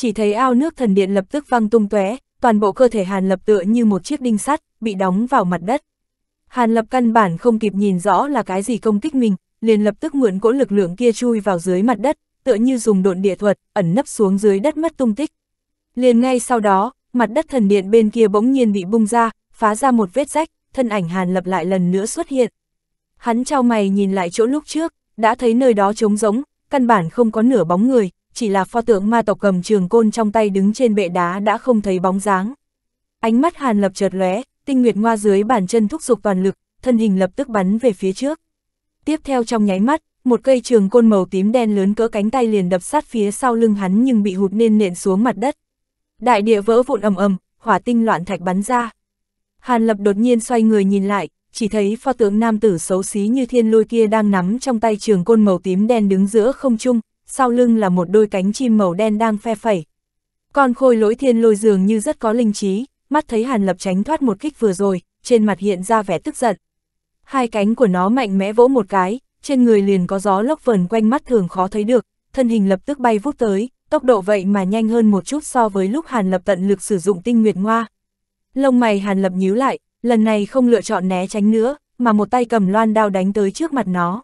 chỉ thấy ao nước thần điện lập tức văng tung tóe, toàn bộ cơ thể Hàn Lập tựa như một chiếc đinh sắt, bị đóng vào mặt đất. Hàn Lập căn bản không kịp nhìn rõ là cái gì công kích mình, liền lập tức mượn cỗ lực lượng kia chui vào dưới mặt đất, tựa như dùng độn địa thuật, ẩn nấp xuống dưới đất mất tung tích. Liền ngay sau đó, mặt đất thần điện bên kia bỗng nhiên bị bung ra, phá ra một vết rách, thân ảnh Hàn Lập lại lần nữa xuất hiện. Hắn trao mày nhìn lại chỗ lúc trước, đã thấy nơi đó trống rỗng, căn bản không có nửa bóng người, chỉ là pho tượng ma tộc cầm trường côn trong tay đứng trên bệ đá đã không thấy bóng dáng. Ánh mắt Hàn Lập chợt lóe, tinh nguyệt ngoa dưới bàn chân thúc dục toàn lực, thân hình lập tức bắn về phía trước. Tiếp theo trong nháy mắt, một cây trường côn màu tím đen lớn cỡ cánh tay liền đập sát phía sau lưng hắn nhưng bị hụt nên nện xuống mặt đất. Đại địa vỡ vụn ầm ầm, hỏa tinh loạn thạch bắn ra. Hàn Lập đột nhiên xoay người nhìn lại, chỉ thấy pho tượng nam tử xấu xí như thiên lôi kia đang nắm trong tay trường côn màu tím đen đứng giữa không trung, sau lưng là một đôi cánh chim màu đen đang phe phẩy. Con khôi lỗi thiên lôi dường như rất có linh trí, mắt thấy Hàn Lập tránh thoát một kích vừa rồi, trên mặt hiện ra vẻ tức giận. Hai cánh của nó mạnh mẽ vỗ một cái, trên người liền có gió lốc vần quanh mắt thường khó thấy được, thân hình lập tức bay vút tới, tốc độ vậy mà nhanh hơn một chút so với lúc Hàn Lập tận lực sử dụng tinh nguyệt ngoa. Lông mày Hàn Lập nhíu lại, lần này không lựa chọn né tránh nữa, mà một tay cầm loan đao đánh tới trước mặt nó.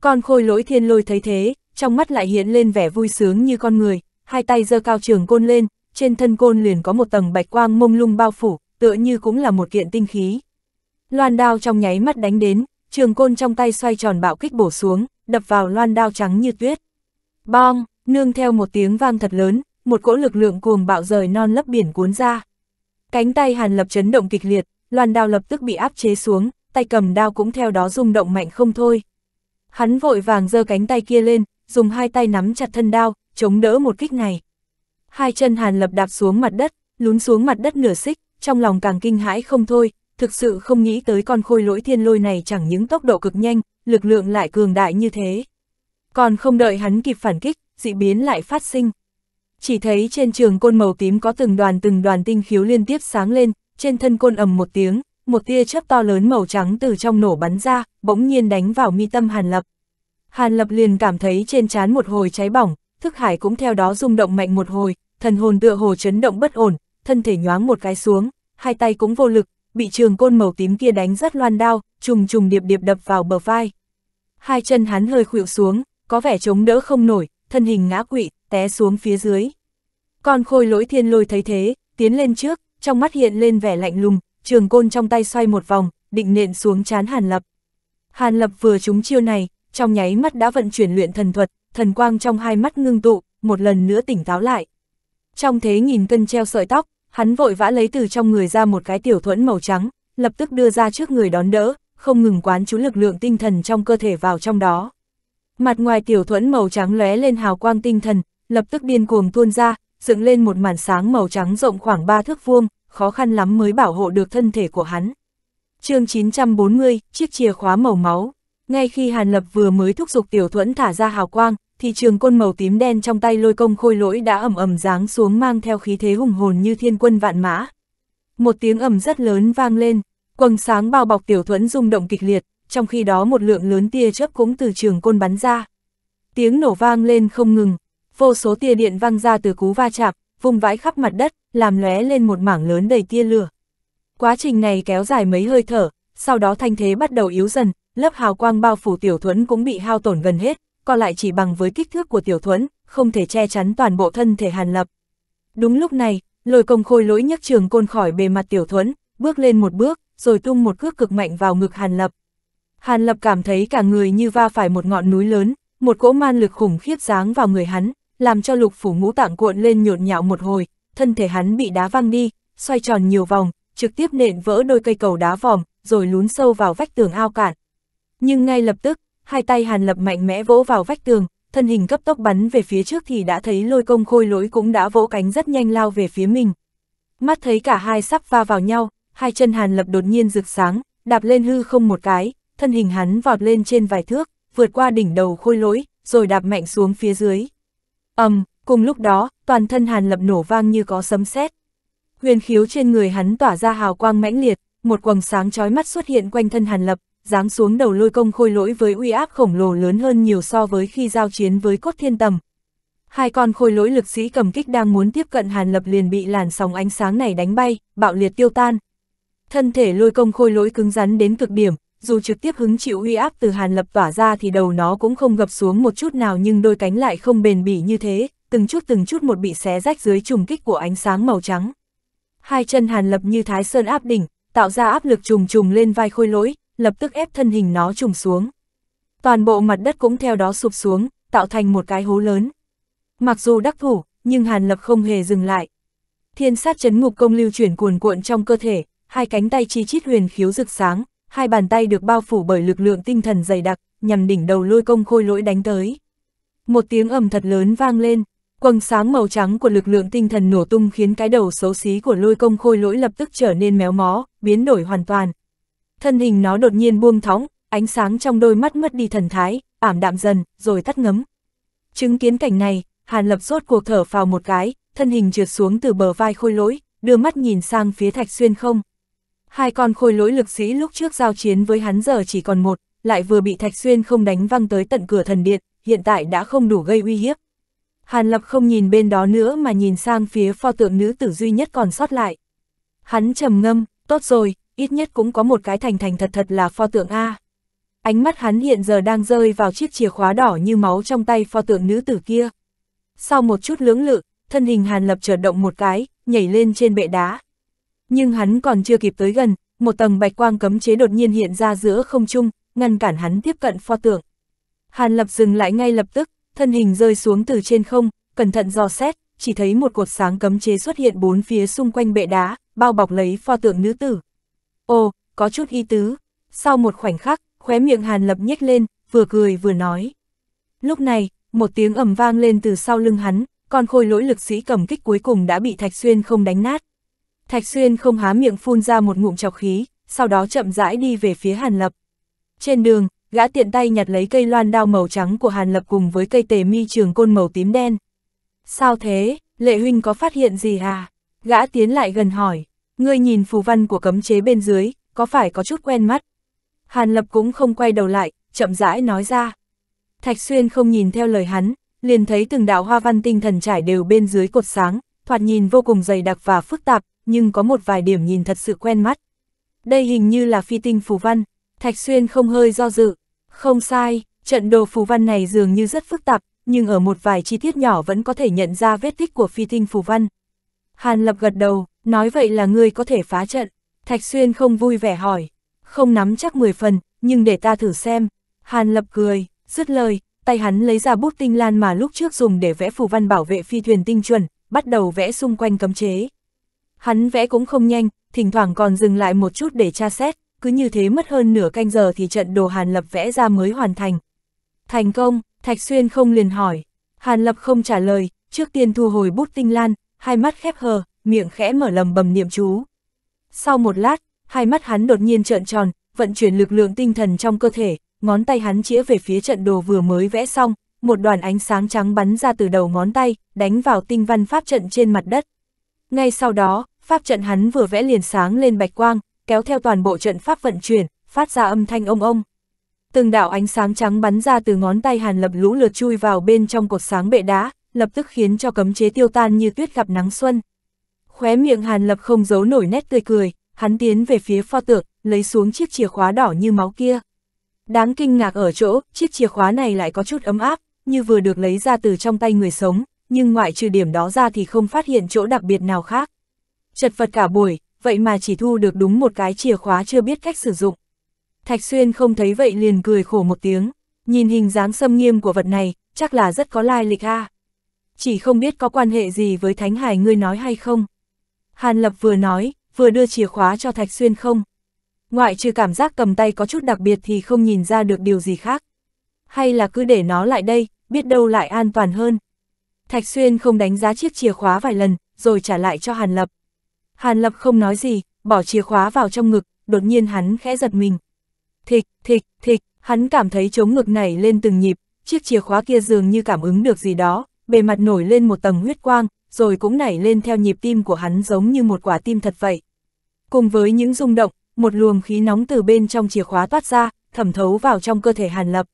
Con khôi lỗi thiên lôi thấy thế, trong mắt lại hiện lên vẻ vui sướng như con người, hai tay giơ cao trường côn lên, trên thân côn liền có một tầng bạch quang mông lung bao phủ, tựa như cũng là một kiện tinh khí. Loan đao trong nháy mắt đánh đến, trường côn trong tay xoay tròn bạo kích bổ xuống, đập vào loan đao trắng như tuyết. Bom, nương theo một tiếng vang thật lớn, một cỗ lực lượng cuồng bạo rời non lấp biển cuốn ra. Cánh tay Hàn Lập chấn động kịch liệt, loan đao lập tức bị áp chế xuống, tay cầm đao cũng theo đó rung động mạnh không thôi. Hắn vội vàng giơ cánh tay kia lên, dùng hai tay nắm chặt thân đao, chống đỡ một kích này. Hai chân Hàn Lập đạp xuống mặt đất, lún xuống mặt đất nửa xích, trong lòng càng kinh hãi không thôi, thực sự không nghĩ tới con khôi lỗi thiên lôi này chẳng những tốc độ cực nhanh, lực lượng lại cường đại như thế. Còn không đợi hắn kịp phản kích, dị biến lại phát sinh. Chỉ thấy trên trường côn màu tím có từng đoàn từng đoàn tinh khiếu liên tiếp sáng lên, trên thân côn ầm một tiếng, một tia chớp to lớn màu trắng từ trong nổ bắn ra, bỗng nhiên đánh vào mi tâm Hàn Lập. Hàn Lập liền cảm thấy trên trán một hồi cháy bỏng, thức hải cũng theo đó rung động mạnh một hồi, thần hồn tựa hồ chấn động bất ổn, thân thể nhoáng một cái xuống, hai tay cũng vô lực, bị trường côn màu tím kia đánh rất loan đao, trùng trùng điệp điệp đập vào bờ vai. Hai chân hắn hơi khuỵu xuống, có vẻ chống đỡ không nổi, thân hình ngã quỵ, té xuống phía dưới. Con khôi lỗi thiên lôi thấy thế, tiến lên trước, trong mắt hiện lên vẻ lạnh lùng, trường côn trong tay xoay một vòng, định nện xuống chán Hàn Lập. Hàn Lập vừa trúng chiêu này, trong nháy mắt đã vận chuyển luyện thần thuật, thần quang trong hai mắt ngưng tụ, một lần nữa tỉnh táo lại. Trong thế nghìn cân treo sợi tóc, hắn vội vã lấy từ trong người ra một cái tiểu thuẫn màu trắng, lập tức đưa ra trước người đón đỡ, không ngừng quán chú lực lượng tinh thần trong cơ thể vào trong đó. Mặt ngoài tiểu thuẫn màu trắng lóe lên hào quang tinh thần, lập tức điên cuồng tuôn ra, dựng lên một màn sáng màu trắng rộng khoảng 3 thước vuông, khó khăn lắm mới bảo hộ được thân thể của hắn. chương 940, chiếc chìa khóa màu máu. Ngay khi Hàn Lập vừa mới thúc giục tiểu thuẫn thả ra hào quang, thì trường côn màu tím đen trong tay lôi công khôi lỗi đã ầm ầm giáng xuống mang theo khí thế hùng hồn như thiên quân vạn mã. Một tiếng ầm rất lớn vang lên, quầng sáng bao bọc tiểu thuẫn rung động kịch liệt, trong khi đó một lượng lớn tia chớp cũng từ trường côn bắn ra. Tiếng nổ vang lên không ngừng, vô số tia điện văng ra từ cú va chạm, vùng vãi khắp mặt đất, làm lóe lên một mảng lớn đầy tia lửa. Quá trình này kéo dài mấy hơi thở, sau đó thanh thế bắt đầu yếu dần, lớp hào quang bao phủ tiểu thuẫn cũng bị hao tổn gần hết, còn lại chỉ bằng với kích thước của tiểu thuẫn, không thể che chắn toàn bộ thân thể Hàn Lập. Đúng lúc này, lôi công khôi lỗi nhấc trường côn khỏi bề mặt tiểu thuẫn, bước lên một bước, rồi tung một cước cực mạnh vào ngực Hàn Lập. Hàn Lập cảm thấy cả người như va phải một ngọn núi lớn, một cỗ man lực khủng khiếp giáng vào người hắn, làm cho lục phủ ngũ tạng cuộn lên nhộn nhạo một hồi, thân thể hắn bị đá văng đi, xoay tròn nhiều vòng, trực tiếp nện vỡ đôi cây cầu đá vòm, rồi lún sâu vào vách tường ao cạn. Nhưng ngay lập tức, hai tay Hàn Lập mạnh mẽ vỗ vào vách tường, thân hình cấp tốc bắn về phía trước thì đã thấy lôi công khôi lỗi cũng đã vỗ cánh rất nhanh lao về phía mình. Mắt thấy cả hai sắp va vào nhau, hai chân Hàn Lập đột nhiên rực sáng, đạp lên hư không một cái, thân hình hắn vọt lên trên vài thước, vượt qua đỉnh đầu khôi lỗi, rồi đạp mạnh xuống phía dưới. ầm, um, cùng lúc đó, toàn thân Hàn Lập nổ vang như có sấm sét. Huyền khiếu trên người hắn tỏa ra hào quang mãnh liệt, một quầng sáng chói mắt xuất hiện quanh thân Hàn Lập, giáng xuống đầu lôi công khôi lỗi với uy áp khổng lồ lớn hơn nhiều so với khi giao chiến với cốt thiên tầm. Hai con khôi lỗi lực sĩ cầm kích đang muốn tiếp cận Hàn Lập liền bị làn sóng ánh sáng này đánh bay, bạo liệt tiêu tan. Thân thể lôi công khôi lỗi cứng rắn đến cực điểm, dù trực tiếp hứng chịu uy áp từ Hàn Lập tỏa ra thì đầu nó cũng không gập xuống một chút nào nhưng đôi cánh lại không bền bỉ như thế, từng chút từng chút một bị xé rách dưới trùng kích của ánh sáng màu trắng. Hai chân Hàn Lập như Thái Sơn áp đỉnh, tạo ra áp lực trùng trùng lên vai khôi lỗi, lập tức ép thân hình nó trùng xuống. Toàn bộ mặt đất cũng theo đó sụp xuống, tạo thành một cái hố lớn. Mặc dù đắc thủ, nhưng Hàn Lập không hề dừng lại. Thiên sát chấn ngục công lưu chuyển cuồn cuộn trong cơ thể, hai cánh tay chi chít huyền khiếu rực sáng, hai bàn tay được bao phủ bởi lực lượng tinh thần dày đặc, nhằm đỉnh đầu lôi công khôi lỗi đánh tới. Một tiếng ầm thật lớn vang lên, quầng sáng màu trắng của lực lượng tinh thần nổ tung khiến cái đầu xấu xí của lôi công khôi lỗi lập tức trở nên méo mó, biến đổi hoàn toàn, thân hình nó đột nhiên buông thõng, ánh sáng trong đôi mắt mất đi thần thái, ảm đạm dần, rồi tắt ngấm. Chứng kiến cảnh này, Hàn Lập rốt cuộc thở phào một cái, thân hình trượt xuống từ bờ vai khôi lỗi, đưa mắt nhìn sang phía Thạch Xuyên không. Hai con khôi lỗi lực sĩ lúc trước giao chiến với hắn giờ chỉ còn một, lại vừa bị Thạch Xuyên không đánh văng tới tận cửa thần điện, hiện tại đã không đủ gây uy hiếp. Hàn Lập không nhìn bên đó nữa mà nhìn sang phía pho tượng nữ tử duy nhất còn sót lại. Hắn trầm ngâm, tốt rồi, ít nhất cũng có một cái thành thành thật thật là pho tượng A. Ánh mắt hắn hiện giờ đang rơi vào chiếc chìa khóa đỏ như máu trong tay pho tượng nữ tử kia. Sau một chút lưỡng lự, thân hình Hàn Lập chợt động một cái, nhảy lên trên bệ đá. Nhưng hắn còn chưa kịp tới gần, một tầng bạch quang cấm chế đột nhiên hiện ra giữa không trung, ngăn cản hắn tiếp cận pho tượng. Hàn Lập dừng lại ngay lập tức, thân hình rơi xuống từ trên không, cẩn thận dò xét, chỉ thấy một cột sáng cấm chế xuất hiện bốn phía xung quanh bệ đá, bao bọc lấy pho tượng nữ tử. Ồ, có chút ý tứ. Sau một khoảnh khắc, khóe miệng Hàn Lập nhếch lên, vừa cười vừa nói. Lúc này, một tiếng ầm vang lên từ sau lưng hắn, con khôi lỗi lực sĩ cầm kích cuối cùng đã bị Thạch Xuyên không đánh nát. Thạch Xuyên không há miệng phun ra một ngụm chọc khí, sau đó chậm rãi đi về phía Hàn Lập. Trên đường, gã tiện tay nhặt lấy cây loan đao màu trắng của Hàn Lập cùng với cây tề mi trường côn màu tím đen. Sao thế, Lệ Huynh có phát hiện gì à? Gã tiến lại gần hỏi. Ngươi nhìn phù văn của cấm chế bên dưới, có phải có chút quen mắt? Hàn Lập cũng không quay đầu lại, chậm rãi nói ra. Thạch Xuyên không nhìn theo lời hắn, liền thấy từng đạo hoa văn tinh thần trải đều bên dưới cột sáng, thoạt nhìn vô cùng dày đặc và phức tạp, nhưng có một vài điểm nhìn thật sự quen mắt. Đây hình như là phi tinh phù văn, Thạch Xuyên không hơi do dự. Không sai, trận đồ phù văn này dường như rất phức tạp, nhưng ở một vài chi tiết nhỏ vẫn có thể nhận ra vết tích của phi tinh phù văn. Hàn Lập gật đầu, Nói vậy là ngươi có thể phá trận. Thạch Xuyên không vui vẻ hỏi. Không nắm chắc 10 phần, nhưng để ta thử xem. Hàn Lập cười, dứt lời, tay hắn lấy ra bút tinh lan mà lúc trước dùng để vẽ phù văn bảo vệ phi thuyền tinh chuẩn, bắt đầu vẽ xung quanh cấm chế. Hắn vẽ cũng không nhanh, thỉnh thoảng còn dừng lại một chút để tra xét, cứ như thế mất hơn nửa canh giờ thì trận đồ Hàn Lập vẽ ra mới hoàn thành. Thành công, Thạch Xuyên không liền hỏi. Hàn Lập không trả lời, trước tiên thu hồi bút tinh lan, hai mắt khép hờ, miệng khẽ mở lầm bầm niệm chú. Sau một lát, hai mắt hắn đột nhiên trợn tròn, vận chuyển lực lượng tinh thần trong cơ thể, ngón tay hắn chĩa về phía trận đồ vừa mới vẽ xong, một đoàn ánh sáng trắng bắn ra từ đầu ngón tay, đánh vào tinh văn pháp trận trên mặt đất. Ngay sau đó, pháp trận hắn vừa vẽ liền sáng lên bạch quang, kéo theo toàn bộ trận pháp vận chuyển, phát ra âm thanh ông ông. Từng đạo ánh sáng trắng bắn ra từ ngón tay Hàn Lập lũ lượt chui vào bên trong cột sáng bệ đá, lập tức khiến cho cấm chế tiêu tan như tuyết gặp nắng xuân. Khóe miệng Hàn Lập không giấu nổi nét tươi cười, hắn tiến về phía pho tượng, lấy xuống chiếc chìa khóa đỏ như máu kia. Đáng kinh ngạc ở chỗ, chiếc chìa khóa này lại có chút ấm áp, như vừa được lấy ra từ trong tay người sống, nhưng ngoại trừ điểm đó ra thì không phát hiện chỗ đặc biệt nào khác. Chật vật cả buổi, vậy mà chỉ thu được đúng một cái chìa khóa chưa biết cách sử dụng. Thạch Xuyên không thấy vậy liền cười khổ một tiếng, nhìn hình dáng xâm nghiêm của vật này, chắc là rất có lai lịch ha Chỉ không biết có quan hệ gì với thánh hải ngươi nói hay không. Hàn Lập vừa nói, vừa đưa chìa khóa cho Thạch Xuyên không. Ngoại trừ cảm giác cầm tay có chút đặc biệt thì không nhìn ra được điều gì khác. Hay là cứ để nó lại đây, biết đâu lại an toàn hơn. Thạch Xuyên không đánh giá chiếc chìa khóa vài lần, rồi trả lại cho Hàn Lập. Hàn Lập không nói gì, bỏ chìa khóa vào trong ngực, đột nhiên hắn khẽ giật mình. Thịch, thịch, thịch, hắn cảm thấy chống ngực này lên từng nhịp, chiếc chìa khóa kia dường như cảm ứng được gì đó, bề mặt nổi lên một tầng huyết quang, rồi cũng nảy lên theo nhịp tim của hắn giống như một quả tim thật vậy. Cùng với những rung động, một luồng khí nóng từ bên trong chìa khóa toát ra, thẩm thấu vào trong cơ thể Hàn Lập.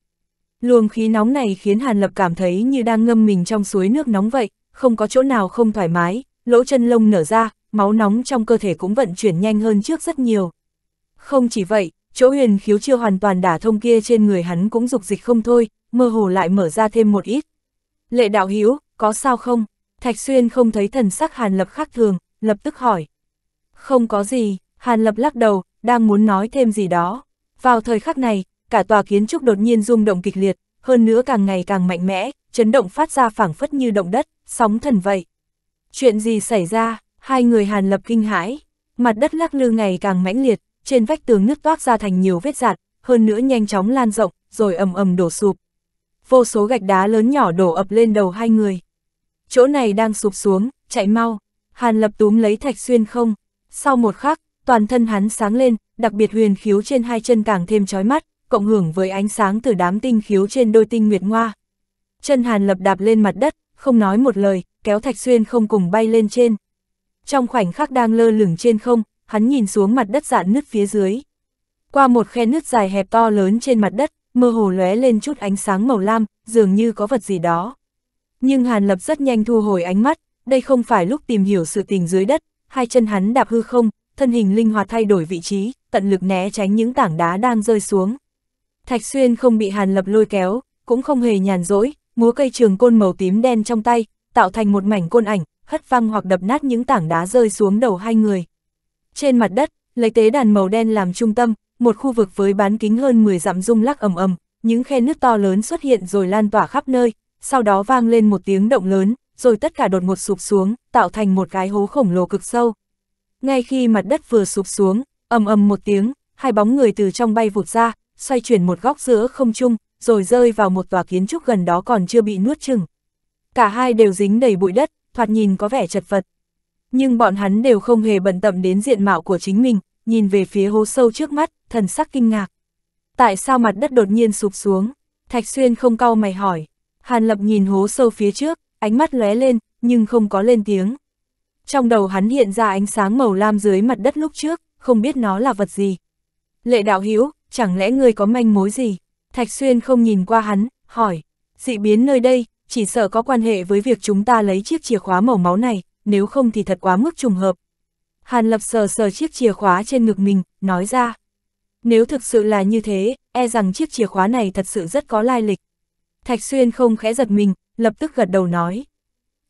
Luồng khí nóng này khiến Hàn Lập cảm thấy như đang ngâm mình trong suối nước nóng vậy, không có chỗ nào không thoải mái, lỗ chân lông nở ra, máu nóng trong cơ thể cũng vận chuyển nhanh hơn trước rất nhiều. Không chỉ vậy, chỗ huyền khiếu chưa hoàn toàn đả thông kia trên người hắn cũng dục dịch không thôi, mơ hồ lại mở ra thêm một ít. Lệ đạo hiếu, có sao không? Thạch Xuyên không thấy thần sắc Hàn Lập khác thường, lập tức hỏi. Không có gì, Hàn Lập lắc đầu, đang muốn nói thêm gì đó. Vào thời khắc này, cả tòa kiến trúc đột nhiên rung động kịch liệt, hơn nữa càng ngày càng mạnh mẽ, chấn động phát ra phảng phất như động đất, sóng thần vậy. Chuyện gì xảy ra, hai người Hàn Lập kinh hãi, mặt đất lắc lư ngày càng mãnh liệt, trên vách tường nước toát ra thành nhiều vết giạt, hơn nữa nhanh chóng lan rộng, rồi ầm ầm đổ sụp. Vô số gạch đá lớn nhỏ đổ ập lên đầu hai người chỗ này đang sụp xuống, chạy mau, Hàn Lập túm lấy Thạch Xuyên không. Sau một khắc, toàn thân hắn sáng lên, đặc biệt huyền khiếu trên hai chân càng thêm chói mắt, cộng hưởng với ánh sáng từ đám tinh khiếu trên đôi tinh nguyệt ngoa. Chân Hàn Lập đạp lên mặt đất, không nói một lời, kéo Thạch Xuyên không cùng bay lên trên. Trong khoảnh khắc đang lơ lửng trên không, hắn nhìn xuống mặt đất dạn nứt phía dưới. Qua một khe nứt dài hẹp to lớn trên mặt đất, mơ hồ lóe lên chút ánh sáng màu lam, dường như có vật gì đó. Nhưng Hàn Lập rất nhanh thu hồi ánh mắt, đây không phải lúc tìm hiểu sự tình dưới đất, hai chân hắn đạp hư không, thân hình linh hoạt thay đổi vị trí, tận lực né tránh những tảng đá đang rơi xuống. Thạch Xuyên không bị Hàn Lập lôi kéo, cũng không hề nhàn rỗi, múa cây trường côn màu tím đen trong tay, tạo thành một mảnh côn ảnh, hất văng hoặc đập nát những tảng đá rơi xuống đầu hai người. Trên mặt đất, lấy tế đàn màu đen làm trung tâm, một khu vực với bán kính hơn 10 dặm rung lắc ầm ầm, những khe nước to lớn xuất hiện rồi lan tỏa khắp nơi, sau đó vang lên một tiếng động lớn, rồi tất cả đột ngột sụp xuống, tạo thành một cái hố khổng lồ cực sâu. Ngay khi mặt đất vừa sụp xuống, ầm ầm một tiếng, hai bóng người từ trong bay vụt ra, xoay chuyển một góc giữa không trung, rồi rơi vào một tòa kiến trúc gần đó còn chưa bị nuốt chừng. Cả hai đều dính đầy bụi đất, thoạt nhìn có vẻ chật vật. Nhưng bọn hắn đều không hề bận tâm đến diện mạo của chính mình, nhìn về phía hố sâu trước mắt, thần sắc kinh ngạc. Tại sao mặt đất đột nhiên sụp xuống? Thạch Xuyên không cau mày hỏi. Hàn Lập nhìn hố sâu phía trước, ánh mắt lóe lên, nhưng không có lên tiếng. Trong đầu hắn hiện ra ánh sáng màu lam dưới mặt đất lúc trước, không biết nó là vật gì. Lệ đạo Hữu chẳng lẽ ngươi có manh mối gì? Thạch Xuyên không nhìn qua hắn, hỏi, dị biến nơi đây, chỉ sợ có quan hệ với việc chúng ta lấy chiếc chìa khóa màu máu này, nếu không thì thật quá mức trùng hợp. Hàn Lập sờ sờ chiếc chìa khóa trên ngực mình, nói ra. Nếu thực sự là như thế, e rằng chiếc chìa khóa này thật sự rất có lai lịch. Thạch Xuyên không khẽ giật mình, lập tức gật đầu nói.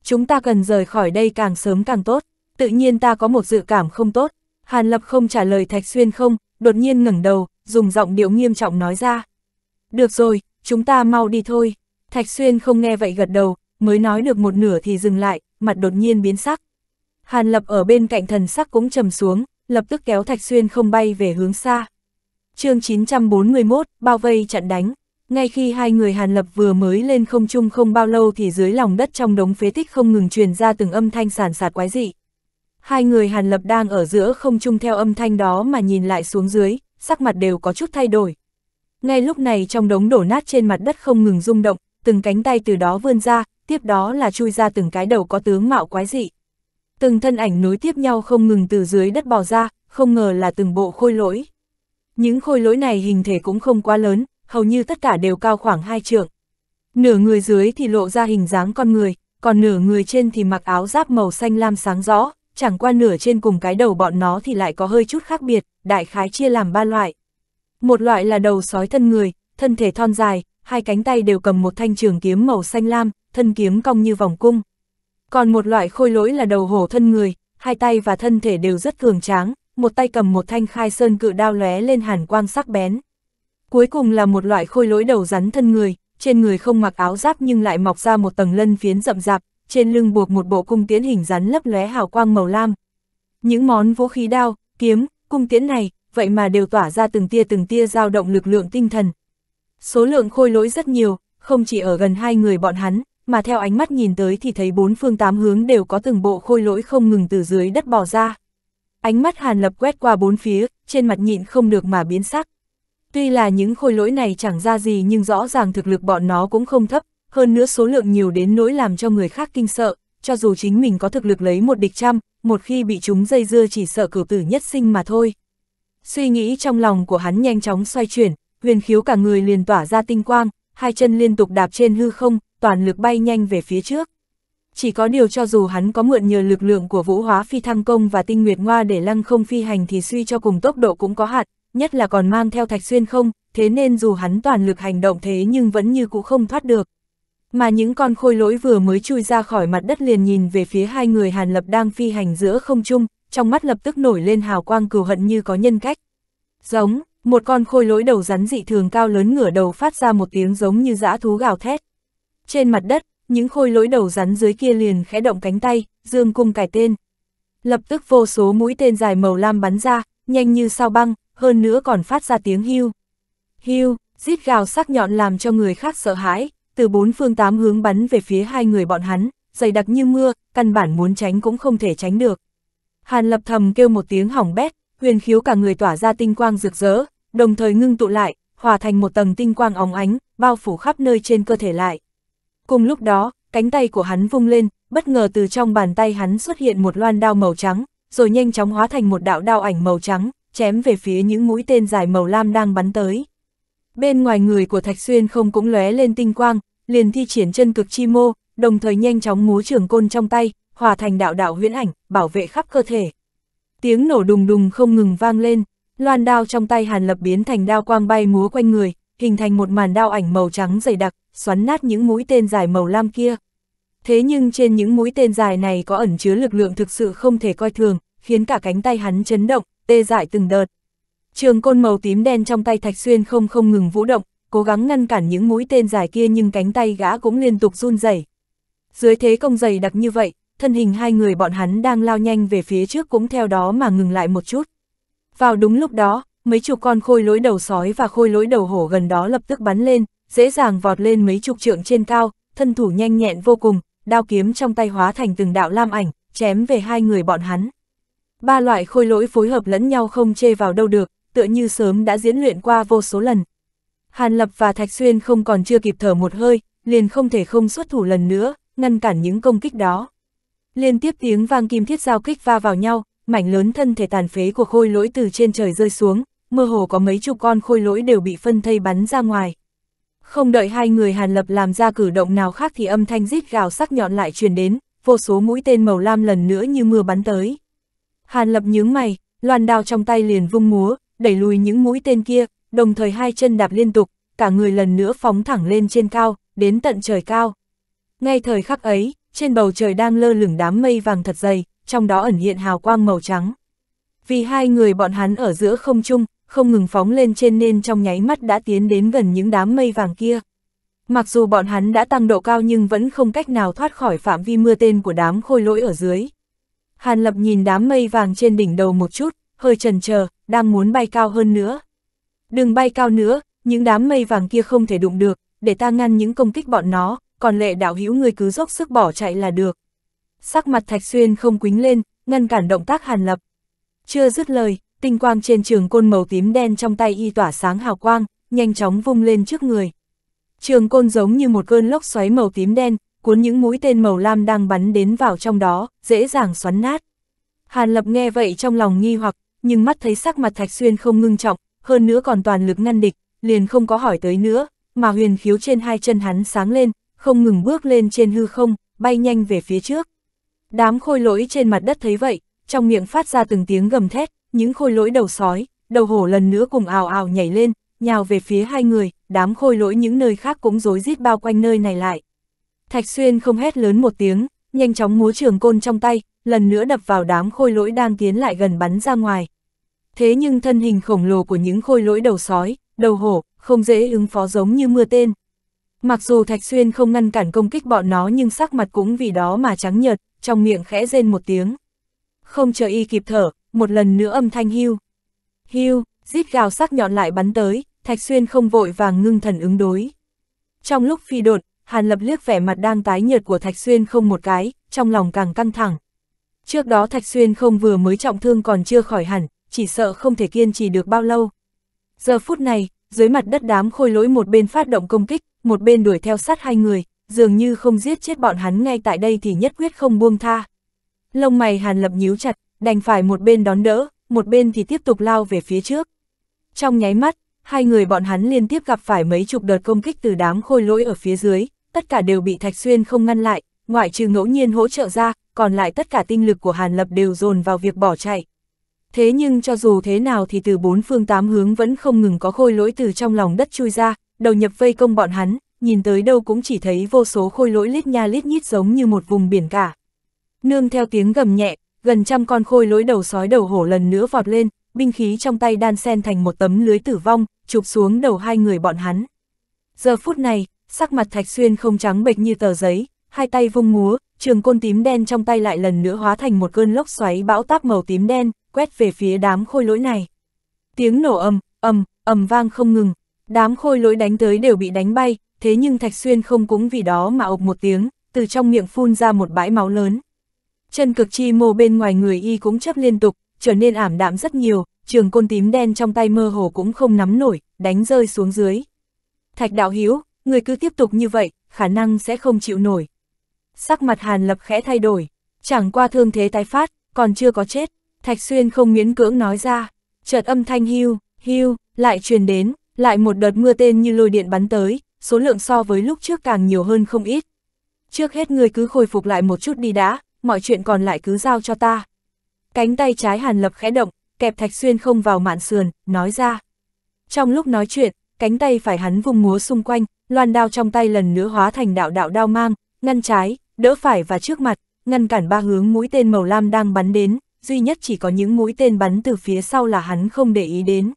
Chúng ta cần rời khỏi đây càng sớm càng tốt, tự nhiên ta có một dự cảm không tốt. Hàn Lập không trả lời Thạch Xuyên không, đột nhiên ngẩng đầu, dùng giọng điệu nghiêm trọng nói ra. Được rồi, chúng ta mau đi thôi. Thạch Xuyên không nghe vậy gật đầu, mới nói được một nửa thì dừng lại, mặt đột nhiên biến sắc. Hàn Lập ở bên cạnh thần sắc cũng trầm xuống, lập tức kéo Thạch Xuyên không bay về hướng xa. chương 941, bao vây chặn đánh. Ngay khi hai người Hàn Lập vừa mới lên không trung không bao lâu thì dưới lòng đất trong đống phế tích không ngừng truyền ra từng âm thanh sản sạt quái dị. Hai người Hàn Lập đang ở giữa không trung theo âm thanh đó mà nhìn lại xuống dưới, sắc mặt đều có chút thay đổi. Ngay lúc này trong đống đổ nát trên mặt đất không ngừng rung động, từng cánh tay từ đó vươn ra, tiếp đó là chui ra từng cái đầu có tướng mạo quái dị. Từng thân ảnh nối tiếp nhau không ngừng từ dưới đất bò ra, không ngờ là từng bộ khôi lỗi. Những khôi lỗi này hình thể cũng không quá lớn, hầu như tất cả đều cao khoảng hai trượng. Nửa người dưới thì lộ ra hình dáng con người, còn nửa người trên thì mặc áo giáp màu xanh lam sáng rõ, chẳng qua nửa trên cùng cái đầu bọn nó thì lại có hơi chút khác biệt, đại khái chia làm ba loại. Một loại là đầu sói thân người, thân thể thon dài, hai cánh tay đều cầm một thanh trường kiếm màu xanh lam, thân kiếm cong như vòng cung. Còn một loại khôi lỗi là đầu hổ thân người, hai tay và thân thể đều rất cường tráng, một tay cầm một thanh khai sơn cự đao lóe lên hàn quang sắc bén. Cuối cùng là một loại khôi lỗi đầu rắn thân người, trên người không mặc áo giáp nhưng lại mọc ra một tầng lân phiến rậm rạp, trên lưng buộc một bộ cung tiễn hình rắn lấp lóe hào quang màu lam. Những món vũ khí đao, kiếm, cung tiễn này, vậy mà đều tỏa ra từng tia từng tia dao động lực lượng tinh thần. Số lượng khôi lỗi rất nhiều, không chỉ ở gần hai người bọn hắn, mà theo ánh mắt nhìn tới thì thấy bốn phương tám hướng đều có từng bộ khôi lỗi không ngừng từ dưới đất bò ra. Ánh mắt Hàn Lập quét qua bốn phía, trên mặt nhịn không được mà biến sắc. Tuy là những khôi lỗi này chẳng ra gì nhưng rõ ràng thực lực bọn nó cũng không thấp, hơn nữa số lượng nhiều đến nỗi làm cho người khác kinh sợ, cho dù chính mình có thực lực lấy một địch trăm, một khi bị chúng dây dưa chỉ sợ cử tử nhất sinh mà thôi. Suy nghĩ trong lòng của hắn nhanh chóng xoay chuyển, huyền khiếu cả người liền tỏa ra tinh quang, hai chân liên tục đạp trên hư không, toàn lực bay nhanh về phía trước. Chỉ có điều cho dù hắn có mượn nhờ lực lượng của vũ hóa phi thăng công và tinh nguyệt ngoa để lăng không phi hành thì suy cho cùng tốc độ cũng có hạn, nhất là còn mang theo Thạch Xuyên không, thế nên dù hắn toàn lực hành động thế nhưng vẫn như cũ không thoát được. Mà những con khôi lỗi vừa mới chui ra khỏi mặt đất liền nhìn về phía hai người Hàn Lập đang phi hành giữa không trung, trong mắt lập tức nổi lên hào quang cừu hận như có nhân cách. Giống, một con khôi lỗi đầu rắn dị thường cao lớn ngửa đầu phát ra một tiếng giống như dã thú gào thét. Trên mặt đất, những khôi lỗi đầu rắn dưới kia liền khẽ động cánh tay, dương cung cải tên. Lập tức vô số mũi tên dài màu lam bắn ra, nhanh như sao băng, hơn nữa còn phát ra tiếng hưu. Hưu, rít gào sắc nhọn làm cho người khác sợ hãi, từ bốn phương tám hướng bắn về phía hai người bọn hắn, dày đặc như mưa, căn bản muốn tránh cũng không thể tránh được. Hàn lập thầm kêu một tiếng hỏng bét, huyền khiếu cả người tỏa ra tinh quang rực rỡ, đồng thời ngưng tụ lại, hòa thành một tầng tinh quang óng ánh, bao phủ khắp nơi trên cơ thể lại. Cùng lúc đó, cánh tay của hắn vung lên, bất ngờ từ trong bàn tay hắn xuất hiện một loan đao màu trắng, rồi nhanh chóng hóa thành một đạo đao ảnh màu trắng, chém về phía những mũi tên dài màu lam đang bắn tới. Bên ngoài người của Thạch Xuyên không cũng lóe lên tinh quang, liền thi triển chân cực chi mô, đồng thời nhanh chóng múa trường côn trong tay, hòa thành đạo đạo huyễn ảnh, bảo vệ khắp cơ thể. Tiếng nổ đùng đùng không ngừng vang lên, loan đao trong tay Hàn Lập biến thành đao quang bay múa quanh người, hình thành một màn đao ảnh màu trắng dày đặc, xoắn nát những mũi tên dài màu lam kia. Thế nhưng trên những mũi tên dài này có ẩn chứa lực lượng thực sự không thể coi thường, khiến cả cánh tay hắn chấn động, tê dại từng đợt. Trường côn màu tím đen trong tay Thạch Xuyên không không ngừng vũ động, cố gắng ngăn cản những mũi tên dài kia nhưng cánh tay gã cũng liên tục run rẩy. Dưới thế công dày đặc như vậy, thân hình hai người bọn hắn đang lao nhanh về phía trước cũng theo đó mà ngừng lại một chút. Vào đúng lúc đó, mấy chục con khôi lỗi đầu sói và khôi lỗi đầu hổ gần đó lập tức bắn lên, dễ dàng vọt lên mấy chục trượng trên cao, thân thủ nhanh nhẹn vô cùng, đao kiếm trong tay hóa thành từng đạo lam ảnh, chém về hai người bọn hắn. Ba loại khôi lỗi phối hợp lẫn nhau không chê vào đâu được, tựa như sớm đã diễn luyện qua vô số lần. Hàn Lập và Thạch Xuyên không còn chưa kịp thở một hơi, liền không thể không xuất thủ lần nữa, ngăn cản những công kích đó. Liên tiếp tiếng vang kim thiết giao kích va vào nhau, mảnh lớn thân thể tàn phế của khôi lỗi từ trên trời rơi xuống, mơ hồ có mấy chục con khôi lỗi đều bị phân thây bắn ra ngoài. Không đợi hai người Hàn Lập làm ra cử động nào khác thì âm thanh rít gào sắc nhọn lại truyền đến, vô số mũi tên màu lam lần nữa như mưa bắn tới. Hàn lập nhướng mày, loan đao trong tay liền vung múa, đẩy lùi những mũi tên kia, đồng thời hai chân đạp liên tục, cả người lần nữa phóng thẳng lên trên cao, đến tận trời cao. Ngay thời khắc ấy, trên bầu trời đang lơ lửng đám mây vàng thật dày, trong đó ẩn hiện hào quang màu trắng. Vì hai người bọn hắn ở giữa không trung, không ngừng phóng lên trên nên trong nháy mắt đã tiến đến gần những đám mây vàng kia. Mặc dù bọn hắn đã tăng độ cao nhưng vẫn không cách nào thoát khỏi phạm vi mưa tên của đám khôi lỗi ở dưới. Hàn Lập nhìn đám mây vàng trên đỉnh đầu một chút, hơi chần chờ, đang muốn bay cao hơn nữa. Đừng bay cao nữa, những đám mây vàng kia không thể đụng được, để ta ngăn những công kích bọn nó, còn lệ đạo hữu người cứ dốc sức bỏ chạy là được. Sắc mặt Thạch Xuyên không quính lên, ngăn cản động tác Hàn Lập. Chưa dứt lời, tinh quang trên trường côn màu tím đen trong tay y tỏa sáng hào quang, nhanh chóng vung lên trước người. Trường côn giống như một cơn lốc xoáy màu tím đen, cuốn những mũi tên màu lam đang bắn đến vào trong đó, dễ dàng xoắn nát. Hàn Lập nghe vậy trong lòng nghi hoặc, nhưng mắt thấy sắc mặt Thạch Xuyên không ngưng trọng, hơn nữa còn toàn lực ngăn địch, liền không có hỏi tới nữa, mà huyền khiếu trên hai chân hắn sáng lên, không ngừng bước lên trên hư không, bay nhanh về phía trước. Đám khôi lỗi trên mặt đất thấy vậy, trong miệng phát ra từng tiếng gầm thét, những khôi lỗi đầu sói, đầu hổ lần nữa cùng ào ào nhảy lên, nhào về phía hai người, đám khôi lỗi những nơi khác cũng rối rít bao quanh nơi này lại. Thạch Xuyên không hét lớn một tiếng, nhanh chóng múa trường côn trong tay, lần nữa đập vào đám khôi lỗi đang tiến lại gần bắn ra ngoài. Thế nhưng thân hình khổng lồ của những khôi lỗi đầu sói, đầu hổ, không dễ ứng phó giống như mưa tên. Mặc dù Thạch Xuyên không ngăn cản công kích bọn nó nhưng sắc mặt cũng vì đó mà trắng nhợt, trong miệng khẽ rên một tiếng. Không chờ y kịp thở, một lần nữa âm thanh hưu. Hưu, rít gào sắc nhọn lại bắn tới, Thạch Xuyên không vội vàng ngưng thần ứng đối. Trong lúc phi đột, Hàn Lập liếc vẻ mặt đang tái nhợt của Thạch Xuyên không một cái, trong lòng càng căng thẳng. Trước đó Thạch Xuyên không vừa mới trọng thương còn chưa khỏi hẳn, chỉ sợ không thể kiên trì được bao lâu. Giờ phút này, dưới mặt đất đám khôi lỗi một bên phát động công kích, một bên đuổi theo sát hai người, dường như không giết chết bọn hắn ngay tại đây thì nhất quyết không buông tha. Lông mày Hàn Lập nhíu chặt, đành phải một bên đón đỡ, một bên thì tiếp tục lao về phía trước. Trong nháy mắt, hai người bọn hắn liên tiếp gặp phải mấy chục đợt công kích từ đám khôi lỗi ở phía dưới, tất cả đều bị Thạch Xuyên không ngăn lại, ngoại trừ ngẫu nhiên hỗ trợ ra, còn lại tất cả tinh lực của Hàn Lập đều dồn vào việc bỏ chạy. Thế nhưng cho dù thế nào thì từ bốn phương tám hướng vẫn không ngừng có khôi lỗi từ trong lòng đất chui ra, đầu nhập vây công bọn hắn, nhìn tới đâu cũng chỉ thấy vô số khôi lỗi lít nha lít nhít giống như một vùng biển cả. Nương theo tiếng gầm nhẹ, gần trăm con khôi lỗi đầu sói đầu hổ lần nữa vọt lên, binh khí trong tay đan sen thành một tấm lưới tử vong, chụp xuống đầu hai người bọn hắn. Giờ phút này, sắc mặt Thạch Xuyên không trắng bệch như tờ giấy, hai tay vung múa, trường côn tím đen trong tay lại lần nữa hóa thành một cơn lốc xoáy bão táp màu tím đen, quét về phía đám khôi lỗi này. Tiếng nổ ầm, ầm, ầm vang không ngừng, đám khôi lỗi đánh tới đều bị đánh bay, thế nhưng Thạch Xuyên không cũng vì đó mà ộc một tiếng, từ trong miệng phun ra một bãi máu lớn. Chân cực chi mô bên ngoài người y cũng chấp liên tục, trở nên ảm đạm rất nhiều, trường côn tím đen trong tay mơ hồ cũng không nắm nổi, đánh rơi xuống dưới. Thạch đạo hiếu, người cứ tiếp tục như vậy, khả năng sẽ không chịu nổi. Sắc mặt Hàn Lập khẽ thay đổi, chẳng qua thương thế tái phát, còn chưa có chết, Thạch Xuyên không miễn cưỡng nói ra, chợt âm thanh hưu, hưu, lại truyền đến, lại một đợt mưa tên như lôi điện bắn tới, số lượng so với lúc trước càng nhiều hơn không ít. Trước hết người cứ khôi phục lại một chút đi đã, mọi chuyện còn lại cứ giao cho ta. Cánh tay trái Hàn Lập khẽ động, kẹp Thạch Xuyên không vào mạn sườn, nói ra. Trong lúc nói chuyện, cánh tay phải hắn vung múa xung quanh, loan đao trong tay lần nữa hóa thành đạo đạo đao mang, ngăn trái, đỡ phải và trước mặt, ngăn cản ba hướng mũi tên màu lam đang bắn đến, duy nhất chỉ có những mũi tên bắn từ phía sau là hắn không để ý đến.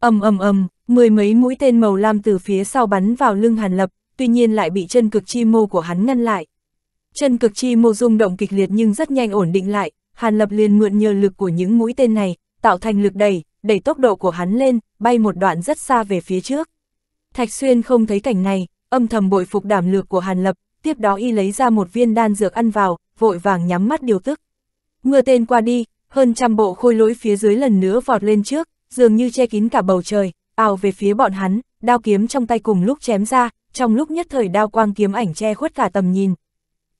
Ầm ầm ầm, mười mấy mũi tên màu lam từ phía sau bắn vào lưng Hàn Lập, tuy nhiên lại bị chân cực chi mô của hắn ngăn lại. Chân cực chi mô rung động kịch liệt nhưng rất nhanh ổn định lại, Hàn Lập liền mượn nhờ lực của những mũi tên này, tạo thành lực đẩy, đẩy tốc độ của hắn lên, bay một đoạn rất xa về phía trước. Thạch Xuyên không thấy cảnh này, âm thầm bội phục đảm lược của Hàn Lập, tiếp đó y lấy ra một viên đan dược ăn vào, vội vàng nhắm mắt điều tức. Mưa tên qua đi, hơn trăm bộ khôi lỗi phía dưới lần nữa vọt lên trước, dường như che kín cả bầu trời, ào về phía bọn hắn, đao kiếm trong tay cùng lúc chém ra, trong lúc nhất thời đao quang kiếm ảnh che khuất cả tầm nhìn.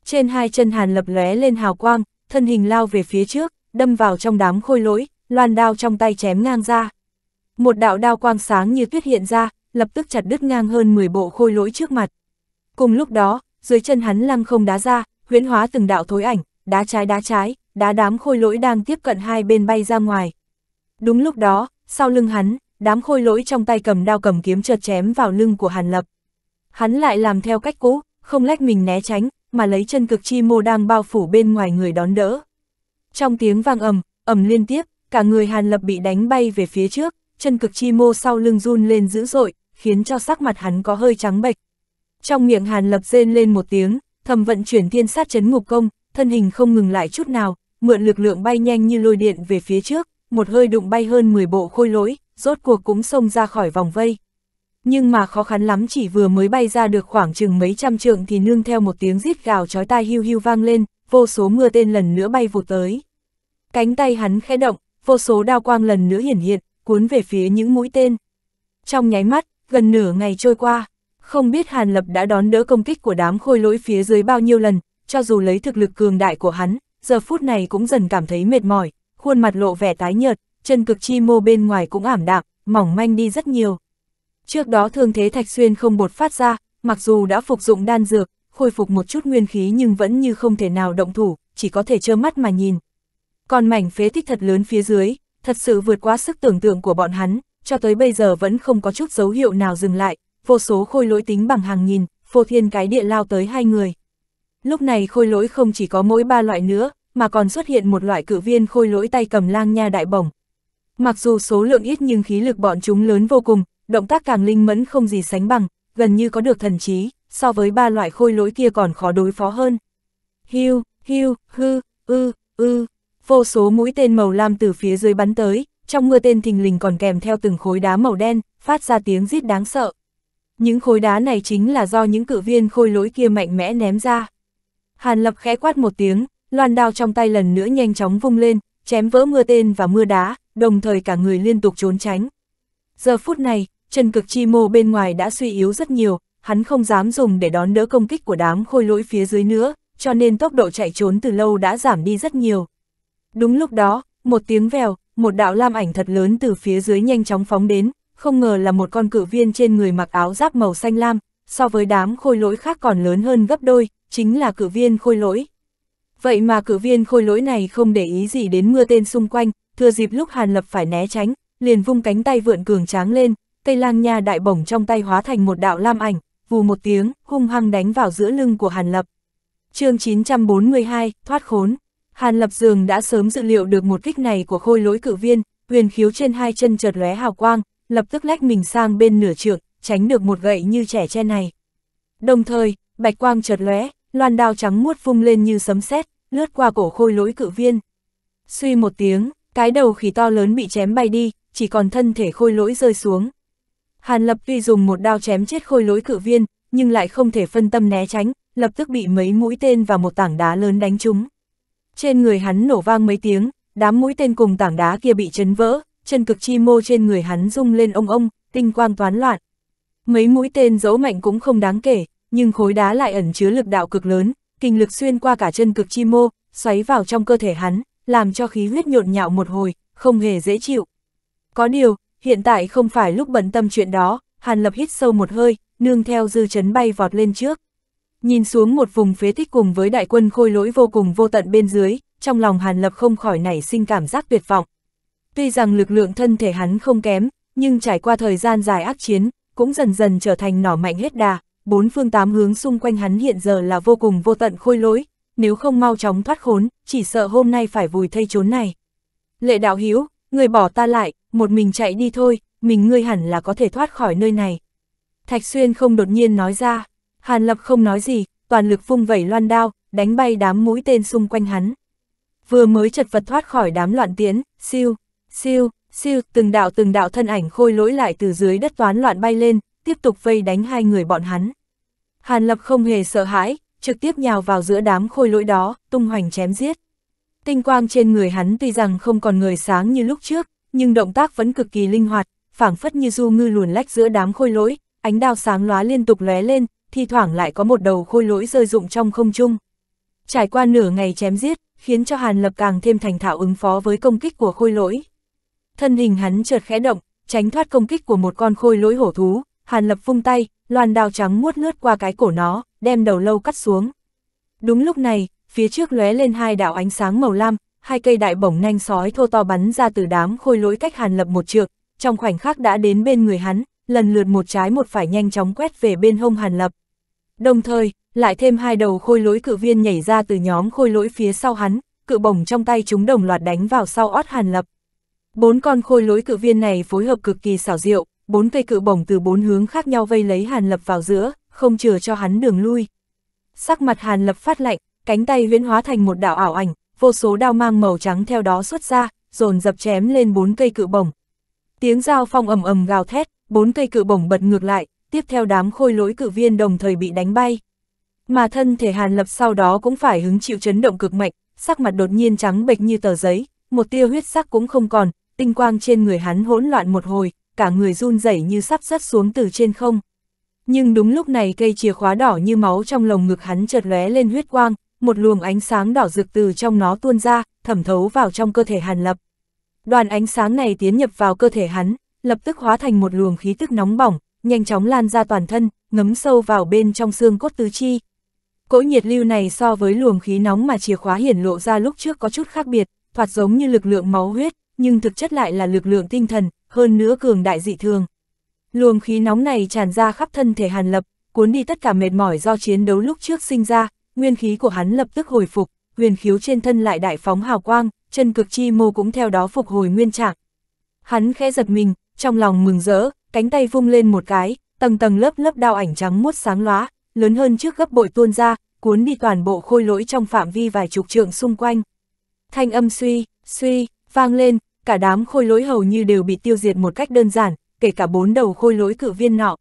Trên hai chân Hàn Lập lóe lên hào quang, thân hình lao về phía trước, đâm vào trong đám khôi lỗi, loan đao trong tay chém ngang ra. Một đạo đao quang sáng như tuyết hiện ra, lập tức chặt đứt ngang hơn 10 bộ khôi lỗi trước mặt. Cùng lúc đó, dưới chân hắn lăng không đá ra, huyễn hóa từng đạo thối ảnh, đá trái đá trái, đá đám khôi lỗi đang tiếp cận hai bên bay ra ngoài. Đúng lúc đó, sau lưng hắn, đám khôi lỗi trong tay cầm đao cầm kiếm chợt chém vào lưng của Hàn Lập. Hắn lại làm theo cách cũ, không lách mình né tránh, mà lấy chân cực chi mô đang bao phủ bên ngoài người đón đỡ. Trong tiếng vang ầm, ầm liên tiếp, cả người Hàn Lập bị đánh bay về phía trước, chân cực chi mô sau lưng run lên dữ dội, khiến cho sắc mặt hắn có hơi trắng bệch. Trong miệng Hàn Lập rên lên một tiếng, thầm vận chuyển thiên sát chấn ngục công, thân hình không ngừng lại chút nào, mượn lực lượng bay nhanh như lôi điện về phía trước, một hơi đụng bay hơn 10 bộ khôi lỗi, rốt cuộc cũng xông ra khỏi vòng vây. Nhưng mà khó khăn lắm chỉ vừa mới bay ra được khoảng chừng mấy trăm trượng thì nương theo một tiếng rít gào chói tai hưu hưu vang lên, vô số mưa tên lần nữa bay vụt tới. Cánh tay hắn khẽ động, vô số đao quang lần nữa hiển hiện, cuốn về phía những mũi tên. Trong nháy mắt, gần nửa ngày trôi qua, không biết Hàn Lập đã đón đỡ công kích của đám khôi lỗi phía dưới bao nhiêu lần, cho dù lấy thực lực cường đại của hắn, giờ phút này cũng dần cảm thấy mệt mỏi, khuôn mặt lộ vẻ tái nhợt, chân cực chi mô bên ngoài cũng ảm đạm, mỏng manh đi rất nhiều. Trước đó thương thế Thạch Xuyên không bột phát ra, mặc dù đã phục dụng đan dược, khôi phục một chút nguyên khí nhưng vẫn như không thể nào động thủ, chỉ có thể trơ mắt mà nhìn, còn mảnh phế tích thật lớn phía dưới, thật sự vượt quá sức tưởng tượng của bọn hắn, cho tới bây giờ vẫn không có chút dấu hiệu nào dừng lại, vô số khôi lỗi tính bằng hàng nghìn, phô thiên cái địa lao tới hai người. Lúc này khôi lỗi không chỉ có mỗi ba loại nữa, mà còn xuất hiện một loại cử viên khôi lỗi tay cầm lang nha đại bổng. Mặc dù số lượng ít nhưng khí lực bọn chúng lớn vô cùng, động tác càng linh mẫn không gì sánh bằng, gần như có được thần trí, so với ba loại khôi lỗi kia còn khó đối phó hơn. Hiu, hiu, hư, ư, ư, vô số mũi tên màu lam từ phía dưới bắn tới, trong mưa tên thình lình còn kèm theo từng khối đá màu đen, phát ra tiếng rít đáng sợ. Những khối đá này chính là do những cự viên khôi lỗi kia mạnh mẽ ném ra. Hàn Lập khẽ quát một tiếng, loan đao trong tay lần nữa nhanh chóng vung lên, chém vỡ mưa tên và mưa đá, đồng thời cả người liên tục trốn tránh. Giờ phút này, chân cực chi mô bên ngoài đã suy yếu rất nhiều, hắn không dám dùng để đón đỡ công kích của đám khôi lỗi phía dưới nữa, cho nên tốc độ chạy trốn từ lâu đã giảm đi rất nhiều. Đúng lúc đó, một tiếng vèo, một đạo lam ảnh thật lớn từ phía dưới nhanh chóng phóng đến, không ngờ là một con cự viên trên người mặc áo giáp màu xanh lam, so với đám khôi lỗi khác còn lớn hơn gấp đôi, chính là cự viên khôi lỗi. Vậy mà cự viên khôi lỗi này không để ý gì đến mưa tên xung quanh, thừa dịp lúc Hàn Lập phải né tránh, liền vung cánh tay vượn cường tráng lên, cây lang nha đại bổng trong tay hóa thành một đạo lam ảnh, vù một tiếng, hung hăng đánh vào giữa lưng của Hàn Lập. chương 942, thoát khốn. Hàn Lập Dường đã sớm dự liệu được một kích này của khôi lỗi cử viên, huyền khiếu trên hai chân chợt lóe hào quang, lập tức lách mình sang bên nửa trượng, tránh được một gậy như trẻ tre này. Đồng thời, bạch quang chợt lóe, loan đao trắng muốt vung lên như sấm sét, lướt qua cổ khôi lỗi cự viên. Suy một tiếng, cái đầu khỉ to lớn bị chém bay đi, chỉ còn thân thể khôi lỗi rơi xuống. Hàn Lập tuy dùng một đao chém chết khôi lỗi cự viên, nhưng lại không thể phân tâm né tránh, lập tức bị mấy mũi tên và một tảng đá lớn đánh trúng trên người hắn nổ vang mấy tiếng, đám mũi tên cùng tảng đá kia bị chấn vỡ, chân cực chi mô trên người hắn rung lên ông ông, tinh quang toán loạn. Mấy mũi tên dấu mạnh cũng không đáng kể, nhưng khối đá lại ẩn chứa lực đạo cực lớn, kinh lực xuyên qua cả chân cực chi mô, xoáy vào trong cơ thể hắn, làm cho khí huyết nhộn nhạo một hồi, không hề dễ chịu. Có điều, hiện tại không phải lúc bận tâm chuyện đó, Hàn Lập hít sâu một hơi, nương theo dư chấn bay vọt lên trước. Nhìn xuống một vùng phế tích cùng với đại quân khôi lỗi vô cùng vô tận bên dưới, trong lòng Hàn Lập không khỏi nảy sinh cảm giác tuyệt vọng. Tuy rằng lực lượng thân thể hắn không kém, nhưng trải qua thời gian dài ác chiến, cũng dần dần trở thành nỏ mạnh hết đà, bốn phương tám hướng xung quanh hắn hiện giờ là vô cùng vô tận khôi lỗi, nếu không mau chóng thoát khốn, chỉ sợ hôm nay phải vùi thây chốn này. Lệ đạo hiếu, người bỏ ta lại, một mình chạy đi thôi, mình ngươi hẳn là có thể thoát khỏi nơi này. Thạch Xuyên không đột nhiên nói ra. Hàn Lập không nói gì, toàn lực vung vẩy loan đao, đánh bay đám mũi tên xung quanh hắn. Vừa mới chật vật thoát khỏi đám loạn tiến, siêu, siêu, siêu, từng đạo từng đạo thân ảnh khôi lỗi lại từ dưới đất toán loạn bay lên, tiếp tục vây đánh hai người bọn hắn. Hàn Lập không hề sợ hãi, trực tiếp nhào vào giữa đám khôi lỗi đó, tung hoành chém giết. Tinh quang trên người hắn tuy rằng không còn người sáng như lúc trước, nhưng động tác vẫn cực kỳ linh hoạt, phảng phất như du ngư luồn lách giữa đám khôi lỗi, ánh đao sáng lóa liên tục lóe lên, thi thoảng lại có một đầu khôi lỗi rơi rụng trong không trung. Trải qua nửa ngày chém giết, khiến cho Hàn Lập càng thêm thành thạo ứng phó với công kích của khôi lỗi. Thân hình hắn chợt khẽ động, tránh thoát công kích của một con khôi lỗi hổ thú, Hàn Lập vung tay, loan đao trắng muốt lướt qua cái cổ nó, đem đầu lâu cắt xuống. Đúng lúc này, phía trước lóe lên hai đạo ánh sáng màu lam, hai cây đại bổng nanh sói thô to bắn ra từ đám khôi lỗi cách Hàn Lập một trượng, trong khoảnh khắc đã đến bên người hắn, lần lượt một trái một phải nhanh chóng quét về bên hông Hàn Lập. Đồng thời, lại thêm hai đầu khôi lỗi cự viên nhảy ra từ nhóm khôi lỗi phía sau hắn, cự bổng trong tay chúng đồng loạt đánh vào sau ót Hàn Lập. Bốn con khôi lỗi cự viên này phối hợp cực kỳ xảo diệu, bốn cây cự bổng từ bốn hướng khác nhau vây lấy Hàn Lập vào giữa, không chừa cho hắn đường lui. Sắc mặt Hàn Lập phát lạnh, cánh tay huyễn hóa thành một đạo ảo ảnh, vô số đao mang màu trắng theo đó xuất ra, dồn dập chém lên bốn cây cự bổng. Tiếng dao phong ầm ầm gào thét, bốn cây cự bổng bật ngược lại, tiếp theo đám khôi lỗi cử viên đồng thời bị đánh bay. Mà thân thể Hàn Lập sau đó cũng phải hứng chịu chấn động cực mạnh, sắc mặt đột nhiên trắng bệch như tờ giấy, một tia huyết sắc cũng không còn, tinh quang trên người hắn hỗn loạn một hồi, cả người run rẩy như sắp rớt xuống từ trên không. Nhưng đúng lúc này cây chìa khóa đỏ như máu trong lồng ngực hắn chợt lóe lên huyết quang, một luồng ánh sáng đỏ rực từ trong nó tuôn ra, thẩm thấu vào trong cơ thể Hàn Lập. Đoàn ánh sáng này tiến nhập vào cơ thể hắn, lập tức hóa thành một luồng khí tức nóng bỏng, nhanh chóng lan ra toàn thân, ngấm sâu vào bên trong xương cốt tứ chi. Cỗ nhiệt lưu này so với luồng khí nóng mà chìa khóa hiển lộ ra lúc trước có chút khác biệt, thoạt giống như lực lượng máu huyết, nhưng thực chất lại là lực lượng tinh thần, hơn nữa cường đại dị thường. Luồng khí nóng này tràn ra khắp thân thể Hàn Lập, cuốn đi tất cả mệt mỏi do chiến đấu lúc trước sinh ra, nguyên khí của hắn lập tức hồi phục, huyền khiếu trên thân lại đại phóng hào quang, chân cực chi mô cũng theo đó phục hồi nguyên trạng. Hắn khẽ giật mình, trong lòng mừng rỡ, cánh tay vung lên một cái, tầng tầng lớp lớp đao ảnh trắng muốt sáng lóa, lớn hơn trước gấp bội tuôn ra, cuốn đi toàn bộ khôi lỗi trong phạm vi vài chục trượng xung quanh. Thanh âm suy, suy, vang lên, cả đám khôi lỗi hầu như đều bị tiêu diệt một cách đơn giản, kể cả bốn đầu khôi lỗi cự viên nọ.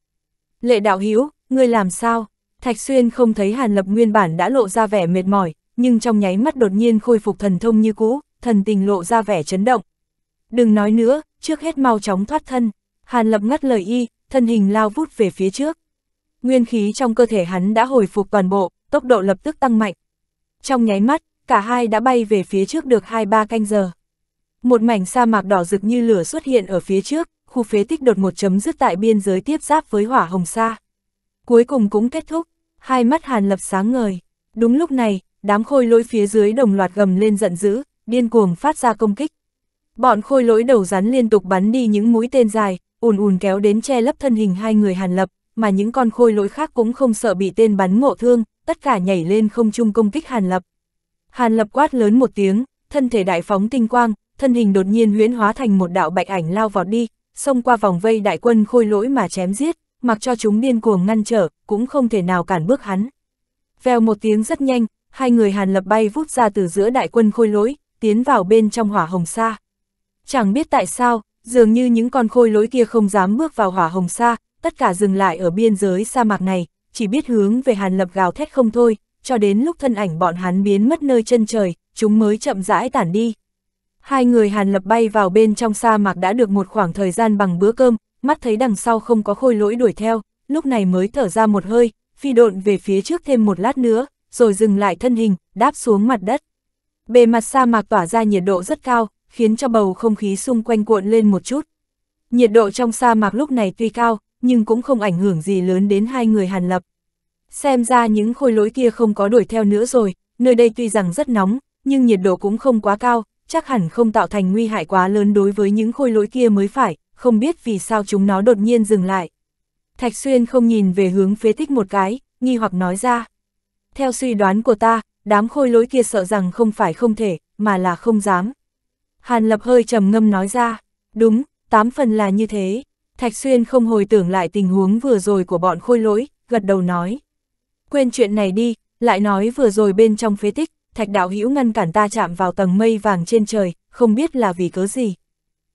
Lệ đạo hữu ngươi làm sao? Thạch Xuyên không thấy Hàn Lập nguyên bản đã lộ ra vẻ mệt mỏi, nhưng trong nháy mắt đột nhiên khôi phục thần thông như cũ, thần tình lộ ra vẻ chấn động. Đừng nói nữa, trước hết mau chóng thoát thân. Hàn Lập ngắt lời y, thân hình lao vút về phía trước. Nguyên khí trong cơ thể hắn đã hồi phục toàn bộ, tốc độ lập tức tăng mạnh. Trong nháy mắt, cả hai đã bay về phía trước được hai ba canh giờ. Một mảnh sa mạc đỏ rực như lửa xuất hiện ở phía trước, khu phế tích đột một chấm dứt tại biên giới tiếp giáp với hỏa hồng sa. Cuối cùng cũng kết thúc, hai mắt Hàn Lập sáng ngời. Đúng lúc này, đám khôi lỗi phía dưới đồng loạt gầm lên giận dữ, điên cuồng phát ra công kích. Bọn khôi lỗi đầu rắn liên tục bắn đi những mũi tên dài, ùn ùn kéo đến che lấp thân hình hai người Hàn Lập, mà những con khôi lỗi khác cũng không sợ bị tên bắn ngộ thương, tất cả nhảy lên không trung công kích Hàn Lập. Hàn Lập quát lớn một tiếng, thân thể đại phóng tinh quang, thân hình đột nhiên huyễn hóa thành một đạo bạch ảnh lao vào đi, xông qua vòng vây đại quân khôi lỗi mà chém giết, mặc cho chúng điên cuồng ngăn trở, cũng không thể nào cản bước hắn. Vèo một tiếng rất nhanh, hai người Hàn Lập bay vút ra từ giữa đại quân khôi lỗi, tiến vào bên trong hỏa hồng sa. Chẳng biết tại sao, Dường như những con khôi lỗi kia không dám bước vào hỏa hồng xa, tất cả dừng lại ở biên giới sa mạc này, chỉ biết hướng về hàn lập gào thét không thôi, cho đến lúc thân ảnh bọn hắn biến mất nơi chân trời, chúng mới chậm rãi tản đi. Hai người hàn lập bay vào bên trong sa mạc đã được một khoảng thời gian bằng bữa cơm, mắt thấy đằng sau không có khôi lỗi đuổi theo, lúc này mới thở ra một hơi, phi độn về phía trước thêm một lát nữa, rồi dừng lại thân hình, đáp xuống mặt đất. Bề mặt sa mạc tỏa ra nhiệt độ rất cao, khiến cho bầu không khí xung quanh cuộn lên một chút. Nhiệt độ trong sa mạc lúc này tuy cao, nhưng cũng không ảnh hưởng gì lớn đến hai người Hàn Lập. Xem ra những khôi lỗi kia không có đuổi theo nữa rồi, nơi đây tuy rằng rất nóng, nhưng nhiệt độ cũng không quá cao, chắc hẳn không tạo thành nguy hại quá lớn đối với những khôi lỗi kia mới phải, không biết vì sao chúng nó đột nhiên dừng lại. Thạch Xuyên không nhìn về hướng phế tích một cái, nghi hoặc nói ra. Theo suy đoán của ta, đám khôi lỗi kia sợ rằng không phải không thể, mà là không dám. Hàn Lập hơi trầm ngâm nói ra, đúng, tám phần là như thế. Thạch Xuyên không hồi tưởng lại tình huống vừa rồi của bọn khôi lỗi, gật đầu nói. Quên chuyện này đi, lại nói vừa rồi bên trong phế tích, Thạch Đạo Hữu ngăn cản ta chạm vào tầng mây vàng trên trời, không biết là vì cớ gì.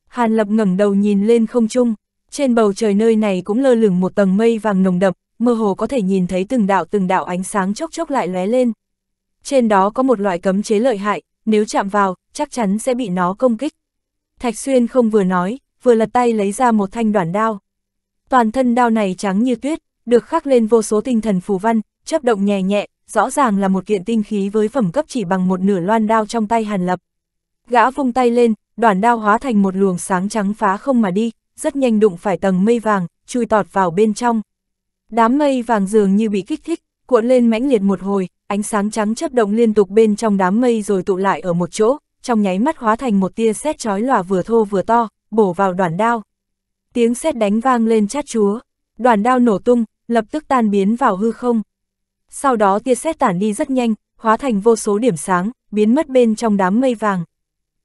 Hàn Lập ngẩng đầu nhìn lên không trung, trên bầu trời nơi này cũng lơ lửng một tầng mây vàng nồng đậm, mơ hồ có thể nhìn thấy từng đạo từng đạo ánh sáng chốc chốc lại lóe lên. Trên đó có một loại cấm chế lợi hại, nếu chạm vào, chắc chắn sẽ bị nó công kích. Thạch Xuyên không vừa nói, vừa lật tay lấy ra một thanh đoạn đao. Toàn thân đao này trắng như tuyết, được khắc lên vô số tinh thần phù văn, chấp động nhẹ nhẹ, rõ ràng là một kiện tinh khí với phẩm cấp chỉ bằng một nửa loan đao trong tay Hàn Lập. Gã vung tay lên, đoạn đao hóa thành một luồng sáng trắng phá không mà đi, rất nhanh đụng phải tầng mây vàng, chui tọt vào bên trong. Đám mây vàng dường như bị kích thích, cuộn lên mãnh liệt một hồi, ánh sáng trắng chấp động liên tục bên trong đám mây rồi tụ lại ở một chỗ, trong nháy mắt hóa thành một tia sét chói lòa vừa thô vừa to, bổ vào đoàn đao. Tiếng sét đánh vang lên chát chúa, đoàn đao nổ tung, lập tức tan biến vào hư không. Sau đó tia sét tản đi rất nhanh, hóa thành vô số điểm sáng, biến mất bên trong đám mây vàng.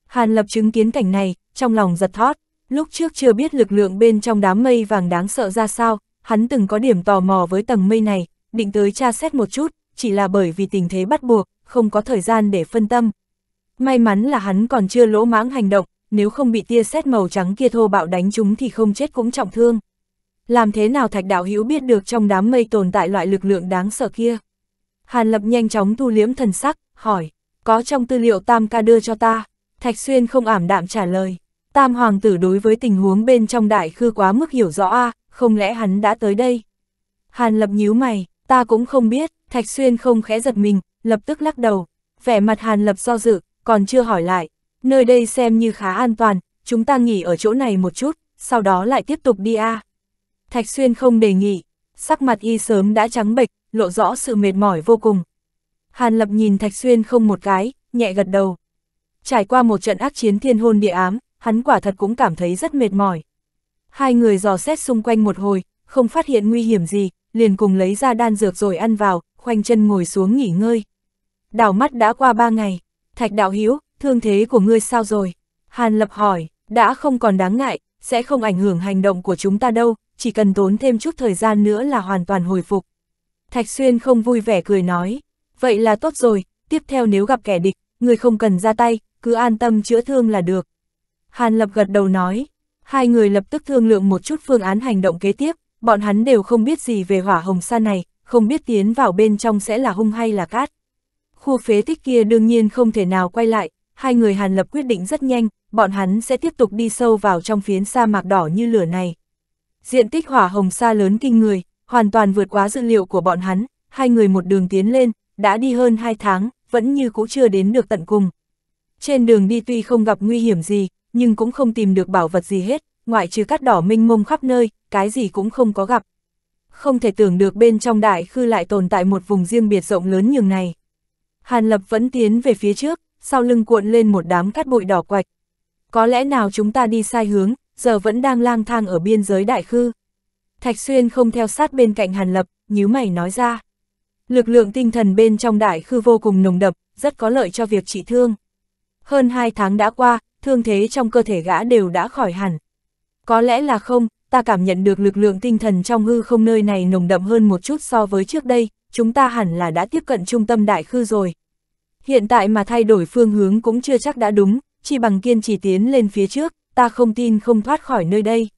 Hàn Lập chứng kiến cảnh này, trong lòng giật thót, lúc trước chưa biết lực lượng bên trong đám mây vàng đáng sợ ra sao, hắn từng có điểm tò mò với tầng mây này, định tới tra xét một chút, chỉ là bởi vì tình thế bắt buộc, không có thời gian để phân tâm, May mắn là hắn còn chưa lỗ mãng hành động, nếu không bị tia sét màu trắng kia thô bạo đánh chúng thì không chết cũng trọng thương. Làm thế nào thạch đạo hữu biết được trong đám mây tồn tại loại lực lượng đáng sợ kia? Hàn lập nhanh chóng thu liếm thần sắc, hỏi, có trong tư liệu tam ca đưa cho ta? Thạch xuyên không ảm đạm trả lời, tam hoàng tử đối với tình huống bên trong đại khư quá mức hiểu rõ a không lẽ hắn đã tới đây? Hàn lập nhíu mày, ta cũng không biết, thạch xuyên không khẽ giật mình, lập tức lắc đầu, vẻ mặt hàn lập do dự, còn chưa hỏi lại, nơi đây xem như khá an toàn, chúng ta nghỉ ở chỗ này một chút, sau đó lại tiếp tục đi a. Thạch Xuyên không đề nghị, sắc mặt y sớm đã trắng bệch, lộ rõ sự mệt mỏi vô cùng. Hàn Lập nhìn Thạch Xuyên không một cái, nhẹ gật đầu. Trải qua một trận ác chiến thiên hôn địa ám, hắn quả thật cũng cảm thấy rất mệt mỏi. Hai người dò xét xung quanh một hồi, không phát hiện nguy hiểm gì, liền cùng lấy ra đan dược rồi ăn vào, khoanh chân ngồi xuống nghỉ ngơi. Đảo mắt đã qua ba ngày. Thạch Đạo Hiếu, thương thế của ngươi sao rồi? Hàn Lập hỏi, đã không còn đáng ngại, sẽ không ảnh hưởng hành động của chúng ta đâu, chỉ cần tốn thêm chút thời gian nữa là hoàn toàn hồi phục. Thạch Xuyên không vui vẻ cười nói, vậy là tốt rồi, tiếp theo nếu gặp kẻ địch, người không cần ra tay, cứ an tâm chữa thương là được. Hàn Lập gật đầu nói, hai người lập tức thương lượng một chút phương án hành động kế tiếp, bọn hắn đều không biết gì về hỏa hồng sa này, không biết tiến vào bên trong sẽ là hung hay là cát khu phế tích kia đương nhiên không thể nào quay lại, hai người Hàn Lập quyết định rất nhanh, bọn hắn sẽ tiếp tục đi sâu vào trong phiến sa mạc đỏ như lửa này. Diện tích hỏa hồng sa lớn kinh người, hoàn toàn vượt quá dự liệu của bọn hắn, hai người một đường tiến lên, đã đi hơn hai tháng, vẫn như cũ chưa đến được tận cùng. Trên đường đi tuy không gặp nguy hiểm gì, nhưng cũng không tìm được bảo vật gì hết, ngoại trừ cắt đỏ minh mông khắp nơi, cái gì cũng không có gặp. Không thể tưởng được bên trong đại khư lại tồn tại một vùng riêng biệt rộng lớn nhường này. Hàn Lập vẫn tiến về phía trước, sau lưng cuộn lên một đám cát bụi đỏ quạch. Có lẽ nào chúng ta đi sai hướng, giờ vẫn đang lang thang ở biên giới đại khư. Thạch Xuyên không theo sát bên cạnh Hàn Lập, nhíu mày nói ra. Lực lượng tinh thần bên trong đại khư vô cùng nồng đậm, rất có lợi cho việc trị thương. Hơn hai tháng đã qua, thương thế trong cơ thể gã đều đã khỏi hẳn. Có lẽ là không, ta cảm nhận được lực lượng tinh thần trong hư không nơi này nồng đậm hơn một chút so với trước đây, chúng ta hẳn là đã tiếp cận trung tâm đại khư rồi. Hiện tại mà thay đổi phương hướng cũng chưa chắc đã đúng, chỉ bằng kiên trì tiến lên phía trước, ta không tin không thoát khỏi nơi đây.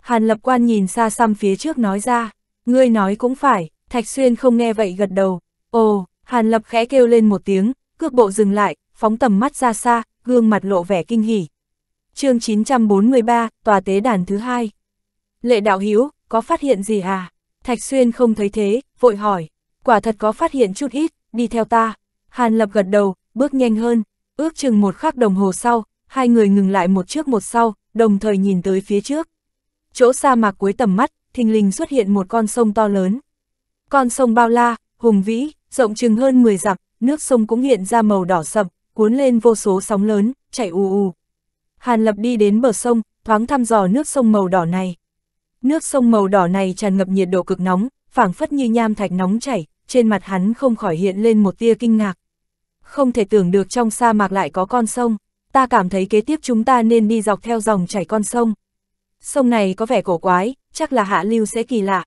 Hàn lập quan nhìn xa xăm phía trước nói ra, ngươi nói cũng phải, Thạch Xuyên không nghe vậy gật đầu, ồ, Hàn lập khẽ kêu lên một tiếng, cước bộ dừng lại, phóng tầm mắt ra xa, gương mặt lộ vẻ kinh hỉ. chương 943, Tòa tế đàn thứ hai. Lệ đạo hiếu, có phát hiện gì à? Thạch Xuyên không thấy thế, vội hỏi, quả thật có phát hiện chút ít, đi theo ta. Hàn Lập gật đầu, bước nhanh hơn, ước chừng một khắc đồng hồ sau, hai người ngừng lại một trước một sau, đồng thời nhìn tới phía trước. Chỗ sa mạc cuối tầm mắt, thình lình xuất hiện một con sông to lớn. Con sông bao la, hùng vĩ, rộng chừng hơn 10 dặm, nước sông cũng hiện ra màu đỏ sậm, cuốn lên vô số sóng lớn, chảy ù ù. Hàn Lập đi đến bờ sông, thoáng thăm dò nước sông màu đỏ này. Nước sông màu đỏ này tràn ngập nhiệt độ cực nóng, phảng phất như nham thạch nóng chảy, trên mặt hắn không khỏi hiện lên một tia kinh ngạc. Không thể tưởng được trong sa mạc lại có con sông, ta cảm thấy kế tiếp chúng ta nên đi dọc theo dòng chảy con sông. Sông này có vẻ cổ quái, chắc là hạ lưu sẽ kỳ lạ.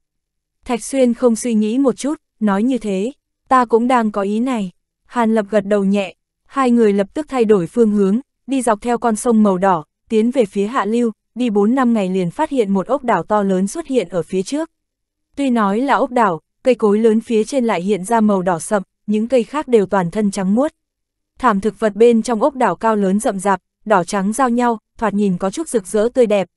Thạch Xuyên không suy nghĩ một chút, nói như thế, ta cũng đang có ý này. Hàn Lập gật đầu nhẹ, hai người lập tức thay đổi phương hướng, đi dọc theo con sông màu đỏ, tiến về phía hạ lưu, đi 4 năm ngày liền phát hiện một ốc đảo to lớn xuất hiện ở phía trước. Tuy nói là ốc đảo, cây cối lớn phía trên lại hiện ra màu đỏ sậm, những cây khác đều toàn thân trắng muốt. Thảm thực vật bên trong ốc đảo cao lớn rậm rạp, đỏ trắng giao nhau, thoạt nhìn có chút rực rỡ tươi đẹp.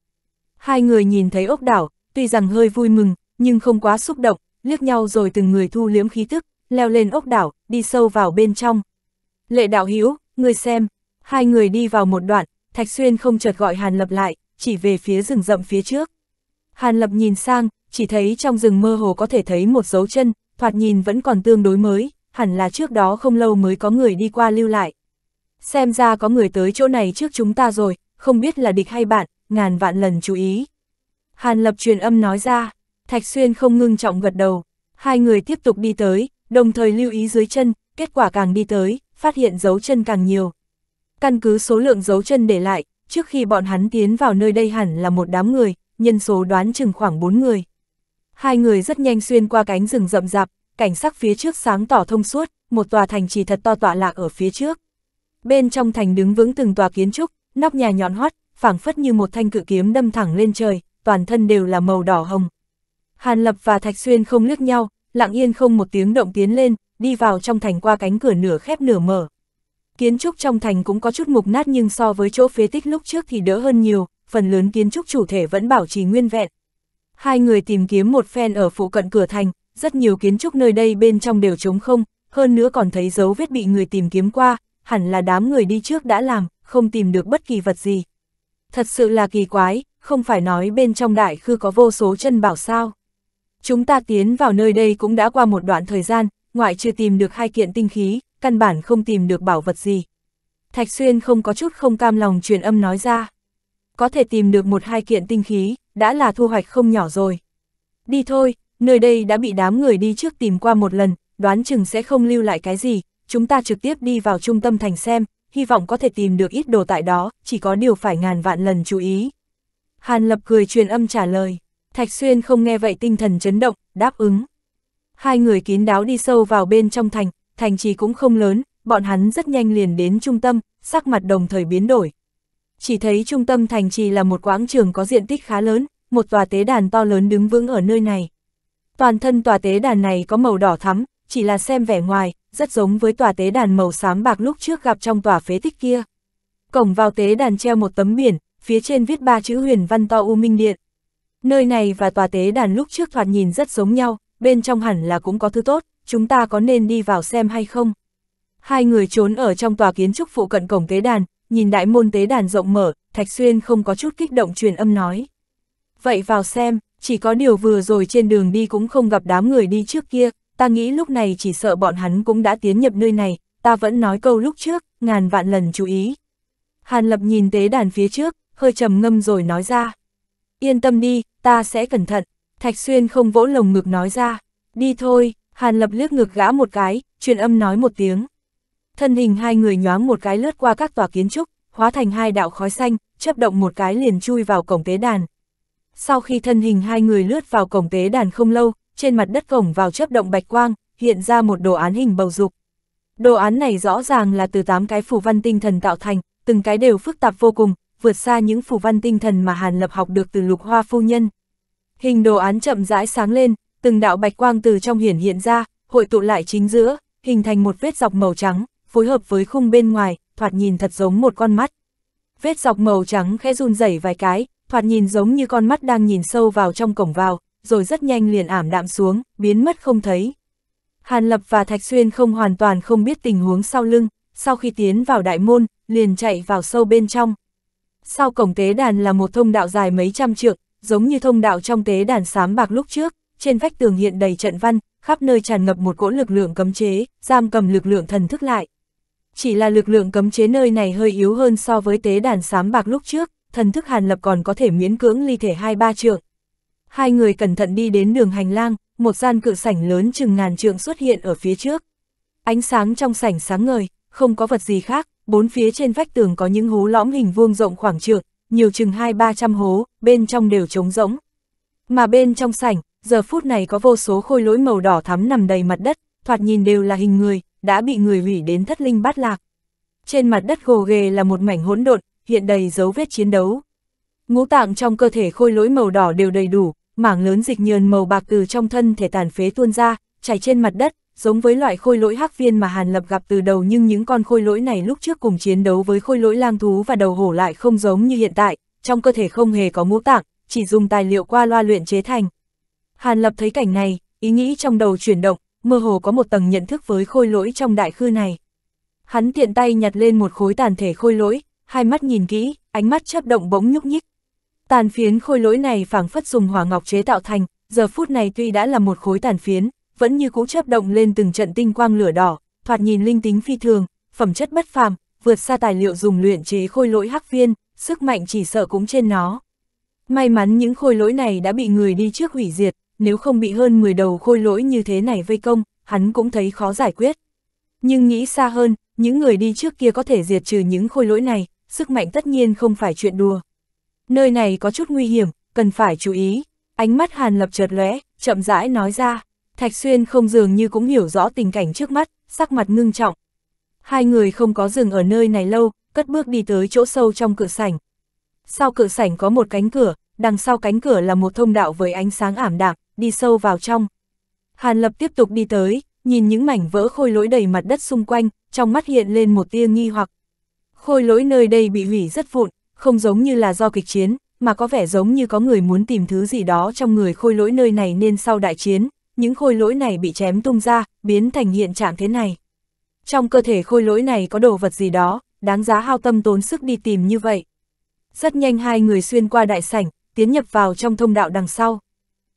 Hai người nhìn thấy ốc đảo, tuy rằng hơi vui mừng, nhưng không quá xúc động, liếc nhau rồi từng người thu liếm khí tức, leo lên ốc đảo, đi sâu vào bên trong. Lệ đạo Hiếu, người xem, hai người đi vào một đoạn, Thạch Xuyên không chợt gọi Hàn Lập lại, chỉ về phía rừng rậm phía trước. Hàn Lập nhìn sang, chỉ thấy trong rừng mơ hồ có thể thấy một dấu chân, thoạt nhìn vẫn còn tương đối mới, hẳn là trước đó không lâu mới có người đi qua lưu lại. Xem ra có người tới chỗ này trước chúng ta rồi, không biết là địch hay bạn, ngàn vạn lần chú ý. Hàn lập truyền âm nói ra, Thạch Xuyên không ngưng trọng gật đầu, hai người tiếp tục đi tới, đồng thời lưu ý dưới chân, kết quả càng đi tới, phát hiện dấu chân càng nhiều. Căn cứ số lượng dấu chân để lại, trước khi bọn hắn tiến vào nơi đây hẳn là một đám người, nhân số đoán chừng khoảng 4 người. Hai người rất nhanh xuyên qua cánh rừng rậm rạp, cảnh sắc phía trước sáng tỏ thông suốt, một tòa thành trì thật to tọa lạc ở phía trước. Bên trong thành đứng vững từng tòa kiến trúc, nóc nhà nhọn hoắt, phảng phất như một thanh cự kiếm đâm thẳng lên trời, toàn thân đều là màu đỏ hồng. Hàn Lập và Thạch Xuyên không liếc nhau, lặng yên không một tiếng động tiến lên, đi vào trong thành qua cánh cửa nửa khép nửa mở. Kiến trúc trong thành cũng có chút mục nát nhưng so với chỗ phế tích lúc trước thì đỡ hơn nhiều, phần lớn kiến trúc chủ thể vẫn bảo trì nguyên vẹn, Hai người tìm kiếm một phen ở phụ cận cửa thành, rất nhiều kiến trúc nơi đây bên trong đều trống không, hơn nữa còn thấy dấu vết bị người tìm kiếm qua, hẳn là đám người đi trước đã làm, không tìm được bất kỳ vật gì. Thật sự là kỳ quái, không phải nói bên trong đại khư có vô số chân bảo sao. Chúng ta tiến vào nơi đây cũng đã qua một đoạn thời gian, ngoại trừ tìm được hai kiện tinh khí, căn bản không tìm được bảo vật gì. Thạch Xuyên không có chút không cam lòng truyền âm nói ra. Có thể tìm được một hai kiện tinh khí, đã là thu hoạch không nhỏ rồi. Đi thôi, nơi đây đã bị đám người đi trước tìm qua một lần, đoán chừng sẽ không lưu lại cái gì, chúng ta trực tiếp đi vào trung tâm thành xem, hy vọng có thể tìm được ít đồ tại đó, chỉ có điều phải ngàn vạn lần chú ý. Hàn Lập cười truyền âm trả lời, Thạch Xuyên không nghe vậy tinh thần chấn động, đáp ứng. Hai người kín đáo đi sâu vào bên trong thành, thành trì cũng không lớn, bọn hắn rất nhanh liền đến trung tâm, sắc mặt đồng thời biến đổi, chỉ thấy trung tâm thành trì là một quảng trường có diện tích khá lớn, một tòa tế đàn to lớn đứng vững ở nơi này. Toàn thân tòa tế đàn này có màu đỏ thắm, chỉ là xem vẻ ngoài, rất giống với tòa tế đàn màu xám bạc lúc trước gặp trong tòa phế tích kia. Cổng vào tế đàn treo một tấm biển, phía trên viết ba chữ huyền văn to U Minh Điện. Nơi này và tòa tế đàn lúc trước thoạt nhìn rất giống nhau, bên trong hẳn là cũng có thứ tốt, chúng ta có nên đi vào xem hay không? Hai người trốn ở trong tòa kiến trúc phụ cận cổng tế đàn, nhìn đại môn tế đàn rộng mở, Thạch Xuyên không có chút kích động truyền âm nói. Vậy vào xem, chỉ có điều vừa rồi trên đường đi cũng không gặp đám người đi trước kia, ta nghĩ lúc này chỉ sợ bọn hắn cũng đã tiến nhập nơi này, ta vẫn nói câu lúc trước, ngàn vạn lần chú ý. Hàn Lập nhìn tế đàn phía trước, hơi trầm ngâm rồi nói ra. Yên tâm đi, ta sẽ cẩn thận. Thạch Xuyên không vỗ lồng ngực nói ra. Đi thôi, Hàn Lập liếc ngực gã một cái, truyền âm nói một tiếng. Thân hình hai người nhoáng một cái lướt qua các tòa kiến trúc, hóa thành hai đạo khói xanh, chấp động một cái liền chui vào cổng tế đàn. Sau khi thân hình hai người lướt vào cổng tế đàn không lâu, trên mặt đất cổng vào chấp động bạch quang, hiện ra một đồ án hình bầu dục. Đồ án này rõ ràng là từ 8 cái phù văn tinh thần tạo thành, từng cái đều phức tạp vô cùng, vượt xa những phù văn tinh thần mà Hàn Lập học được từ lục hoa phu nhân. Hình đồ án chậm rãi sáng lên, từng đạo bạch quang từ trong hiển hiện ra, hội tụ lại chính giữa, hình thành một vết dọc màu trắng phối hợp với khung bên ngoài, thoạt nhìn thật giống một con mắt. Vết dọc màu trắng khẽ run rẩy vài cái, thoạt nhìn giống như con mắt đang nhìn sâu vào trong cổng vào, rồi rất nhanh liền ảm đạm xuống, biến mất không thấy. Hàn Lập và Thạch Xuyên không hoàn toàn không biết tình huống sau lưng, sau khi tiến vào đại môn, liền chạy vào sâu bên trong. Sau cổng tế đàn là một thông đạo dài mấy trăm trượng, giống như thông đạo trong tế đàn sám bạc lúc trước, trên vách tường hiện đầy trận văn, khắp nơi tràn ngập một cỗ lực lượng cấm chế, giam cầm lực lượng thần thức lại chỉ là lực lượng cấm chế nơi này hơi yếu hơn so với tế đàn sám bạc lúc trước, thần thức Hàn Lập còn có thể miễn cưỡng ly thể hai ba trượng. Hai người cẩn thận đi đến đường hành lang, một gian cự sảnh lớn chừng ngàn trượng xuất hiện ở phía trước. Ánh sáng trong sảnh sáng ngời, không có vật gì khác, bốn phía trên vách tường có những hố lõm hình vuông rộng khoảng trượng, nhiều chừng hai ba trăm hố, bên trong đều trống rỗng. Mà bên trong sảnh, giờ phút này có vô số khôi lỗi màu đỏ thắm nằm đầy mặt đất, thoạt nhìn đều là hình người, đã bị người hủy đến thất linh bát lạc. Trên mặt đất gồ ghề là một mảnh hỗn độn, hiện đầy dấu vết chiến đấu. Ngũ tạng trong cơ thể khôi lỗi màu đỏ đều đầy đủ, mảng lớn dịch nhờn màu bạc từ trong thân thể tàn phế tuôn ra, chảy trên mặt đất, giống với loại khôi lỗi hắc viên mà Hàn Lập gặp từ đầu nhưng những con khôi lỗi này lúc trước cùng chiến đấu với khôi lỗi lang thú và đầu hổ lại không giống như hiện tại, trong cơ thể không hề có ngũ tạng, chỉ dùng tài liệu qua loa luyện chế thành. Hàn Lập thấy cảnh này, ý nghĩ trong đầu chuyển động, mơ hồ có một tầng nhận thức với khôi lỗi trong đại khư này. Hắn tiện tay nhặt lên một khối tàn thể khôi lỗi, hai mắt nhìn kỹ, ánh mắt chấp động bỗng nhúc nhích. Tàn phiến khôi lỗi này phảng phất dùng hỏa ngọc chế tạo thành, giờ phút này tuy đã là một khối tàn phiến, vẫn như cũ chấp động lên từng trận tinh quang lửa đỏ, thoạt nhìn linh tính phi thường, phẩm chất bất phàm, vượt xa tài liệu dùng luyện chế khôi lỗi hắc viên, sức mạnh chỉ sợ cũng trên nó. May mắn những khôi lỗi này đã bị người đi trước hủy diệt, nếu không bị hơn 10 đầu khôi lỗi như thế này vây công, hắn cũng thấy khó giải quyết. Nhưng nghĩ xa hơn, những người đi trước kia có thể diệt trừ những khôi lỗi này, sức mạnh tất nhiên không phải chuyện đùa. Nơi này có chút nguy hiểm, cần phải chú ý. Ánh mắt Hàn Lập chợt lóe, chậm rãi nói ra. Thạch Xuyên không dường như cũng hiểu rõ tình cảnh trước mắt, sắc mặt ngưng trọng. Hai người không có dừng ở nơi này lâu, cất bước đi tới chỗ sâu trong cửa sảnh. Sau cửa sảnh có một cánh cửa, đằng sau cánh cửa là một thông đạo với ánh sáng ảm đạm, đi sâu vào trong. Hàn Lập tiếp tục đi tới, nhìn những mảnh vỡ khôi lỗi đầy mặt đất xung quanh, trong mắt hiện lên một tia nghi hoặc. Khôi lỗi nơi đây bị hủy rất vụn, không giống như là do kịch chiến, mà có vẻ giống như có người muốn tìm thứ gì đó trong người khôi lỗi nơi này nên sau đại chiến, những khôi lỗi này bị chém tung ra, biến thành hiện trạng thế này. Trong cơ thể khôi lỗi này có đồ vật gì đó, đáng giá hao tâm tốn sức đi tìm như vậy. Rất nhanh hai người xuyên qua đại sảnh, tiến nhập vào trong thông đạo đằng sau.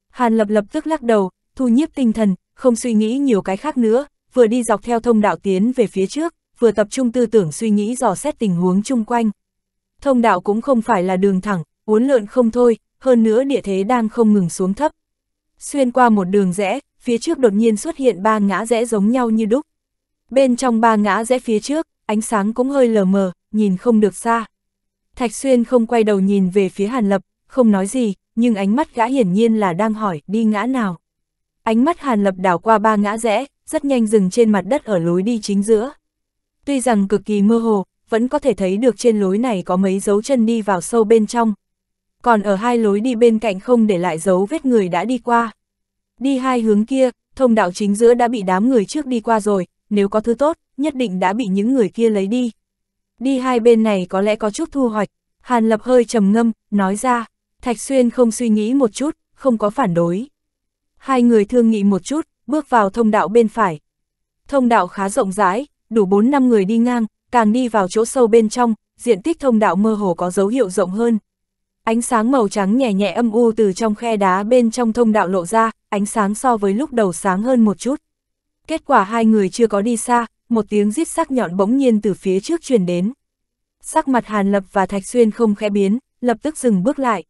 Hàn Lập lập tức lắc đầu, thu nhiếp tinh thần, không suy nghĩ nhiều cái khác nữa, vừa đi dọc theo thông đạo tiến về phía trước, vừa tập trung tư tưởng suy nghĩ dò xét tình huống chung quanh. Thông đạo cũng không phải là đường thẳng, uốn lượn không thôi, hơn nữa địa thế đang không ngừng xuống thấp. Xuyên qua một đường rẽ, phía trước đột nhiên xuất hiện ba ngã rẽ giống nhau như đúc. Bên trong ba ngã rẽ phía trước, ánh sáng cũng hơi lờ mờ, nhìn không được xa. Thạch Xuyên không quay đầu nhìn về phía Hàn Lập, không nói gì, nhưng ánh mắt gã hiển nhiên là đang hỏi, đi ngã nào. Ánh mắt Hàn Lập đảo qua ba ngã rẽ, rất nhanh dừng trên mặt đất ở lối đi chính giữa. Tuy rằng cực kỳ mơ hồ, vẫn có thể thấy được trên lối này có mấy dấu chân đi vào sâu bên trong. Còn ở hai lối đi bên cạnh không để lại dấu vết người đã đi qua. Đi hai hướng kia, thông đạo chính giữa đã bị đám người trước đi qua rồi, nếu có thứ tốt, nhất định đã bị những người kia lấy đi. Đi hai bên này có lẽ có chút thu hoạch, Hàn Lập hơi trầm ngâm, nói ra. Thạch Xuyên không suy nghĩ một chút, không có phản đối. Hai người thương nghị một chút, bước vào thông đạo bên phải. Thông đạo khá rộng rãi, đủ 4 năm người đi ngang, càng đi vào chỗ sâu bên trong, diện tích thông đạo mơ hồ có dấu hiệu rộng hơn. Ánh sáng màu trắng nhẹ nhẹ âm u từ trong khe đá bên trong thông đạo lộ ra, ánh sáng so với lúc đầu sáng hơn một chút. Kết quả hai người chưa có đi xa, một tiếng rít sắc nhọn bỗng nhiên từ phía trước truyền đến. Sắc mặt Hàn Lập và Thạch Xuyên không khẽ biến, lập tức dừng bước lại.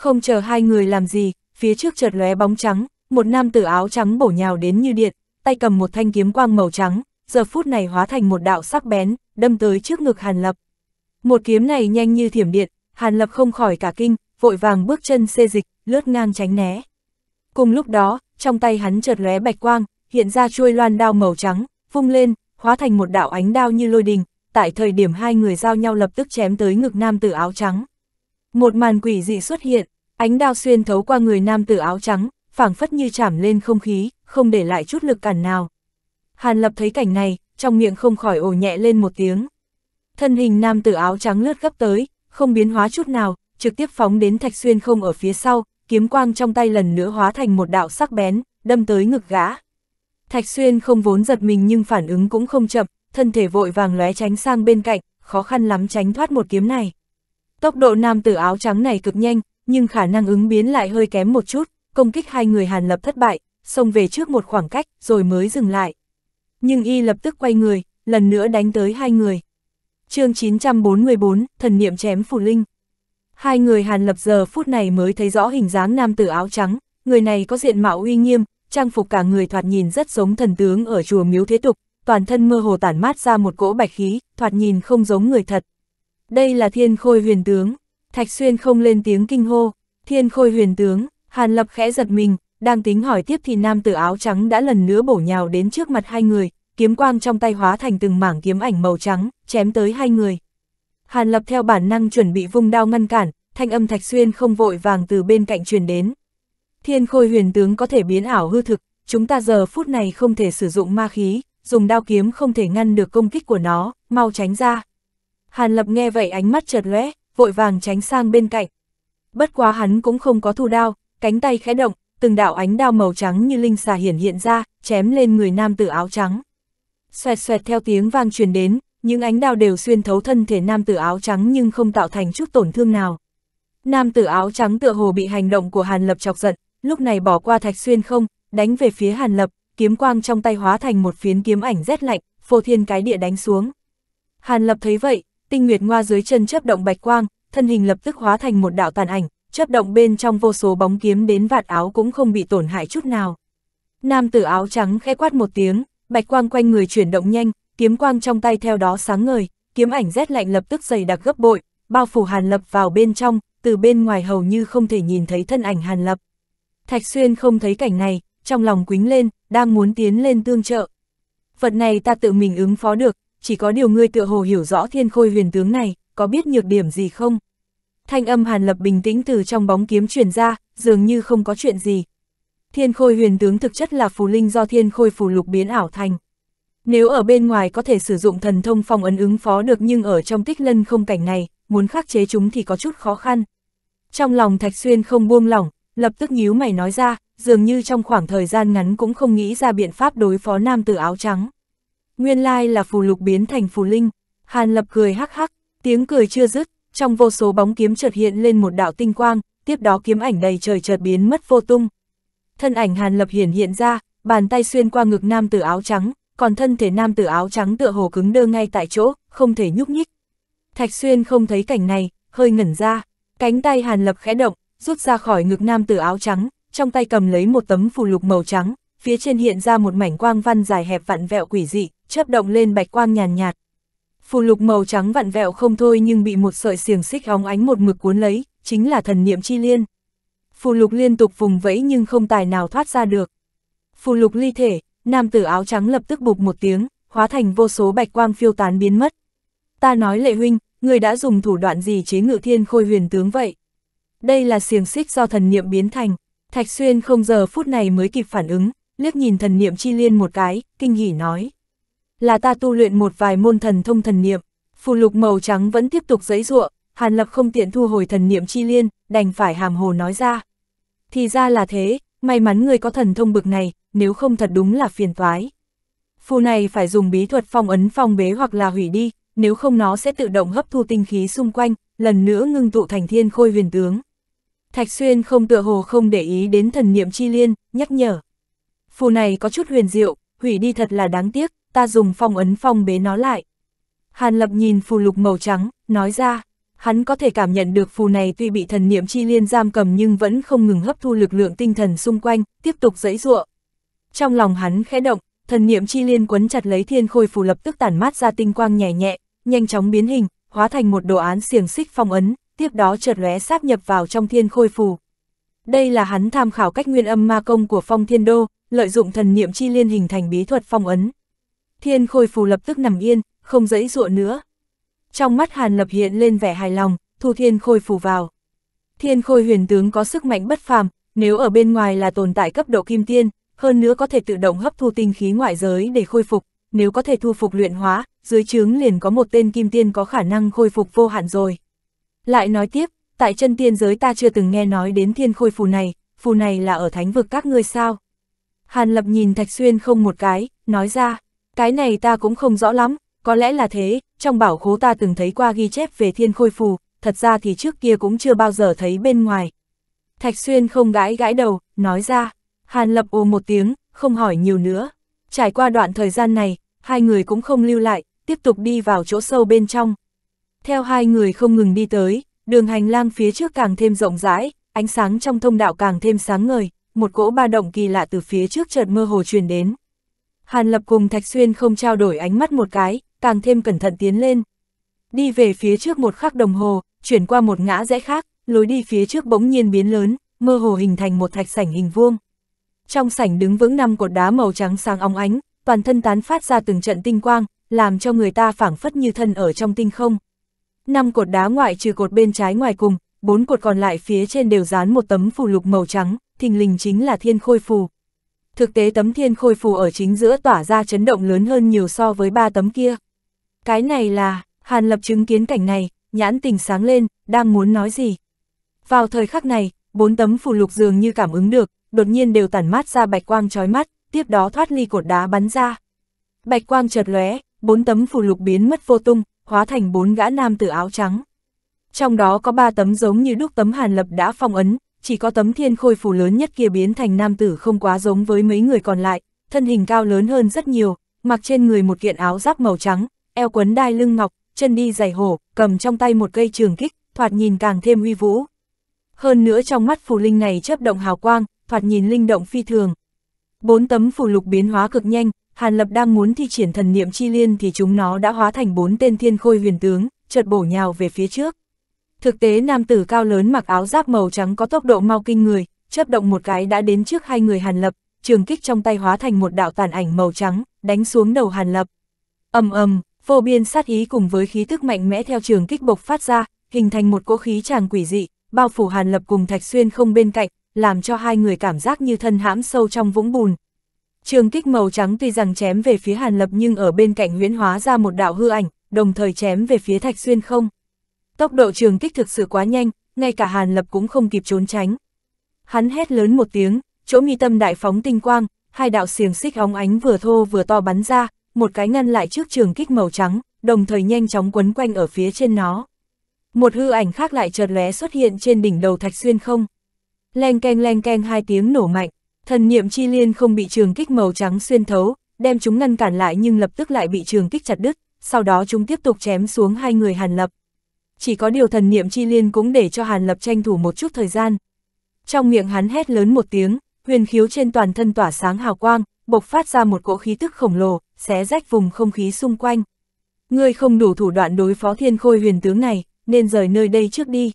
Không chờ hai người làm gì, phía trước chợt lóe bóng trắng, một nam tử áo trắng bổ nhào đến như điện, tay cầm một thanh kiếm quang màu trắng, giờ phút này hóa thành một đạo sắc bén, đâm tới trước ngực Hàn Lập. Một kiếm này nhanh như thiểm điện, Hàn Lập không khỏi cả kinh, vội vàng bước chân xê dịch, lướt ngang tránh né. Cùng lúc đó, trong tay hắn chợt lóe bạch quang, hiện ra chuôi loan đao màu trắng, vung lên, hóa thành một đạo ánh đao như lôi đình, tại thời điểm hai người giao nhau lập tức chém tới ngực nam tử áo trắng. Một màn quỷ dị xuất hiện, ánh đao xuyên thấu qua người nam tử áo trắng, phảng phất như chạm lên không khí, không để lại chút lực cản nào. Hàn Lập thấy cảnh này, trong miệng không khỏi ồ nhẹ lên một tiếng. Thân hình nam tử áo trắng lướt gấp tới, không biến hóa chút nào, trực tiếp phóng đến thạch xuyên không ở phía sau, kiếm quang trong tay lần nữa hóa thành một đạo sắc bén, đâm tới ngực gã. Thạch xuyên không vốn giật mình nhưng phản ứng cũng không chậm, thân thể vội vàng lóe tránh sang bên cạnh, khó khăn lắm tránh thoát một kiếm này. Tốc độ nam tử áo trắng này cực nhanh, nhưng khả năng ứng biến lại hơi kém một chút, công kích hai người Hàn Lập thất bại, xông về trước một khoảng cách rồi mới dừng lại. Nhưng y lập tức quay người, lần nữa đánh tới hai người. chương 944, thần niệm chém phù linh. Hai người Hàn Lập giờ phút này mới thấy rõ hình dáng nam tử áo trắng, người này có diện mạo uy nghiêm, trang phục cả người thoạt nhìn rất giống thần tướng ở chùa Miếu Thế Tục, toàn thân mơ hồ tản mát ra một cỗ bạch khí, thoạt nhìn không giống người thật đây là thiên khôi huyền tướng. Thạch Xuyên không lên tiếng kinh hô, thiên khôi huyền tướng, Hàn Lập khẽ giật mình, đang tính hỏi tiếp thì nam tử áo trắng đã lần nữa bổ nhào đến trước mặt hai người, kiếm quang trong tay hóa thành từng mảng kiếm ảnh màu trắng, chém tới hai người. Hàn Lập theo bản năng chuẩn bị vung đao ngăn cản, thanh âm Thạch Xuyên không vội vàng từ bên cạnh truyền đến. Thiên khôi huyền tướng có thể biến ảo hư thực, chúng ta giờ phút này không thể sử dụng ma khí, dùng đao kiếm không thể ngăn được công kích của nó, mau tránh ra. Hàn Lập nghe vậy ánh mắt chợt lóe, vội vàng tránh sang bên cạnh. Bất quá hắn cũng không có thu đao, cánh tay khẽ động, từng đạo ánh đao màu trắng như linh xà hiển hiện ra, chém lên người nam tử áo trắng. Xoẹt xoẹt theo tiếng vang truyền đến, những ánh đao đều xuyên thấu thân thể nam tử áo trắng nhưng không tạo thành chút tổn thương nào. Nam tử áo trắng tựa hồ bị hành động của Hàn Lập chọc giận, lúc này bỏ qua thạch xuyên không, đánh về phía Hàn Lập, kiếm quang trong tay hóa thành một phiến kiếm ảnh rét lạnh, phô thiên cái địa đánh xuống. Hàn Lập thấy vậy, tinh nguyệt ngoa dưới chân chấp động bạch quang, thân hình lập tức hóa thành một đạo tàn ảnh, chấp động bên trong vô số bóng kiếm đến vạt áo cũng không bị tổn hại chút nào. Nam tử áo trắng khẽ quát một tiếng, bạch quang quanh người chuyển động nhanh, kiếm quang trong tay theo đó sáng ngời, kiếm ảnh rét lạnh lập tức dày đặc gấp bội, bao phủ Hàn Lập vào bên trong, từ bên ngoài hầu như không thể nhìn thấy thân ảnh Hàn Lập. Thạch Xuyên không thấy cảnh này, trong lòng quính lên, đang muốn tiến lên tương trợ. Vật này ta tự mình ứng phó được, chỉ có điều ngươi tựa hồ hiểu rõ thiên khôi huyền tướng này, có biết nhược điểm gì không? Thanh âm Hàn Lập bình tĩnh từ trong bóng kiếm truyền ra, dường như không có chuyện gì. Thiên khôi huyền tướng thực chất là phù linh do thiên khôi phù lục biến ảo thành. Nếu ở bên ngoài có thể sử dụng thần thông phong ấn ứng phó được nhưng ở trong tích lân không cảnh này, muốn khắc chế chúng thì có chút khó khăn. Trong lòng Thạch Xuyên không buông lỏng, lập tức nhíu mày nói ra, dường như trong khoảng thời gian ngắn cũng không nghĩ ra biện pháp đối phó nam tử áo trắng. Nguyên lai là phù lục biến thành phù linh, Hàn Lập cười hắc hắc, tiếng cười chưa dứt, trong vô số bóng kiếm chợt hiện lên một đạo tinh quang, tiếp đó kiếm ảnh đầy trời chợt biến mất vô tung. Thân ảnh Hàn Lập hiển hiện ra, bàn tay xuyên qua ngực nam tử áo trắng, còn thân thể nam tử áo trắng tựa hồ cứng đơ ngay tại chỗ, không thể nhúc nhích. Thạch Xuyên không thấy cảnh này, hơi ngẩn ra, cánh tay Hàn Lập khẽ động, rút ra khỏi ngực nam tử áo trắng, trong tay cầm lấy một tấm phù lục màu trắng, phía trên hiện ra một mảnh quang văn dài hẹp vặn vẹo quỷ dị, chớp động lên bạch quang nhàn nhạt, nhạt. Phù lục màu trắng vặn vẹo không thôi nhưng bị một sợi xiềng xích óng ánh một mực cuốn lấy, chính là thần niệm chi liên. Phù lục liên tục vùng vẫy nhưng không tài nào thoát ra được. Phù lục ly thể, nam tử áo trắng lập tức bục một tiếng, hóa thành vô số bạch quang phiêu tán biến mất. Ta nói lệ huynh, người đã dùng thủ đoạn gì chế ngự thiên khôi huyền tướng vậy? Đây là xiềng xích do thần niệm biến thành, Thạch Xuyên không giờ phút này mới kịp phản ứng, liếc nhìn thần niệm chi liên một cái, kinh hỉ nói là ta tu luyện một vài môn thần thông thần niệm. Phù lục màu trắng vẫn tiếp tục giấy ruộng, Hàn Lập không tiện thu hồi thần niệm chi liên, đành phải hàm hồ nói ra. Thì ra là thế, may mắn người có thần thông bực này, nếu không thật đúng là phiền toái. Phù này phải dùng bí thuật phong ấn phong bế hoặc là hủy đi, nếu không nó sẽ tự động hấp thu tinh khí xung quanh, lần nữa ngưng tụ thành thiên khôi huyền tướng. Thạch Xuyên không tựa hồ không để ý đến thần niệm chi liên, nhắc nhở. Phù này có chút huyền diệu, hủy đi thật là đáng tiếc, ta dùng phong ấn phong bế nó lại. Hàn Lập nhìn phù lục màu trắng, nói ra, hắn có thể cảm nhận được phù này tuy bị thần niệm chi liên giam cầm nhưng vẫn không ngừng hấp thu lực lượng tinh thần xung quanh, tiếp tục dẫy dụa. Trong lòng hắn khẽ động, thần niệm chi liên quấn chặt lấy thiên khôi phù lập tức tản mát ra tinh quang nhẹ nhẹ, nhanh chóng biến hình, hóa thành một đồ án xiềng xích phong ấn, tiếp đó chợt lóe sáp nhập vào trong thiên khôi phù. Đây là hắn tham khảo cách nguyên âm ma công của phong thiên đô, lợi dụng thần niệm chi liên hình thành bí thuật phong ấn. Thiên khôi phù lập tức nằm yên, không dẫy dụa nữa. Trong mắt Hàn Lập hiện lên vẻ hài lòng, thu thiên khôi phù vào. Thiên khôi huyền tướng có sức mạnh bất phàm, nếu ở bên ngoài là tồn tại cấp độ kim tiên, hơn nữa có thể tự động hấp thu tinh khí ngoại giới để khôi phục, nếu có thể thu phục luyện hóa, dưới trướng liền có một tên kim tiên có khả năng khôi phục vô hạn rồi. Lại nói tiếp, tại chân tiên giới ta chưa từng nghe nói đến thiên khôi phù này, phù này là ở thánh vực các ngươi sao? Hàn Lập nhìn Thạch Xuyên không một cái, nói ra. Cái này ta cũng không rõ lắm, có lẽ là thế, trong bảo khố ta từng thấy qua ghi chép về thiên khôi phù, thật ra thì trước kia cũng chưa bao giờ thấy bên ngoài. Thạch Xuyên không gãi gãi đầu, nói ra, Hàn Lập ồ một tiếng, không hỏi nhiều nữa. Trải qua đoạn thời gian này, hai người cũng không lưu lại, tiếp tục đi vào chỗ sâu bên trong. Theo hai người không ngừng đi tới, đường hành lang phía trước càng thêm rộng rãi, ánh sáng trong thông đạo càng thêm sáng ngời, một cỗ ba động kỳ lạ từ phía trước chợt mơ hồ truyền đến. Hàn Lập cùng Thạch Xuyên không trao đổi ánh mắt một cái, càng thêm cẩn thận tiến lên. Đi về phía trước một khắc đồng hồ, chuyển qua một ngã rẽ khác, lối đi phía trước bỗng nhiên biến lớn, mơ hồ hình thành một thạch sảnh hình vuông. Trong sảnh đứng vững năm cột đá màu trắng sáng óng ánh, toàn thân tán phát ra từng trận tinh quang, làm cho người ta phảng phất như thân ở trong tinh không. Năm cột đá ngoại trừ cột bên trái ngoài cùng, bốn cột còn lại phía trên đều dán một tấm phù lục màu trắng, thình lình chính là thiên khôi phù, thực tế tấm thiên khôi phù ở chính giữa tỏa ra chấn động lớn hơn nhiều so với ba tấm kia. Cái này là, Hàn Lập chứng kiến cảnh này, nhãn tình sáng lên, đang muốn nói gì. Vào thời khắc này, bốn tấm phù lục dường như cảm ứng được, đột nhiên đều tản mát ra bạch quang chói mắt, tiếp đó thoát ly cột đá bắn ra. Bạch quang chợt lóe, bốn tấm phù lục biến mất vô tung, hóa thành bốn gã nam tử áo trắng. Trong đó có ba tấm giống như đúc tấm Hàn Lập đã phong ấn, chỉ có tấm thiên khôi phù lớn nhất kia biến thành nam tử không quá giống với mấy người còn lại, thân hình cao lớn hơn rất nhiều, mặc trên người một kiện áo giáp màu trắng, eo quấn đai lưng ngọc, chân đi giày hổ, cầm trong tay một cây trường kích, thoạt nhìn càng thêm uy vũ. Hơn nữa trong mắt phù linh này chớp động hào quang, thoạt nhìn linh động phi thường. Bốn tấm phù lục biến hóa cực nhanh, Hàn Lập đang muốn thi triển thần niệm chi liên thì chúng nó đã hóa thành bốn tên thiên khôi huyền tướng, chợt bổ nhào về phía trước. Thực tế nam tử cao lớn mặc áo giáp màu trắng có tốc độ mau kinh người, chấp động một cái đã đến trước hai người Hàn Lập, trường kích trong tay hóa thành một đạo tàn ảnh màu trắng, đánh xuống đầu Hàn Lập. ầm ầm, vô biên sát ý cùng với khí tức mạnh mẽ theo trường kích bộc phát ra, hình thành một cỗ khí tràng quỷ dị, bao phủ Hàn Lập cùng Thạch Xuyên không bên cạnh, làm cho hai người cảm giác như thân hãm sâu trong vũng bùn. Trường kích màu trắng tuy rằng chém về phía Hàn Lập nhưng ở bên cạnh huyễn hóa ra một đạo hư ảnh, đồng thời chém về phía Thạch Xuyên không. Tốc độ trường kích thực sự quá nhanh, ngay cả Hàn Lập cũng không kịp trốn tránh. Hắn hét lớn một tiếng, chỗ mi tâm đại phóng tinh quang, hai đạo xiềng xích óng ánh vừa thô vừa to bắn ra, một cái ngăn lại trước trường kích màu trắng, đồng thời nhanh chóng quấn quanh ở phía trên nó. Một hư ảnh khác lại chợt lóe xuất hiện trên đỉnh đầu thạch xuyên không. Leng keng leng keng hai tiếng nổ mạnh, thần niệm chi liên không bị trường kích màu trắng xuyên thấu, đem chúng ngăn cản lại nhưng lập tức lại bị trường kích chặt đứt, sau đó chúng tiếp tục chém xuống hai người Hàn Lập chỉ có điều thần niệm chi liên cũng để cho Hàn Lập tranh thủ một chút thời gian. Trong miệng hắn hét lớn một tiếng, huyền khiếu trên toàn thân tỏa sáng hào quang, bộc phát ra một cỗ khí tức khổng lồ, xé rách vùng không khí xung quanh. Ngươi không đủ thủ đoạn đối phó thiên khôi huyền tướng này, nên rời nơi đây trước đi.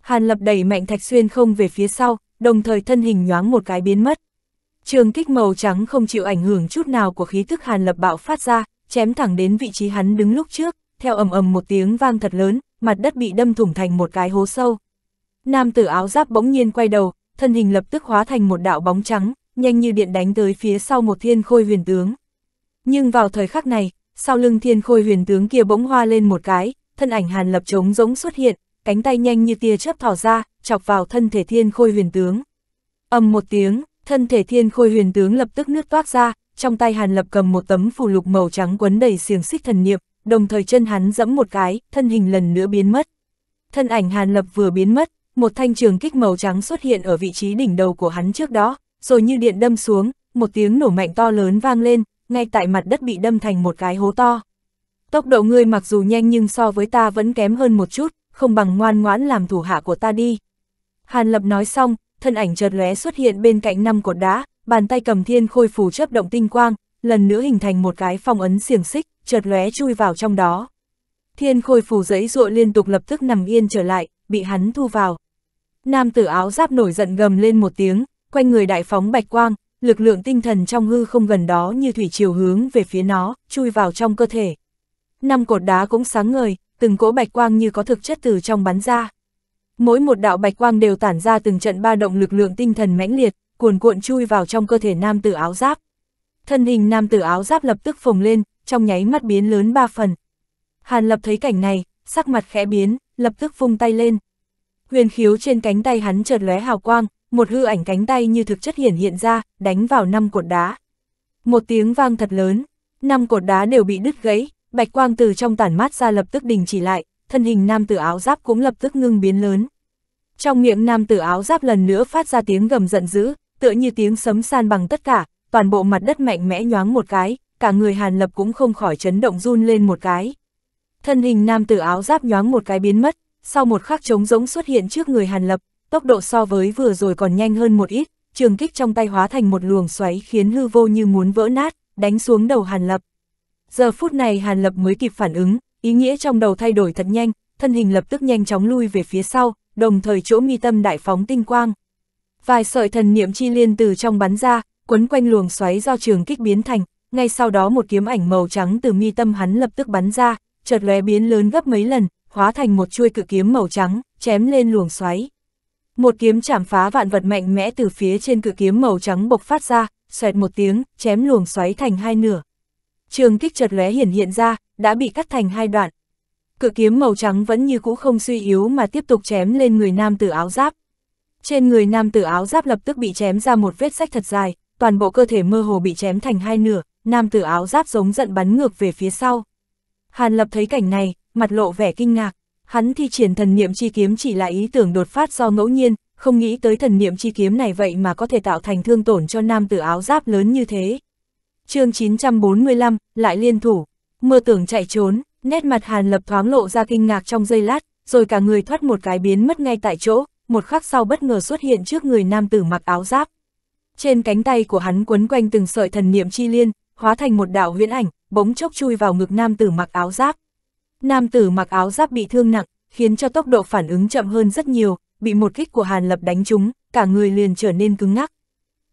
Hàn Lập đẩy mạnh Thạch Xuyên không về phía sau, đồng thời thân hình nhoáng một cái biến mất. Trường kích màu trắng không chịu ảnh hưởng chút nào của khí tức Hàn Lập bạo phát ra, chém thẳng đến vị trí hắn đứng lúc trước, theo ầm ầm một tiếng vang thật lớn, mặt đất bị đâm thủng thành một cái hố sâu. Nam tử áo giáp bỗng nhiên quay đầu, thân hình lập tức hóa thành một đạo bóng trắng, nhanh như điện đánh tới phía sau một thiên khôi huyền tướng. Nhưng vào thời khắc này, sau lưng thiên khôi huyền tướng kia bỗng hoa lên một cái, thân ảnh hàn lập trống rỗng xuất hiện, cánh tay nhanh như tia chớp thỏ ra, chọc vào thân thể thiên khôi huyền tướng. ầm một tiếng, thân thể thiên khôi huyền tướng lập tức nước toát ra, trong tay hàn lập cầm một tấm phù lục màu trắng quấn đầy xiềng xích thần niệm, đồng thời chân hắn giẫm một cái, thân hình lần nữa biến mất. Thân ảnh Hàn Lập vừa biến mất, một thanh trường kích màu trắng xuất hiện ở vị trí đỉnh đầu của hắn trước đó, rồi như điện đâm xuống, một tiếng nổ mạnh to lớn vang lên, ngay tại mặt đất bị đâm thành một cái hố to. Tốc độ ngươi mặc dù nhanh nhưng so với ta vẫn kém hơn một chút, không bằng ngoan ngoãn làm thủ hạ của ta đi. Hàn Lập nói xong, thân ảnh chợt lóe xuất hiện bên cạnh năm cột đá, bàn tay cầm thiên khôi phù chấp động tinh quang, lần nữa hình thành một cái phong ấn xiềng xích chợt lóe chui vào trong đó. Thiên khôi phù giấy ruộ liên tục lập tức nằm yên trở lại, bị hắn thu vào. Nam tử áo giáp nổi giận gầm lên một tiếng, quanh người đại phóng bạch quang, lực lượng tinh thần trong hư không gần đó như thủy chiều hướng về phía nó, chui vào trong cơ thể. Năm cột đá cũng sáng ngời, từng cỗ bạch quang như có thực chất từ trong bắn ra. Mỗi một đạo bạch quang đều tản ra từng trận ba động lực lượng tinh thần mãnh liệt, cuồn cuộn chui vào trong cơ thể nam tử áo giáp. Thân hình nam tử áo giáp lập tức phồng lên, trong nháy mắt biến lớn ba phần. Hàn Lập thấy cảnh này, sắc mặt khẽ biến, lập tức vung tay lên. Huyền khiếu trên cánh tay hắn chợt lóe hào quang, một hư ảnh cánh tay như thực chất hiển hiện ra, đánh vào năm cột đá. Một tiếng vang thật lớn, năm cột đá đều bị đứt gãy, bạch quang từ trong tản mát ra lập tức đình chỉ lại, thân hình nam tử áo giáp cũng lập tức ngưng biến lớn. Trong miệng nam tử áo giáp lần nữa phát ra tiếng gầm giận dữ, tựa như tiếng sấm san bằng tất cả, toàn bộ mặt đất mạnh mẽ nhoáng một cái, cả người Hàn Lập cũng không khỏi chấn động run lên một cái. Thân hình nam tử áo giáp nhoáng một cái biến mất, sau một khắc trống rỗng xuất hiện trước người Hàn Lập, tốc độ so với vừa rồi còn nhanh hơn một ít, trường kích trong tay hóa thành một luồng xoáy khiến hư vô như muốn vỡ nát, đánh xuống đầu Hàn Lập. Giờ phút này Hàn Lập mới kịp phản ứng, ý nghĩa trong đầu thay đổi thật nhanh, thân hình lập tức nhanh chóng lui về phía sau, đồng thời chỗ mi tâm đại phóng tinh quang. Vài sợi thần niệm chi liên từ trong bắn ra, quấn quanh luồng xoáy do trường kích biến thành, ngay sau đó một kiếm ảnh màu trắng từ mi tâm hắn lập tức bắn ra, chợt lóe biến lớn gấp mấy lần, hóa thành một chuôi cự kiếm màu trắng, chém lên luồng xoáy. Một kiếm chạm phá vạn vật mạnh mẽ từ phía trên cự kiếm màu trắng bộc phát ra, xoẹt một tiếng, chém luồng xoáy thành hai nửa. Trường kích chợt lóe hiển hiện ra, đã bị cắt thành hai đoạn. Cự kiếm màu trắng vẫn như cũ không suy yếu mà tiếp tục chém lên người nam tử áo giáp. Trên người nam tử áo giáp lập tức bị chém ra một vết sách thật dài, toàn bộ cơ thể mơ hồ bị chém thành hai nửa, nam tử áo giáp giống giận bắn ngược về phía sau. Hàn lập thấy cảnh này, mặt lộ vẻ kinh ngạc, hắn thi triển thần niệm chi kiếm chỉ là ý tưởng đột phát do ngẫu nhiên, không nghĩ tới thần niệm chi kiếm này vậy mà có thể tạo thành thương tổn cho nam tử áo giáp lớn như thế. chương 945, lại liên thủ, mơ tưởng chạy trốn, nét mặt hàn lập thoáng lộ ra kinh ngạc trong giây lát, rồi cả người thoát một cái biến mất ngay tại chỗ, một khắc sau bất ngờ xuất hiện trước người nam tử mặc áo giáp. Trên cánh tay của hắn quấn quanh từng sợi thần niệm chi liên, hóa thành một đạo huyễn ảnh, bỗng chốc chui vào ngực nam tử mặc áo giáp. Nam tử mặc áo giáp bị thương nặng, khiến cho tốc độ phản ứng chậm hơn rất nhiều, bị một kích của Hàn Lập đánh trúng, cả người liền trở nên cứng ngắc.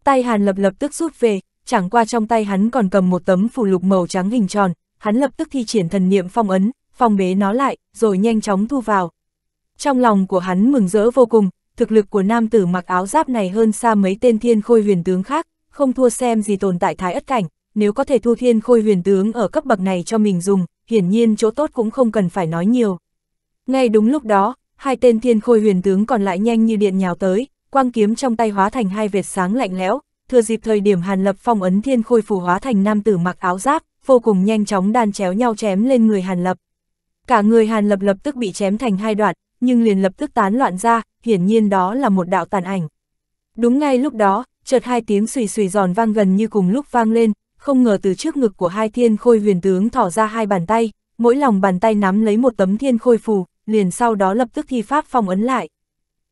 Tay Hàn Lập lập tức rút về, chẳng qua trong tay hắn còn cầm một tấm phù lục màu trắng hình tròn, hắn lập tức thi triển thần niệm phong ấn, phong bế nó lại, rồi nhanh chóng thu vào. Trong lòng của hắn mừng rỡ vô cùng, thực lực của nam tử mặc áo giáp này hơn xa mấy tên thiên khôi huyền tướng khác, không thua xem gì tồn tại thái ất cảnh, nếu có thể thu thiên khôi huyền tướng ở cấp bậc này cho mình dùng, hiển nhiên chỗ tốt cũng không cần phải nói nhiều. Ngay đúng lúc đó, hai tên thiên khôi huyền tướng còn lại nhanh như điện nhào tới, quang kiếm trong tay hóa thành hai vệt sáng lạnh lẽo, thừa dịp thời điểm Hàn Lập phong ấn thiên khôi phù hóa thành nam tử mặc áo giáp, vô cùng nhanh chóng đan chéo nhau chém lên người Hàn Lập. Cả người Hàn Lập lập tức bị chém thành hai đoạn, nhưng liền lập tức tán loạn ra, hiển nhiên đó là một đạo tàn ảnh. Đúng ngay lúc đó, chợt hai tiếng xùy xùy giòn vang gần như cùng lúc vang lên, không ngờ từ trước ngực của hai thiên khôi huyền tướng thỏ ra hai bàn tay, mỗi lòng bàn tay nắm lấy một tấm thiên khôi phù, liền sau đó lập tức thi pháp phong ấn lại.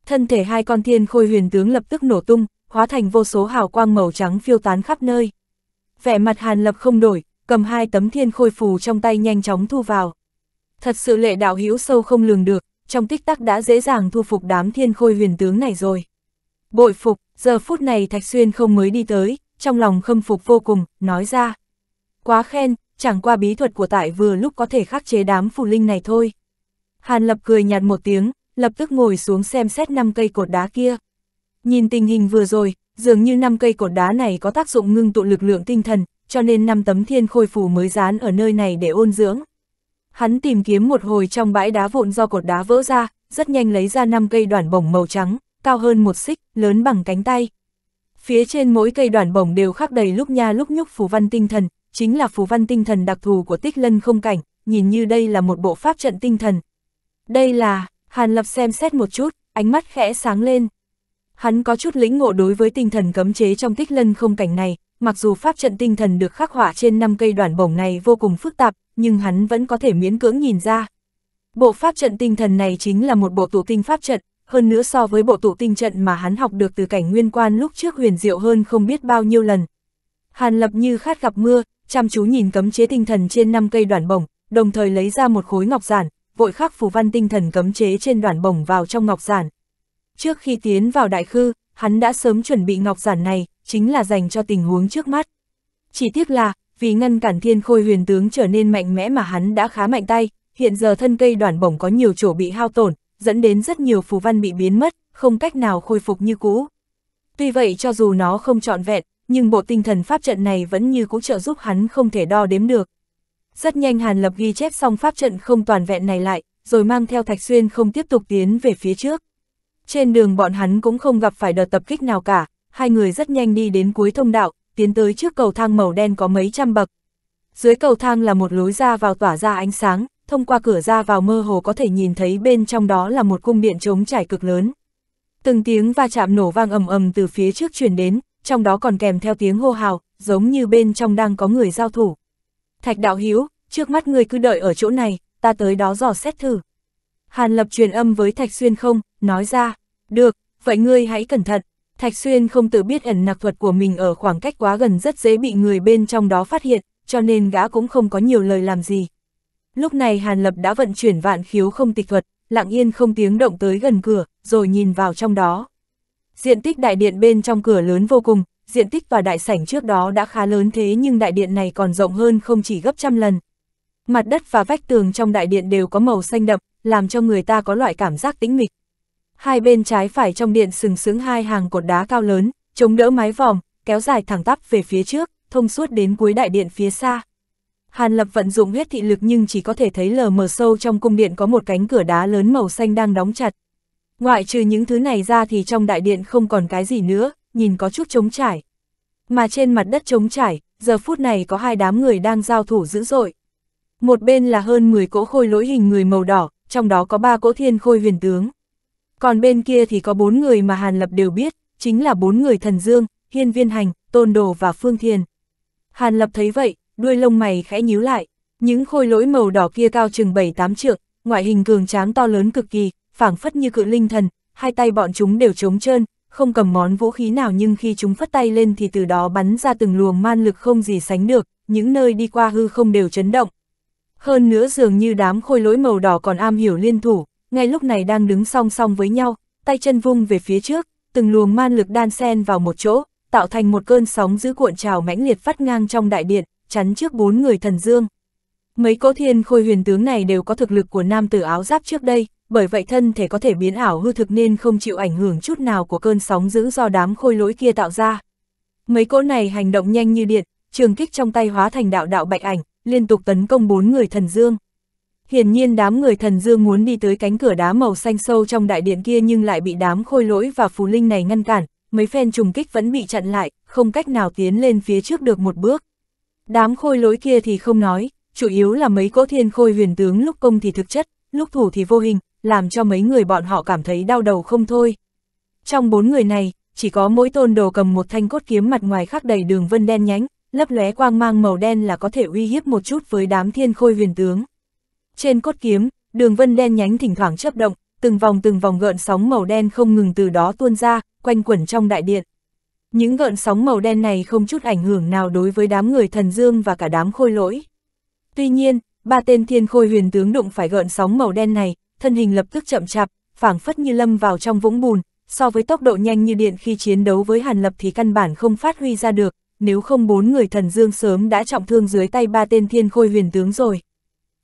Thân thể hai con thiên khôi huyền tướng lập tức nổ tung, hóa thành vô số hào quang màu trắng phiêu tán khắp nơi. Vẻ mặt Hàn Lập không đổi, cầm hai tấm thiên khôi phù trong tay nhanh chóng thu vào. Thật sự lệ đạo hữu sâu không lường được, trong tích tắc đã dễ dàng thu phục đám thiên khôi huyền tướng này rồi. Bội phục, giờ phút này Thạch Xuyên không mới đi tới, trong lòng khâm phục vô cùng, nói ra. Quá khen, chẳng qua bí thuật của tại vừa lúc có thể khắc chế đám phù linh này thôi. Hàn Lập cười nhạt một tiếng, lập tức ngồi xuống xem xét năm cây cột đá kia. Nhìn tình hình vừa rồi, dường như năm cây cột đá này có tác dụng ngưng tụ lực lượng tinh thần, cho nên năm tấm thiên khôi phù mới dán ở nơi này để ôn dưỡng. Hắn tìm kiếm một hồi trong bãi đá vụn do cột đá vỡ ra, rất nhanh lấy ra năm cây đoạn bổng màu trắng, cao hơn một xích, lớn bằng cánh tay, Phía trên mỗi cây đoàn bổng đều khắc đầy lúc nha lúc nhúc phù văn tinh thần, chính là phù văn tinh thần đặc thù của tích lân không cảnh, nhìn như đây là một bộ pháp trận tinh thần. Đây là, Hàn Lập xem xét một chút, ánh mắt khẽ sáng lên. Hắn có chút lĩnh ngộ đối với tinh thần cấm chế trong tích lân không cảnh này, mặc dù pháp trận tinh thần được khắc họa trên 5 cây đoàn bổng này vô cùng phức tạp, nhưng hắn vẫn có thể miễn cưỡng nhìn ra. Bộ pháp trận tinh thần này chính là một bộ tụ tinh pháp trận, hơn nữa so với bộ tụ tinh trận mà hắn học được từ cảnh nguyên quan lúc trước huyền diệu hơn không biết bao nhiêu lần. Hàn lập như khát gặp mưa, chăm chú nhìn cấm chế tinh thần trên 5 cây đoạn bổng, đồng thời lấy ra một khối ngọc giản, vội khắc phù văn tinh thần cấm chế trên đoạn bổng vào trong ngọc giản. Trước khi tiến vào đại khư, hắn đã sớm chuẩn bị ngọc giản này, chính là dành cho tình huống trước mắt. Chỉ tiếc là, vì ngăn cản thiên khôi huyền tướng trở nên mạnh mẽ mà hắn đã khá mạnh tay, hiện giờ thân cây đoạn bổng có nhiều chỗ bị hao tổn, dẫn đến rất nhiều phù văn bị biến mất, không cách nào khôi phục như cũ. Tuy vậy cho dù nó không trọn vẹn, nhưng bộ tinh thần pháp trận này vẫn như cũ trợ giúp hắn không thể đo đếm được. Rất nhanh Hàn Lập ghi chép xong pháp trận không toàn vẹn này lại, rồi mang theo Thạch Xuyên không tiếp tục tiến về phía trước. Trên đường bọn hắn cũng không gặp phải đợt tập kích nào cả, hai người rất nhanh đi đến cuối thông đạo, tiến tới trước cầu thang màu đen có mấy trăm bậc. Dưới cầu thang là một lối ra vào tỏa ra ánh sáng, thông qua cửa ra vào mơ hồ có thể nhìn thấy bên trong đó là một cung điện trống trải cực lớn. Từng tiếng va chạm nổ vang ầm ầm từ phía trước truyền đến, trong đó còn kèm theo tiếng hô hào, giống như bên trong đang có người giao thủ. Thạch đạo hiếu, trước mắt người cứ đợi ở chỗ này, ta tới đó dò xét thử. Hàn lập truyền âm với Thạch Xuyên không, nói ra, được, vậy ngươi hãy cẩn thận. Thạch Xuyên không tự biết ẩn nặc thuật của mình ở khoảng cách quá gần rất dễ bị người bên trong đó phát hiện, cho nên gã cũng không có nhiều lời làm gì. Lúc này Hàn Lập đã vận chuyển vạn khiếu không tịch thuật, lặng yên không tiếng động tới gần cửa, rồi nhìn vào trong đó. Diện tích đại điện bên trong cửa lớn vô cùng, diện tích và đại sảnh trước đó đã khá lớn thế nhưng đại điện này còn rộng hơn không chỉ gấp trăm lần. Mặt đất và vách tường trong đại điện đều có màu xanh đậm, làm cho người ta có loại cảm giác tĩnh mịch. Hai bên trái phải trong điện sừng sững hai hàng cột đá cao lớn, chống đỡ mái vòm, kéo dài thẳng tắp về phía trước, thông suốt đến cuối đại điện phía xa. Hàn Lập vận dụng huyết thị lực nhưng chỉ có thể thấy lờ mờ sâu trong cung điện có một cánh cửa đá lớn màu xanh đang đóng chặt. Ngoại trừ những thứ này ra thì trong đại điện không còn cái gì nữa, nhìn có chút trống trải. Mà trên mặt đất trống trải, giờ phút này có hai đám người đang giao thủ dữ dội. Một bên là hơn 10 cỗ khôi lỗi hình người màu đỏ, trong đó có ba cỗ thiên khôi huyền tướng. Còn bên kia thì có bốn người mà Hàn Lập đều biết, chính là bốn người thần dương, hiên viên hành, tôn đồ và phương thiền. Hàn Lập thấy vậy, đuôi lông mày khẽ nhíu lại, những khôi lỗi màu đỏ kia cao chừng 7-8 trượng, ngoại hình cường tráng to lớn cực kỳ, phảng phất như cự linh thần, hai tay bọn chúng đều trống trơn, không cầm món vũ khí nào nhưng khi chúng phất tay lên thì từ đó bắn ra từng luồng man lực không gì sánh được, những nơi đi qua hư không đều chấn động. Hơn nữa dường như đám khôi lỗi màu đỏ còn am hiểu liên thủ, ngay lúc này đang đứng song song với nhau, tay chân vung về phía trước, từng luồng man lực đan xen vào một chỗ, tạo thành một cơn sóng giữ cuộn trào mãnh liệt phát ngang trong đại điện, chắn trước bốn người thần dương. Mấy cỗ thiên khôi huyền tướng này đều có thực lực của nam tử áo giáp trước đây, bởi vậy thân thể có thể biến ảo hư thực nên không chịu ảnh hưởng chút nào của cơn sóng dữ do đám khôi lỗi kia tạo ra. Mấy cỗ này hành động nhanh như điện, trường kích trong tay hóa thành đạo đạo bạch ảnh, liên tục tấn công bốn người thần dương. Hiển nhiên đám người thần dương muốn đi tới cánh cửa đá màu xanh sâu trong đại điện kia nhưng lại bị đám khôi lỗi và phù linh này ngăn cản, mấy phen trùng kích vẫn bị chặn lại, không cách nào tiến lên phía trước được một bước. Đám khôi lối kia thì không nói, chủ yếu là mấy cỗ thiên khôi huyền tướng lúc công thì thực chất, lúc thủ thì vô hình, làm cho mấy người bọn họ cảm thấy đau đầu không thôi. Trong bốn người này, chỉ có mỗi tôn đồ cầm một thanh cốt kiếm mặt ngoài khắc đầy đường vân đen nhánh, lấp lóe quang mang màu đen là có thể uy hiếp một chút với đám thiên khôi huyền tướng. Trên cốt kiếm, đường vân đen nhánh thỉnh thoảng chấp động, từng vòng từng vòng gợn sóng màu đen không ngừng từ đó tuôn ra, quanh quẩn trong đại điện. Những gợn sóng màu đen này không chút ảnh hưởng nào đối với đám người thần dương và cả đám khôi lỗi. Tuy nhiên, ba tên thiên khôi huyền tướng đụng phải gợn sóng màu đen này, thân hình lập tức chậm chạp, phảng phất như lâm vào trong vũng bùn, so với tốc độ nhanh như điện khi chiến đấu với Hàn Lập thì căn bản không phát huy ra được, nếu không bốn người thần dương sớm đã trọng thương dưới tay ba tên thiên khôi huyền tướng rồi.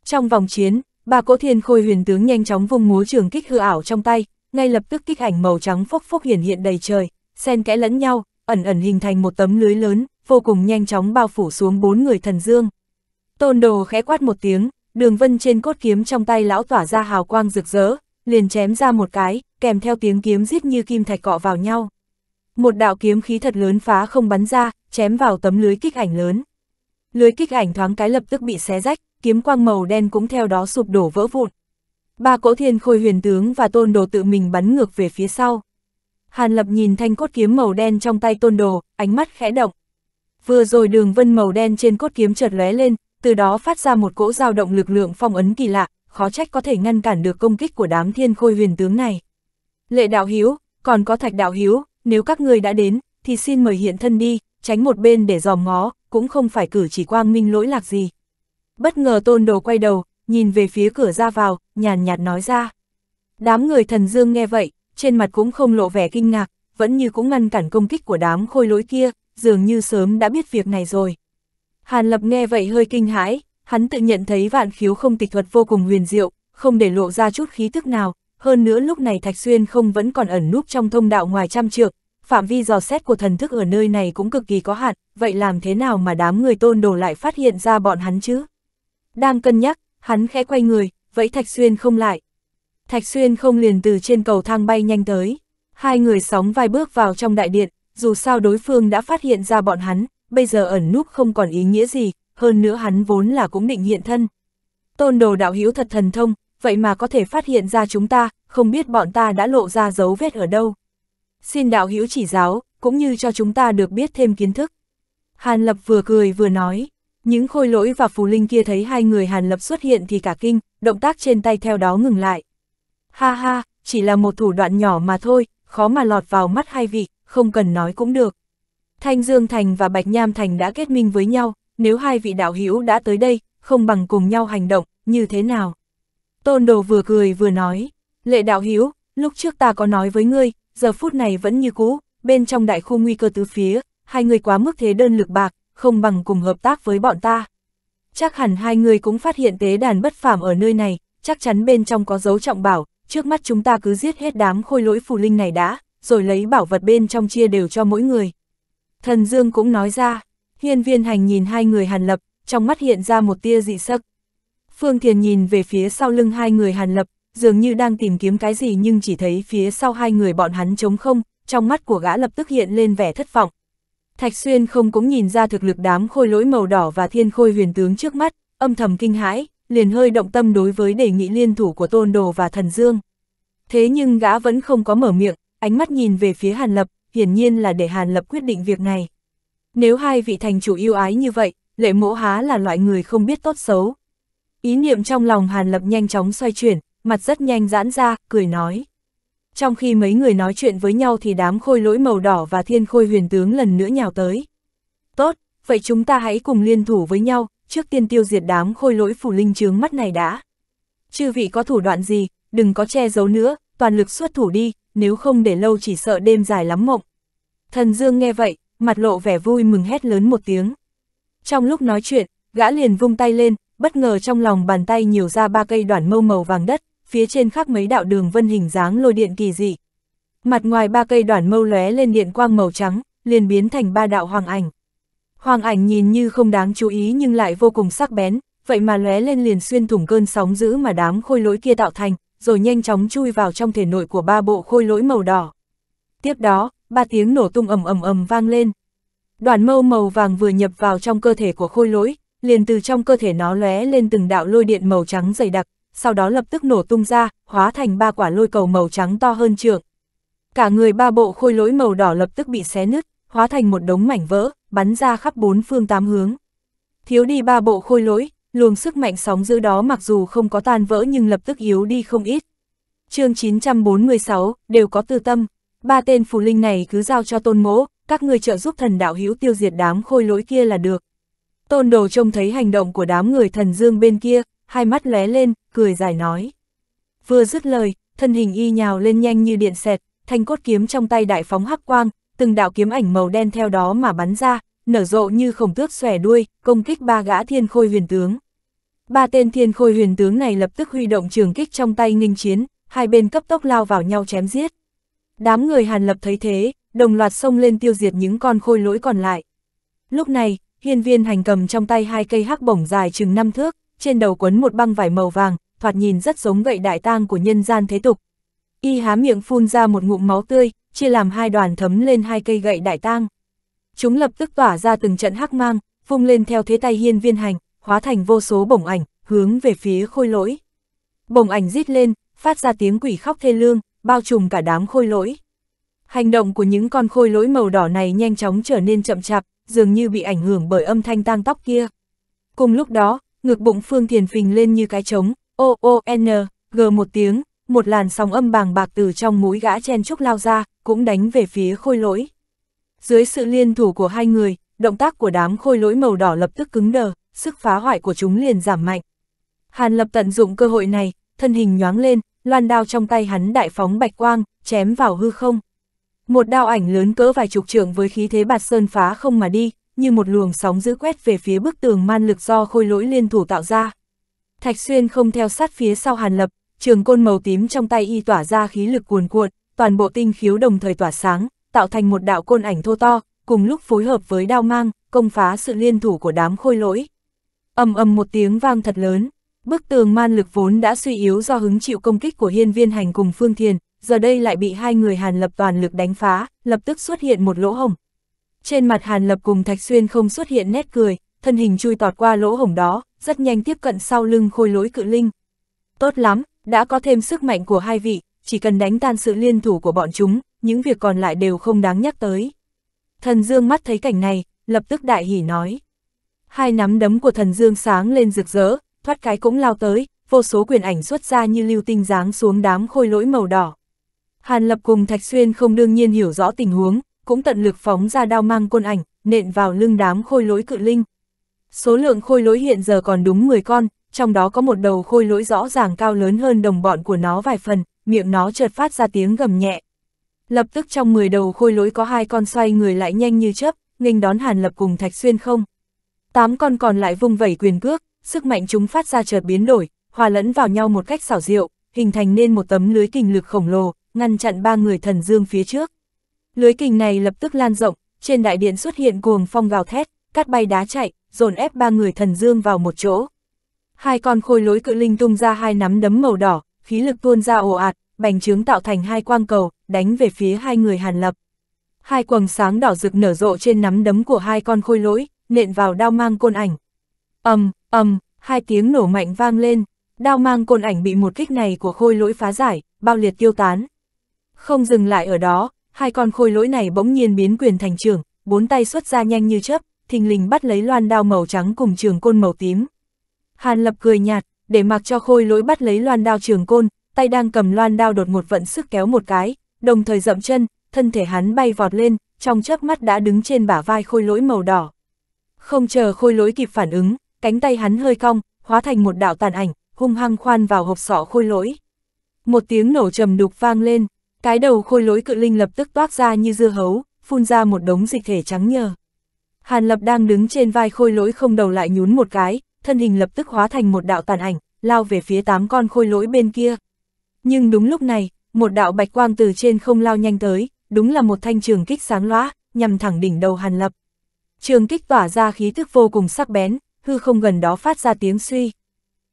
Trong vòng chiến, ba cỗ thiên khôi huyền tướng nhanh chóng vung múa trường kích hư ảo trong tay, ngay lập tức kích ảnh màu trắng phốc phốc hiển hiện đầy trời, xen kẽ lẫn nhau, ẩn ẩn hình thành một tấm lưới lớn, vô cùng nhanh chóng bao phủ xuống bốn người thần dương. Tôn đồ khẽ quát một tiếng, đường vân trên cốt kiếm trong tay lão tỏa ra hào quang rực rỡ, liền chém ra một cái, kèm theo tiếng kiếm giết như kim thạch cọ vào nhau. Một đạo kiếm khí thật lớn phá không bắn ra, chém vào tấm lưới kích ảnh lớn. Lưới kích ảnh thoáng cái lập tức bị xé rách, kiếm quang màu đen cũng theo đó sụp đổ vỡ vụn. Ba cỗ thiên khôi huyền tướng và tôn đồ tự mình bắn ngược về phía sau. Hàn Lập nhìn thanh cốt kiếm màu đen trong tay tôn đồ, ánh mắt khẽ động. Vừa rồi đường vân màu đen trên cốt kiếm chợt lóe lên, từ đó phát ra một cỗ dao động lực lượng phong ấn kỳ lạ, khó trách có thể ngăn cản được công kích của đám thiên khôi huyền tướng này. Lệ đạo hiếu, còn có thạch đạo hiếu, nếu các người đã đến, thì xin mời hiện thân đi, tránh một bên để dòm ngó, cũng không phải cử chỉ quang minh lỗi lạc gì. Bất ngờ tôn đồ quay đầu, nhìn về phía cửa ra vào, nhàn nhạt nói ra. Đám người thần dương nghe vậy, trên mặt cũng không lộ vẻ kinh ngạc, vẫn như cũng ngăn cản công kích của đám khôi lỗi kia, dường như sớm đã biết việc này rồi. Hàn Lập nghe vậy hơi kinh hãi, hắn tự nhận thấy vạn khiếu không tịch thuật vô cùng huyền diệu, không để lộ ra chút khí tức nào, hơn nữa lúc này Thạch Xuyên không vẫn còn ẩn núp trong thông đạo ngoài trăm trượng, phạm vi dò xét của thần thức ở nơi này cũng cực kỳ có hạn, vậy làm thế nào mà đám người tôn đồ lại phát hiện ra bọn hắn chứ? Đang cân nhắc, hắn khẽ quay người, vẫy Thạch Xuyên không lại, Thạch Xuyên không liền từ trên cầu thang bay nhanh tới. Hai người sóng vai bước vào trong đại điện, dù sao đối phương đã phát hiện ra bọn hắn, bây giờ ẩn núp không còn ý nghĩa gì, hơn nữa hắn vốn là cũng định hiện thân. Tôn đồ đạo hữu thật thần thông, vậy mà có thể phát hiện ra chúng ta, không biết bọn ta đã lộ ra dấu vết ở đâu. Xin đạo hữu chỉ giáo, cũng như cho chúng ta được biết thêm kiến thức. Hàn Lập vừa cười vừa nói, những khôi lỗi và phù linh kia thấy hai người Hàn Lập xuất hiện thì cả kinh, động tác trên tay theo đó ngừng lại. Ha ha, chỉ là một thủ đoạn nhỏ mà thôi, khó mà lọt vào mắt hai vị, không cần nói cũng được. Thanh Dương Thành và Bạch Nham Thành đã kết minh với nhau, nếu hai vị đạo hữu đã tới đây, không bằng cùng nhau hành động, như thế nào? Tôn Đồ vừa cười vừa nói, lệ đạo hữu lúc trước ta có nói với ngươi, giờ phút này vẫn như cũ, bên trong đại khu nguy cơ tứ phía, hai người quá mức thế đơn lực bạc, không bằng cùng hợp tác với bọn ta. Chắc hẳn hai người cũng phát hiện tế đàn bất phàm ở nơi này, chắc chắn bên trong có dấu trọng bảo, trước mắt chúng ta cứ giết hết đám khôi lỗi phù linh này đã, rồi lấy bảo vật bên trong chia đều cho mỗi người. Thần Dương cũng nói ra, hiên viên hành nhìn hai người hàn lập, trong mắt hiện ra một tia dị sắc. Phương Thiền nhìn về phía sau lưng hai người hàn lập, dường như đang tìm kiếm cái gì nhưng chỉ thấy phía sau hai người bọn hắn trống không, trong mắt của gã lập tức hiện lên vẻ thất vọng. Thạch Xuyên không cũng nhìn ra thực lực đám khôi lỗi màu đỏ và thiên khôi huyền tướng trước mắt, âm thầm kinh hãi, liền hơi động tâm đối với đề nghị liên thủ của Tôn Đồ và Thần Dương. Thế nhưng gã vẫn không có mở miệng, ánh mắt nhìn về phía Hàn Lập, hiển nhiên là để Hàn Lập quyết định việc này. Nếu hai vị thành chủ yêu ái như vậy, lệ mỗ há là loại người không biết tốt xấu. Ý niệm trong lòng Hàn Lập nhanh chóng xoay chuyển, mặt rất nhanh giãn ra, cười nói. Trong khi mấy người nói chuyện với nhau thì đám khôi lỗi màu đỏ và thiên khôi huyền tướng lần nữa nhào tới. Tốt, vậy chúng ta hãy cùng liên thủ với nhau, trước tiên tiêu diệt đám khôi lỗi phủ linh chướng mắt này đã. Chư vị có thủ đoạn gì, đừng có che giấu nữa, toàn lực xuất thủ đi, nếu không để lâu chỉ sợ đêm dài lắm mộng. Thần Dương nghe vậy, mặt lộ vẻ vui mừng hét lớn một tiếng. Trong lúc nói chuyện, gã liền vung tay lên, bất ngờ trong lòng bàn tay nhiều ra ba cây đoàn mâu màu vàng đất, phía trên khắc mấy đạo đường vân hình dáng lôi điện kỳ dị. Mặt ngoài ba cây đoàn mâu lóe lên điện quang màu trắng, liền biến thành ba đạo hoàng ảnh. Hoàng ảnh nhìn như không đáng chú ý nhưng lại vô cùng sắc bén, vậy mà lóe lên liền xuyên thủng cơn sóng dữ mà đám khôi lỗi kia tạo thành, rồi nhanh chóng chui vào trong thể nội của ba bộ khôi lỗi màu đỏ. Tiếp đó, ba tiếng nổ tung ầm ầm ầm vang lên. Đoàn mâu màu vàng vừa nhập vào trong cơ thể của khôi lỗi, liền từ trong cơ thể nó lóe lên từng đạo lôi điện màu trắng dày đặc, sau đó lập tức nổ tung ra, hóa thành ba quả lôi cầu màu trắng to hơn trượng. Cả người ba bộ khôi lỗi màu đỏ lập tức bị xé nứt, hóa thành một đống mảnh vỡ, bắn ra khắp bốn phương tám hướng. Thiếu đi ba bộ khôi lỗi, luồng sức mạnh sóng giữ đó mặc dù không có tan vỡ nhưng lập tức yếu đi không ít. chương 946, đều có tư tâm, ba tên phù linh này cứ giao cho tôn mỗ, các người trợ giúp thần đạo hữu tiêu diệt đám khôi lỗi kia là được. Tôn đồ trông thấy hành động của đám người thần dương bên kia, hai mắt lé lên, cười dài nói. Vừa dứt lời, thân hình y nhào lên nhanh như điện xẹt, thanh cốt kiếm trong tay đại phóng hắc quang, từng đạo kiếm ảnh màu đen theo đó mà bắn ra, nở rộ như khổng tước xòe đuôi, công kích ba gã thiên khôi huyền tướng. Ba tên thiên khôi huyền tướng này lập tức huy động trường kích trong tay nghênh chiến, hai bên cấp tốc lao vào nhau chém giết. Đám người Hàn Lập thấy thế, đồng loạt xông lên tiêu diệt những con khôi lỗi còn lại. Lúc này, hiên viên hành cầm trong tay hai cây hắc bổng dài chừng năm thước, trên đầu quấn một băng vải màu vàng, thoạt nhìn rất giống gậy đại tang của nhân gian thế tục. Y há miệng phun ra một ngụm máu tươi, chia làm hai đoàn thấm lên hai cây gậy đại tang. Chúng lập tức tỏa ra từng trận hắc mang, vung lên theo thế tay hiên viên hành, hóa thành vô số bổng ảnh, hướng về phía khôi lỗi. Bổng ảnh rít lên, phát ra tiếng quỷ khóc thê lương, bao trùm cả đám khôi lỗi. Hành động của những con khôi lỗi màu đỏ này nhanh chóng trở nên chậm chạp, dường như bị ảnh hưởng bởi âm thanh tang tóc kia. Cùng lúc đó, ngực bụng Phương Thiền phình lên như cái trống, o o n g một tiếng, một làn sóng âm bàng bạc từ trong mũi gã chen trúc lao ra, cũng đánh về phía khôi lỗi. Dưới sự liên thủ của hai người, động tác của đám khôi lỗi màu đỏ lập tức cứng đờ, sức phá hoại của chúng liền giảm mạnh. Hàn Lập tận dụng cơ hội này, thân hình nhoáng lên, loan đao trong tay hắn đại phóng bạch quang, chém vào hư không. Một đao ảnh lớn cỡ vài chục trượng với khí thế bạt sơn phá không mà đi, như một luồng sóng dữ quét về phía bức tường man lực do khôi lỗi liên thủ tạo ra. Thạch Xuyên không theo sát phía sau Hàn Lập, trường côn màu tím trong tay y tỏa ra khí lực cuồn cuộn, toàn bộ tinh khiếu đồng thời tỏa sáng, tạo thành một đạo côn ảnh thô to, cùng lúc phối hợp với đao mang, công phá sự liên thủ của đám khôi lỗi. Ầm ầm một tiếng vang thật lớn, bức tường man lực vốn đã suy yếu do hứng chịu công kích của Hiên Viên Hành cùng Phương Thiền, giờ đây lại bị hai người Hàn Lập toàn lực đánh phá, lập tức xuất hiện một lỗ hổng. Trên mặt Hàn Lập cùng Thạch Xuyên không xuất hiện nét cười, thân hình chui tọt qua lỗ hổng đó, rất nhanh tiếp cận sau lưng khôi lỗi cự linh. Tốt lắm, đã có thêm sức mạnh của hai vị, chỉ cần đánh tan sự liên thủ của bọn chúng, những việc còn lại đều không đáng nhắc tới. Thần Dương mắt thấy cảnh này, lập tức đại hỉ nói. Hai nắm đấm của thần Dương sáng lên rực rỡ, thoát cái cũng lao tới, vô số quyền ảnh xuất ra như lưu tinh dáng xuống đám khôi lỗi màu đỏ. Hàn Lập cùng Thạch Xuyên không đương nhiên hiểu rõ tình huống, cũng tận lực phóng ra đao mang côn ảnh, nện vào lưng đám khôi lỗi cự linh. Số lượng khôi lỗi hiện giờ còn đúng 10 con, trong đó có một đầu khôi lỗi rõ ràng cao lớn hơn đồng bọn của nó vài phần, miệng nó chợt phát ra tiếng gầm nhẹ. Lập tức trong 10 đầu khôi lỗi có hai con xoay người lại nhanh như chớp, nghênh đón Hàn Lập cùng Thạch Xuyên không. Tám con còn lại vung vẩy quyền cước, sức mạnh chúng phát ra chợt biến đổi, hòa lẫn vào nhau một cách xảo diệu, hình thành nên một tấm lưới kình lực khổng lồ, ngăn chặn ba người thần dương phía trước. Lưới kình này lập tức lan rộng, trên đại điện xuất hiện cuồng phong gào thét, cát bay đá chạy, dồn ép ba người thần dương vào một chỗ. Hai con khôi lối cự linh tung ra hai nắm đấm màu đỏ, khí lực tuôn ra ồ ạt, bành trướng tạo thành hai quang cầu, đánh về phía hai người Hàn Lập. Hai quầng sáng đỏ rực nở rộ trên nắm đấm của hai con khôi lỗi, nện vào đao mang côn ảnh. ầm um, ầm, um, hai tiếng nổ mạnh vang lên, đao mang côn ảnh bị một kích này của khôi lỗi phá giải, bao liệt tiêu tán. Không dừng lại ở đó, hai con khôi lỗi này bỗng nhiên biến quyền thành trường, bốn tay xuất ra nhanh như chớp, thình lình bắt lấy loan đao màu trắng cùng trường côn màu tím. Hàn Lập cười nhạt, để mặc cho khôi lỗi bắt lấy loan đao trường côn, tay đang cầm loan đao đột ngột vận sức kéo một cái, đồng thời dậm chân, thân thể hắn bay vọt lên, trong chớp mắt đã đứng trên bả vai khôi lỗi màu đỏ. Không chờ khôi lỗi kịp phản ứng, cánh tay hắn hơi cong, hóa thành một đạo tàn ảnh, hung hăng khoan vào hộp sọ khôi lỗi. Một tiếng nổ trầm đục vang lên, cái đầu khôi lỗi cự linh lập tức toát ra như dưa hấu, phun ra một đống dịch thể trắng nhờ. Hàn Lập đang đứng trên vai khôi lỗi không đầu lại nhún một cái, thân hình lập tức hóa thành một đạo tàn ảnh, lao về phía tám con khôi lỗi bên kia. Nhưng đúng lúc này, một đạo bạch quang từ trên không lao nhanh tới, đúng là một thanh trường kích sáng lóa, nhằm thẳng đỉnh đầu Hàn Lập. Trường kích tỏa ra khí thức vô cùng sắc bén, hư không gần đó phát ra tiếng suy.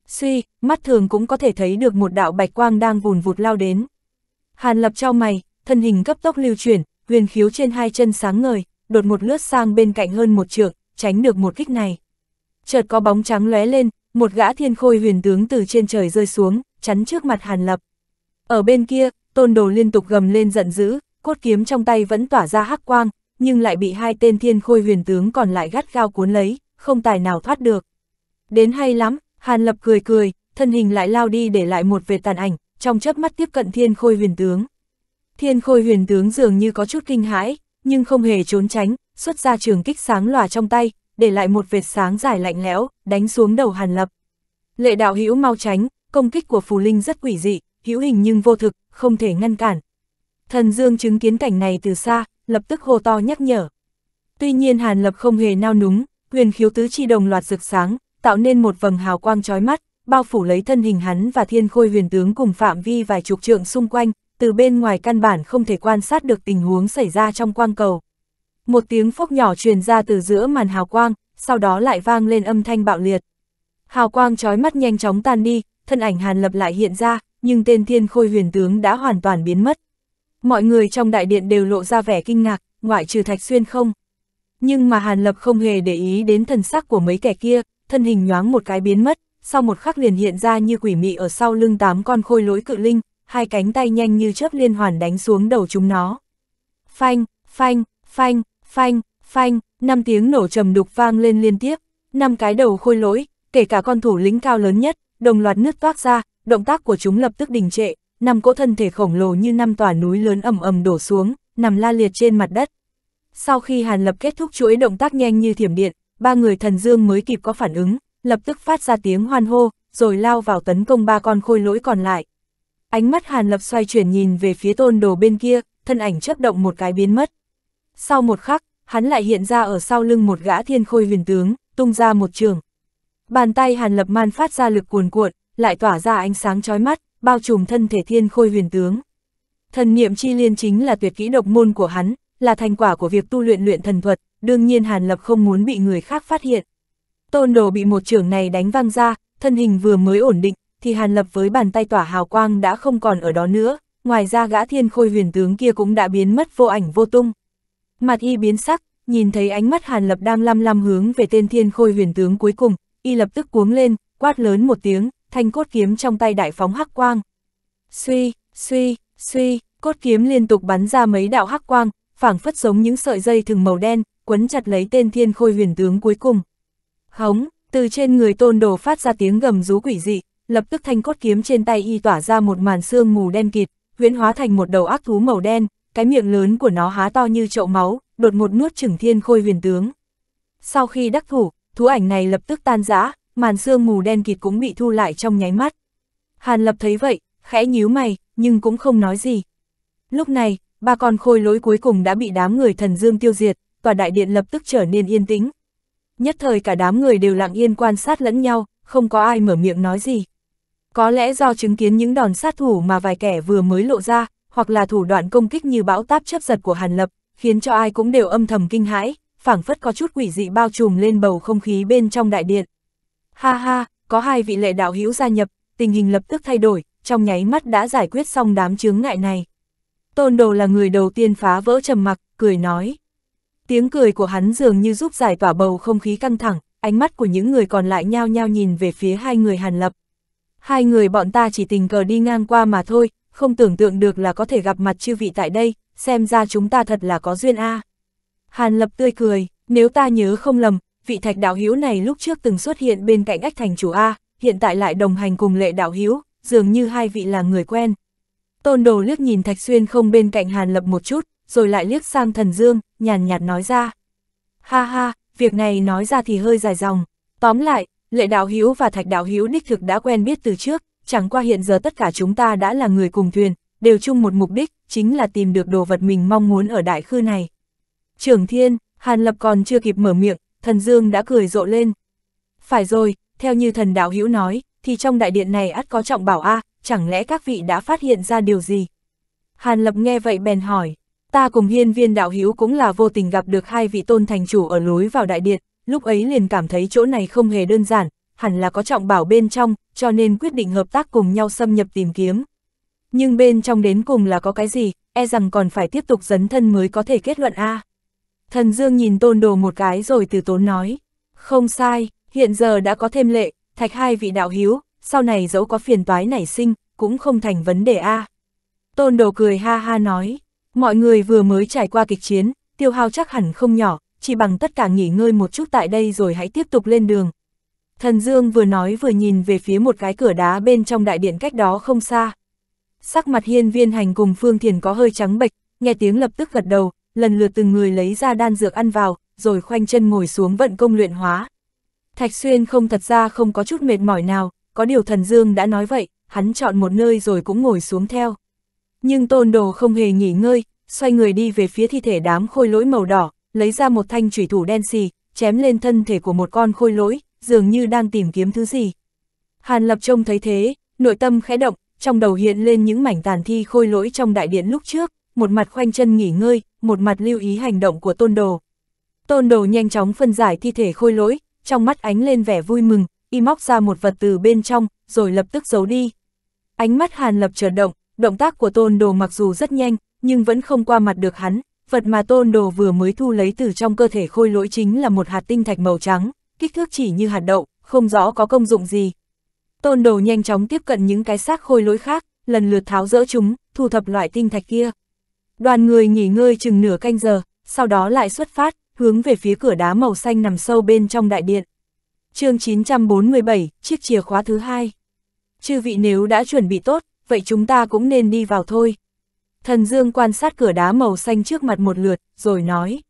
Suy, mắt thường cũng có thể thấy được một đạo bạch quang đang vùn vụt lao đến. Hàn Lập trao mày, thân hình cấp tốc lưu chuyển, huyền khiếu trên hai chân sáng ngời, đột một lướt sang bên cạnh hơn một trượng, tránh được một kích này chợt có bóng trắng lóe lên, một gã thiên khôi huyền tướng từ trên trời rơi xuống, chắn trước mặt Hàn Lập. Ở bên kia, tôn đồ liên tục gầm lên giận dữ, cốt kiếm trong tay vẫn tỏa ra hắc quang, nhưng lại bị hai tên thiên khôi huyền tướng còn lại gắt gao cuốn lấy, không tài nào thoát được. Đến hay lắm, Hàn Lập cười cười, thân hình lại lao đi để lại một vệt tàn ảnh, trong chớp mắt tiếp cận thiên khôi huyền tướng. Thiên khôi huyền tướng dường như có chút kinh hãi, nhưng không hề trốn tránh, xuất ra trường kích sáng lòa trong tay, để lại một vệt sáng dài lạnh lẽo, đánh xuống đầu Hàn Lập. Lệ đạo hữu mau tránh, công kích của phù linh rất quỷ dị, hữu hình nhưng vô thực, không thể ngăn cản. Thần Dương chứng kiến cảnh này từ xa, lập tức hô to nhắc nhở. Tuy nhiên Hàn Lập không hề nao núng, huyền khiếu tứ chi đồng loạt rực sáng, tạo nên một vầng hào quang chói mắt, bao phủ lấy thân hình hắn và thiên khôi huyền tướng cùng phạm vi vài chục trượng xung quanh, từ bên ngoài căn bản không thể quan sát được tình huống xảy ra trong quang cầu một tiếng phốc nhỏ truyền ra từ giữa màn hào quang, sau đó lại vang lên âm thanh bạo liệt. Hào quang chói mắt nhanh chóng tan đi, thân ảnh Hàn Lập lại hiện ra, nhưng tên thiên khôi huyền tướng đã hoàn toàn biến mất. Mọi người trong đại điện đều lộ ra vẻ kinh ngạc, ngoại trừ Thạch Xuyên không. Nhưng mà Hàn Lập không hề để ý đến thần sắc của mấy kẻ kia, thân hình nhoáng một cái biến mất, sau một khắc liền hiện ra như quỷ mị ở sau lưng tám con khôi lỗi cự linh, hai cánh tay nhanh như chớp liên hoàn đánh xuống đầu chúng nó. Phanh, phanh, phanh, phanh, phanh, năm tiếng nổ trầm đục vang lên liên tiếp, năm cái đầu khôi lỗi, kể cả con thủ lĩnh cao lớn nhất, đồng loạt nứt toác ra, động tác của chúng lập tức đình trệ, năm cỗ thân thể khổng lồ như năm tòa núi lớn ầm ầm đổ xuống, nằm la liệt trên mặt đất. Sau khi Hàn Lập kết thúc chuỗi động tác nhanh như thiểm điện, ba người thần dương mới kịp có phản ứng, lập tức phát ra tiếng hoan hô, rồi lao vào tấn công ba con khôi lỗi còn lại. Ánh mắt Hàn Lập xoay chuyển nhìn về phía tôn đồ bên kia, thân ảnh chớp động một cái biến mất. Sau một khắc, hắn lại hiện ra ở sau lưng một gã thiên khôi huyền tướng, tung ra một trường. Bàn tay Hàn Lập Man phát ra lực cuồn cuộn, lại tỏa ra ánh sáng chói mắt, bao trùm thân thể thiên khôi huyền tướng. Thần niệm chi liên chính là tuyệt kỹ độc môn của hắn, là thành quả của việc tu luyện luyện thần thuật, đương nhiên Hàn Lập không muốn bị người khác phát hiện. Tôn đồ bị một trường này đánh văng ra, thân hình vừa mới ổn định, thì Hàn Lập với bàn tay tỏa hào quang đã không còn ở đó nữa, ngoài ra gã thiên khôi huyền tướng kia cũng đã biến mất vô ảnh vô tung mặt y biến sắc, nhìn thấy ánh mắt Hàn Lập đang lăm lăm hướng về tên thiên khôi huyền tướng cuối cùng, y lập tức cuống lên, quát lớn một tiếng, thanh cốt kiếm trong tay đại phóng hắc quang. Suy, suy, suy, cốt kiếm liên tục bắn ra mấy đạo hắc quang, phảng phất giống những sợi dây thừng màu đen, quấn chặt lấy tên thiên khôi huyền tướng cuối cùng. Hống, từ trên người tôn đồ phát ra tiếng gầm rú quỷ dị, lập tức thanh cốt kiếm trên tay y tỏa ra một màn xương mù đen kịt, huyễn hóa thành một đầu ác thú màu đen, cái miệng lớn của nó há to như chậu máu, đột một nuốt chửng thiên khôi huyền tướng. Sau khi đắc thủ, thú ảnh này lập tức tan rã, màn sương mù đen kịt cũng bị thu lại trong nháy mắt. Hàn lập thấy vậy, khẽ nhíu mày, nhưng cũng không nói gì. Lúc này, ba con khôi lối cuối cùng đã bị đám người thần dương tiêu diệt, tòa đại điện lập tức trở nên yên tĩnh. Nhất thời cả đám người đều lặng yên quan sát lẫn nhau, không có ai mở miệng nói gì. Có lẽ do chứng kiến những đòn sát thủ mà vài kẻ vừa mới lộ ra, hoặc là thủ đoạn công kích như bão táp chấp giật của Hàn Lập, khiến cho ai cũng đều âm thầm kinh hãi, phảng phất có chút quỷ dị bao trùm lên bầu không khí bên trong đại điện. Ha ha, có hai vị lệ đạo hữu gia nhập, tình hình lập tức thay đổi, trong nháy mắt đã giải quyết xong đám chướng ngại này. Tôn Đồ là người đầu tiên phá vỡ trầm mặc, cười nói. Tiếng cười của hắn dường như giúp giải tỏa bầu không khí căng thẳng, ánh mắt của những người còn lại nhao nhao nhìn về phía hai người Hàn Lập. Hai người bọn ta chỉ tình cờ đi ngang qua mà thôi, không tưởng tượng được là có thể gặp mặt chư vị tại đây, xem ra chúng ta thật là có duyên a. À. Hàn Lập tươi cười, nếu ta nhớ không lầm, vị thạch đạo hiếu này lúc trước từng xuất hiện bên cạnh ách thành chủ A, hiện tại lại đồng hành cùng lệ đạo hiếu, dường như hai vị là người quen. Tôn đồ liếc nhìn thạch xuyên không bên cạnh Hàn Lập một chút, rồi lại liếc sang thần dương, nhàn nhạt nói ra. Ha ha, việc này nói ra thì hơi dài dòng. Tóm lại, lệ đạo hiếu và thạch đạo hiếu đích thực đã quen biết từ trước, chẳng qua hiện giờ tất cả chúng ta đã là người cùng thuyền, đều chung một mục đích, chính là tìm được đồ vật mình mong muốn ở đại khư này. Trưởng thiên, Hàn Lập còn chưa kịp mở miệng, thần Dương đã cười rộ lên. Phải rồi, theo như thần đạo hữu nói, thì trong đại điện này ắt có trọng bảo A, à, chẳng lẽ các vị đã phát hiện ra điều gì? Hàn Lập nghe vậy bèn hỏi, ta cùng hiên viên đạo hữu cũng là vô tình gặp được hai vị tôn thành chủ ở lối vào đại điện, lúc ấy liền cảm thấy chỗ này không hề đơn giản, hẳn là có trọng bảo bên trong, cho nên quyết định hợp tác cùng nhau xâm nhập tìm kiếm. Nhưng bên trong đến cùng là có cái gì, e rằng còn phải tiếp tục dấn thân mới có thể kết luận A. Thần Dương nhìn tôn đồ một cái rồi từ tốn nói, không sai, hiện giờ đã có thêm lệ, thạch hai vị đạo hiếu, sau này dẫu có phiền toái nảy sinh, cũng không thành vấn đề A. Tôn đồ cười ha ha nói, mọi người vừa mới trải qua kịch chiến, tiêu hao chắc hẳn không nhỏ, chỉ bằng tất cả nghỉ ngơi một chút tại đây rồi hãy tiếp tục lên đường, Thần Dương vừa nói vừa nhìn về phía một cái cửa đá bên trong đại điện cách đó không xa. Sắc mặt hiên viên hành cùng Phương Thiền có hơi trắng bệch, nghe tiếng lập tức gật đầu, lần lượt từng người lấy ra đan dược ăn vào, rồi khoanh chân ngồi xuống vận công luyện hóa. Thạch Xuyên không thật ra không có chút mệt mỏi nào, có điều thần Dương đã nói vậy, hắn chọn một nơi rồi cũng ngồi xuống theo. Nhưng tôn đồ không hề nghỉ ngơi, xoay người đi về phía thi thể đám khôi lỗi màu đỏ, lấy ra một thanh thủy thủ đen xì, chém lên thân thể của một con khôi lỗi, dường như đang tìm kiếm thứ gì. Hàn Lập trông thấy thế, nội tâm khẽ động, trong đầu hiện lên những mảnh tàn thi khôi lỗi trong đại điện lúc trước, một mặt khoanh chân nghỉ ngơi, một mặt lưu ý hành động của tôn đồ. Tôn đồ nhanh chóng phân giải thi thể khôi lỗi, trong mắt ánh lên vẻ vui mừng, y móc ra một vật từ bên trong, rồi lập tức giấu đi. Ánh mắt Hàn Lập chợt động, động tác của tôn đồ mặc dù rất nhanh, nhưng vẫn không qua mặt được hắn, vật mà tôn đồ vừa mới thu lấy từ trong cơ thể khôi lỗi chính là một hạt tinh thạch màu trắng kích thước chỉ như hạt đậu, không rõ có công dụng gì. Tôn đồ nhanh chóng tiếp cận những cái xác khôi lỗi khác, lần lượt tháo rỡ chúng, thu thập loại tinh thạch kia. Đoàn người nghỉ ngơi chừng nửa canh giờ, sau đó lại xuất phát, hướng về phía cửa đá màu xanh nằm sâu bên trong đại điện. chương 947, chiếc chìa khóa thứ hai. Chư vị nếu đã chuẩn bị tốt, vậy chúng ta cũng nên đi vào thôi. Thần Dương quan sát cửa đá màu xanh trước mặt một lượt, rồi nói.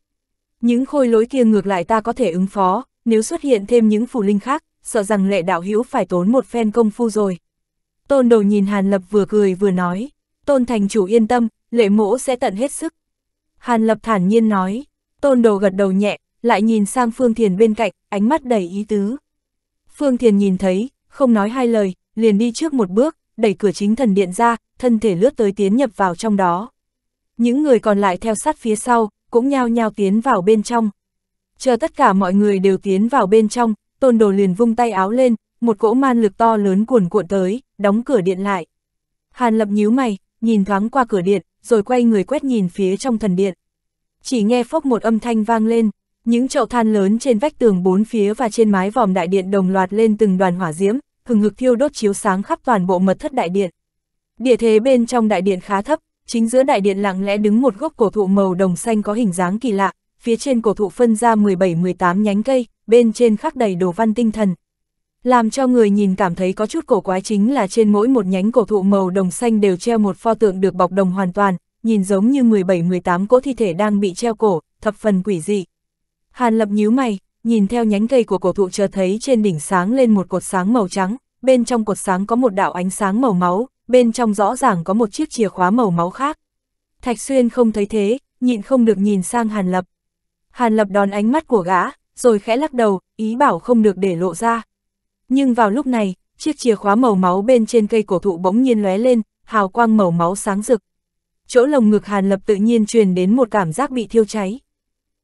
Những khôi lối kia ngược lại ta có thể ứng phó, nếu xuất hiện thêm những phù linh khác, sợ rằng lệ đạo hữu phải tốn một phen công phu rồi. Tôn đầu nhìn Hàn Lập vừa cười vừa nói, Tôn thành chủ yên tâm, lệ mỗ sẽ tận hết sức. Hàn Lập thản nhiên nói, Tôn đầu gật đầu nhẹ, lại nhìn sang Phương Thiền bên cạnh, ánh mắt đầy ý tứ. Phương Thiền nhìn thấy, không nói hai lời, liền đi trước một bước, đẩy cửa chính thần điện ra, thân thể lướt tới tiến nhập vào trong đó. Những người còn lại theo sát phía sau, cũng nhao nhao tiến vào bên trong chờ tất cả mọi người đều tiến vào bên trong, tôn đồ liền vung tay áo lên, một cỗ man lực to lớn cuồn cuộn tới, đóng cửa điện lại. Hàn lập nhíu mày, nhìn thoáng qua cửa điện, rồi quay người quét nhìn phía trong thần điện. Chỉ nghe phốc một âm thanh vang lên, những chậu than lớn trên vách tường bốn phía và trên mái vòm đại điện đồng loạt lên từng đoàn hỏa diễm, hừng hực thiêu đốt chiếu sáng khắp toàn bộ mật thất đại điện. Địa thế bên trong đại điện khá thấp, chính giữa đại điện lặng lẽ đứng một gốc cổ thụ màu đồng xanh có hình dáng kỳ lạ, phía trên cổ thụ phân ra 17-18 nhánh cây, bên trên khắc đầy đồ văn tinh thần. Làm cho người nhìn cảm thấy có chút cổ quái chính là trên mỗi một nhánh cổ thụ màu đồng xanh đều treo một pho tượng được bọc đồng hoàn toàn, nhìn giống như 17-18 cỗ thi thể đang bị treo cổ, thập phần quỷ dị. Hàn lập nhíu mày, nhìn theo nhánh cây của cổ thụ chờ thấy trên đỉnh sáng lên một cột sáng màu trắng, bên trong cột sáng có một đạo ánh sáng màu máu, bên trong rõ ràng có một chiếc chìa khóa màu máu khác. Thạch Xuyên không thấy thế, nhịn không được nhìn sang Hàn Lập, Hàn Lập đón ánh mắt của gã, rồi khẽ lắc đầu, ý bảo không được để lộ ra. Nhưng vào lúc này, chiếc chìa khóa màu máu bên trên cây cổ thụ bỗng nhiên lóe lên, hào quang màu máu sáng rực. Chỗ lồng ngực Hàn Lập tự nhiên truyền đến một cảm giác bị thiêu cháy.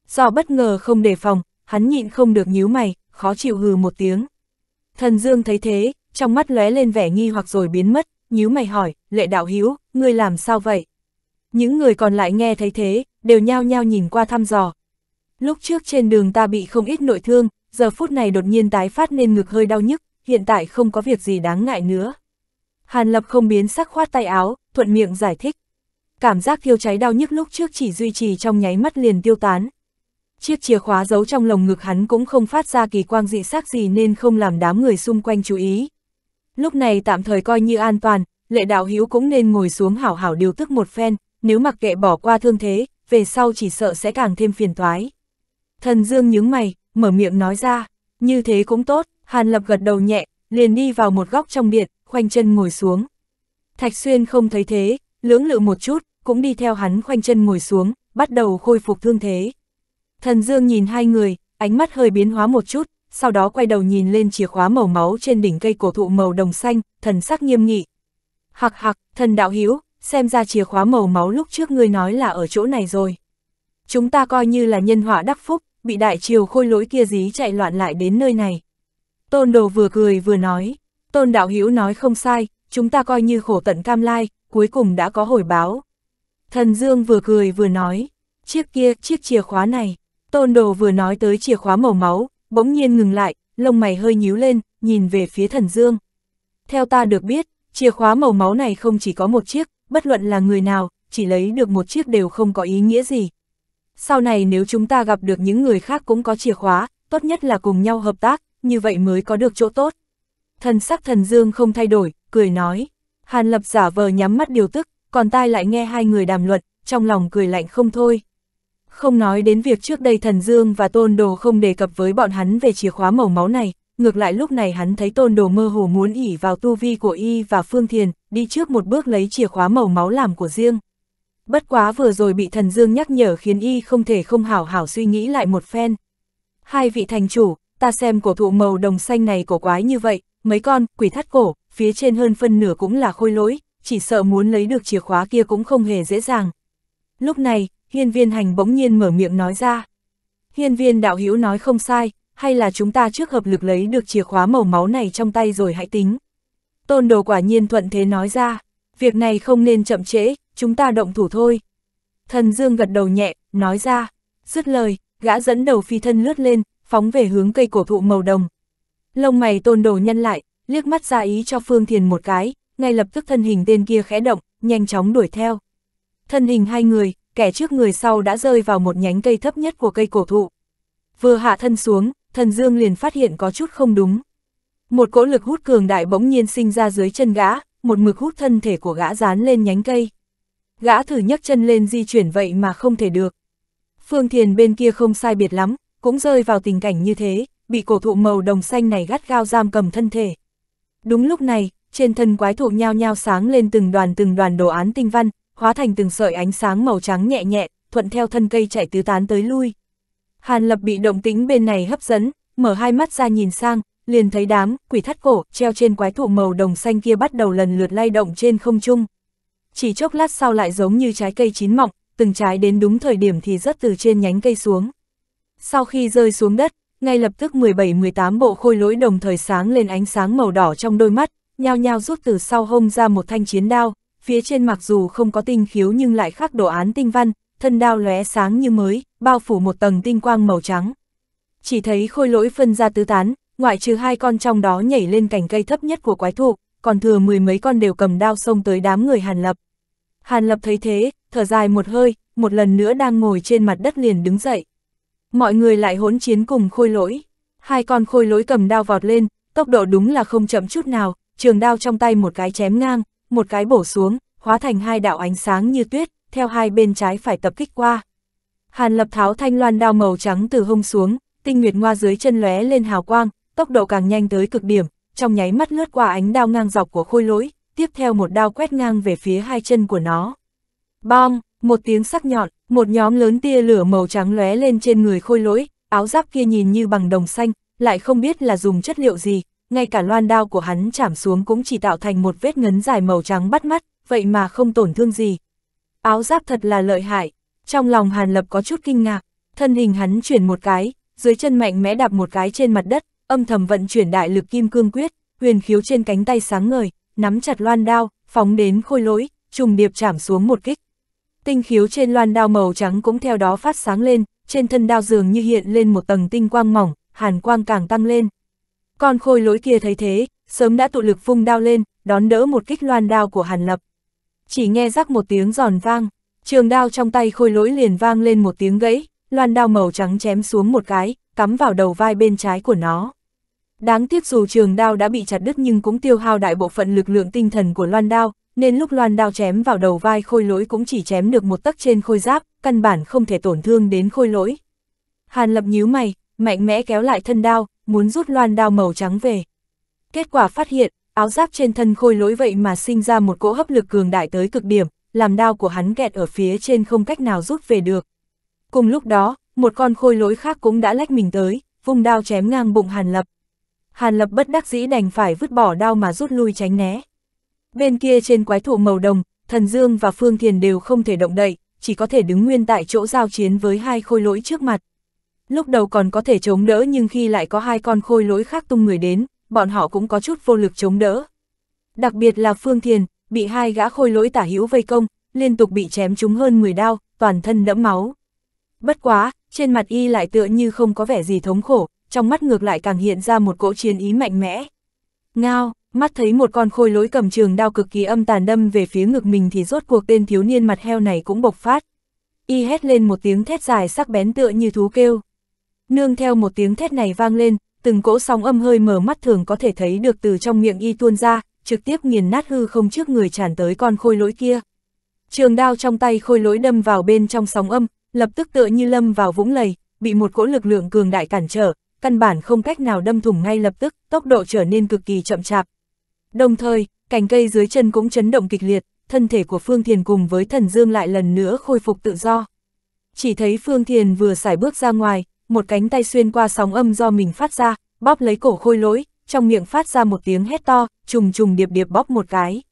Do bất ngờ không đề phòng, hắn nhịn không được nhíu mày, khó chịu hừ một tiếng. Thần Dương thấy thế, trong mắt lóe lên vẻ nghi hoặc rồi biến mất, nhíu mày hỏi, lệ đạo hiếu, ngươi làm sao vậy? Những người còn lại nghe thấy thế, đều nhao nhao nhìn qua thăm dò, Lúc trước trên đường ta bị không ít nội thương, giờ phút này đột nhiên tái phát nên ngực hơi đau nhức, hiện tại không có việc gì đáng ngại nữa. Hàn Lập không biến sắc khoát tay áo, thuận miệng giải thích. Cảm giác thiêu cháy đau nhức lúc trước chỉ duy trì trong nháy mắt liền tiêu tán. Chiếc chìa khóa giấu trong lồng ngực hắn cũng không phát ra kỳ quang dị sắc gì nên không làm đám người xung quanh chú ý. Lúc này tạm thời coi như an toàn, lệ đạo hữu cũng nên ngồi xuống hảo hảo điều tức một phen, nếu mặc kệ bỏ qua thương thế, về sau chỉ sợ sẽ càng thêm phiền toái. Thần Dương nhướng mày, mở miệng nói ra, như thế cũng tốt, Hàn Lập gật đầu nhẹ, liền đi vào một góc trong biệt, khoanh chân ngồi xuống. Thạch Xuyên không thấy thế, lưỡng lự một chút, cũng đi theo hắn khoanh chân ngồi xuống, bắt đầu khôi phục thương thế. Thần Dương nhìn hai người, ánh mắt hơi biến hóa một chút, sau đó quay đầu nhìn lên chìa khóa màu máu trên đỉnh cây cổ thụ màu đồng xanh, thần sắc nghiêm nghị. Hạc hạc, thần đạo hiếu, xem ra chìa khóa màu máu lúc trước ngươi nói là ở chỗ này rồi. Chúng ta coi như là nhân họa đắc phúc, bị đại triều khôi lỗi kia dí chạy loạn lại đến nơi này. Tôn đồ vừa cười vừa nói, tôn đạo hữu nói không sai, chúng ta coi như khổ tận cam lai, cuối cùng đã có hồi báo. Thần Dương vừa cười vừa nói, chiếc kia, chiếc chìa khóa này, tôn đồ vừa nói tới chìa khóa màu máu, bỗng nhiên ngừng lại, lông mày hơi nhíu lên, nhìn về phía thần Dương. Theo ta được biết, chìa khóa màu máu này không chỉ có một chiếc, bất luận là người nào, chỉ lấy được một chiếc đều không có ý nghĩa gì, sau này nếu chúng ta gặp được những người khác cũng có chìa khóa, tốt nhất là cùng nhau hợp tác, như vậy mới có được chỗ tốt. Thần sắc thần dương không thay đổi, cười nói. Hàn lập giả vờ nhắm mắt điều tức, còn tai lại nghe hai người đàm luận, trong lòng cười lạnh không thôi. Không nói đến việc trước đây thần dương và tôn đồ không đề cập với bọn hắn về chìa khóa màu máu này, ngược lại lúc này hắn thấy tôn đồ mơ hồ muốn ỉ vào tu vi của y và phương thiền, đi trước một bước lấy chìa khóa màu máu làm của riêng bất quá vừa rồi bị thần dương nhắc nhở khiến y không thể không hảo hảo suy nghĩ lại một phen. Hai vị thành chủ, ta xem cổ thụ màu đồng xanh này cổ quái như vậy, mấy con, quỷ thắt cổ, phía trên hơn phân nửa cũng là khôi lỗi, chỉ sợ muốn lấy được chìa khóa kia cũng không hề dễ dàng. Lúc này, hiên viên hành bỗng nhiên mở miệng nói ra. Hiên viên đạo hữu nói không sai, hay là chúng ta trước hợp lực lấy được chìa khóa màu máu này trong tay rồi hãy tính. Tôn đồ quả nhiên thuận thế nói ra, việc này không nên chậm trễ, chúng ta động thủ thôi. Thần Dương gật đầu nhẹ, nói ra, dứt lời, gã dẫn đầu phi thân lướt lên, phóng về hướng cây cổ thụ màu đồng. Lông mày tôn đồ nhân lại, liếc mắt ra ý cho Phương Thiền một cái, ngay lập tức thân hình tên kia khẽ động, nhanh chóng đuổi theo. Thân hình hai người, kẻ trước người sau đã rơi vào một nhánh cây thấp nhất của cây cổ thụ. Vừa hạ thân xuống, thần Dương liền phát hiện có chút không đúng. Một cỗ lực hút cường đại bỗng nhiên sinh ra dưới chân gã, một mực hút thân thể của gã dán lên nhánh cây gã thử nhấc chân lên di chuyển vậy mà không thể được. Phương Thiền bên kia không sai biệt lắm, cũng rơi vào tình cảnh như thế, bị cổ thụ màu đồng xanh này gắt gao giam cầm thân thể. Đúng lúc này, trên thân quái thụ nhao nhao sáng lên từng đoàn từng đoàn đồ án tinh văn, hóa thành từng sợi ánh sáng màu trắng nhẹ nhẹ, thuận theo thân cây chạy tứ tán tới lui. Hàn Lập bị động tĩnh bên này hấp dẫn, mở hai mắt ra nhìn sang, liền thấy đám quỷ thắt cổ treo trên quái thụ màu đồng xanh kia bắt đầu lần lượt lay động trên không trung chỉ chốc lát sau lại giống như trái cây chín mọng, từng trái đến đúng thời điểm thì rớt từ trên nhánh cây xuống. Sau khi rơi xuống đất, ngay lập tức 17-18 bộ khôi lỗi đồng thời sáng lên ánh sáng màu đỏ trong đôi mắt, nhao nhao rút từ sau hông ra một thanh chiến đao, phía trên mặc dù không có tinh khiếu nhưng lại khắc đồ án tinh văn, thân đao lóe sáng như mới, bao phủ một tầng tinh quang màu trắng. Chỉ thấy khôi lỗi phân ra tứ tán, ngoại trừ hai con trong đó nhảy lên cành cây thấp nhất của quái thụ, còn thừa mười mấy con đều cầm đao xông tới đám người Hàn Lập. Hàn Lập thấy thế, thở dài một hơi, một lần nữa đang ngồi trên mặt đất liền đứng dậy. Mọi người lại hỗn chiến cùng khôi lỗi. Hai con khôi lỗi cầm đao vọt lên, tốc độ đúng là không chậm chút nào, trường đao trong tay một cái chém ngang, một cái bổ xuống, hóa thành hai đạo ánh sáng như tuyết, theo hai bên trái phải tập kích qua. Hàn Lập tháo thanh loan đao màu trắng từ hông xuống, tinh nguyệt ngoa dưới chân lóe lên hào quang, tốc độ càng nhanh tới cực điểm, trong nháy mắt lướt qua ánh đao ngang dọc của khôi lỗi, tiếp theo một đao quét ngang về phía hai chân của nó. Bom, một tiếng sắc nhọn, một nhóm lớn tia lửa màu trắng lóe lên trên người khôi lỗi, áo giáp kia nhìn như bằng đồng xanh, lại không biết là dùng chất liệu gì, ngay cả loan đao của hắn chạm xuống cũng chỉ tạo thành một vết ngấn dài màu trắng bắt mắt, vậy mà không tổn thương gì. Áo giáp thật là lợi hại, trong lòng Hàn Lập có chút kinh ngạc, thân hình hắn chuyển một cái, dưới chân mạnh mẽ đạp một cái trên mặt đất, âm thầm vận chuyển đại lực kim cương quyết, huyền khiếu trên cánh tay sáng ngời, nắm chặt loan đao, phóng đến khôi lỗi, trùng điệp chạm xuống một kích. Tinh khiếu trên loan đao màu trắng cũng theo đó phát sáng lên, trên thân đao dường như hiện lên một tầng tinh quang mỏng, hàn quang càng tăng lên. Con khôi lỗi kia thấy thế, sớm đã tụ lực phung đao lên, đón đỡ một kích loan đao của hàn lập. Chỉ nghe rắc một tiếng giòn vang, trường đao trong tay khôi lỗi liền vang lên một tiếng gãy, loan đao màu trắng chém xuống một cái, cắm vào đầu vai bên trái của nó. Đáng tiếc dù trường đao đã bị chặt đứt nhưng cũng tiêu hao đại bộ phận lực lượng tinh thần của loan đao, nên lúc loan đao chém vào đầu vai khôi lỗi cũng chỉ chém được một tấc trên khôi giáp, căn bản không thể tổn thương đến khôi lỗi. Hàn lập nhíu mày, mạnh mẽ kéo lại thân đao, muốn rút loan đao màu trắng về. Kết quả phát hiện, áo giáp trên thân khôi lỗi vậy mà sinh ra một cỗ hấp lực cường đại tới cực điểm, làm đao của hắn kẹt ở phía trên không cách nào rút về được. Cùng lúc đó, một con khôi lỗi khác cũng đã lách mình tới, vùng đao chém ngang bụng hàn lập. Hàn Lập bất đắc dĩ đành phải vứt bỏ đao mà rút lui tránh né. Bên kia trên quái thủ màu đồng, Thần Dương và Phương Thiền đều không thể động đậy, chỉ có thể đứng nguyên tại chỗ giao chiến với hai khôi lỗi trước mặt. Lúc đầu còn có thể chống đỡ nhưng khi lại có hai con khôi lỗi khác tung người đến, bọn họ cũng có chút vô lực chống đỡ. Đặc biệt là Phương Thiền, bị hai gã khôi lỗi tả hữu vây công, liên tục bị chém trúng hơn 10 đao, toàn thân đẫm máu. Bất quá, trên mặt y lại tựa như không có vẻ gì thống khổ, trong mắt ngược lại càng hiện ra một cỗ chiến ý mạnh mẽ. Ngao, mắt thấy một con khôi lỗi cầm trường đao cực kỳ âm tàn đâm về phía ngực mình thì rốt cuộc tên thiếu niên mặt heo này cũng bộc phát. Y hét lên một tiếng thét dài sắc bén tựa như thú kêu. Nương theo một tiếng thét này vang lên, từng cỗ sóng âm hơi mở mắt thường có thể thấy được từ trong miệng y tuôn ra, trực tiếp nghiền nát hư không trước người tràn tới con khôi lỗi kia. Trường đao trong tay khôi lỗi đâm vào bên trong sóng âm, lập tức tựa như lâm vào vũng lầy, bị một cỗ lực lượng cường đại cản trở, căn bản không cách nào đâm thủng ngay lập tức, tốc độ trở nên cực kỳ chậm chạp. Đồng thời, cành cây dưới chân cũng chấn động kịch liệt, thân thể của Phương Thiền cùng với Thần Dương lại lần nữa khôi phục tự do. Chỉ thấy Phương Thiền vừa xài bước ra ngoài, một cánh tay xuyên qua sóng âm do mình phát ra, bóp lấy cổ khôi lỗi, trong miệng phát ra một tiếng hét to, trùng trùng điệp điệp bóp một cái.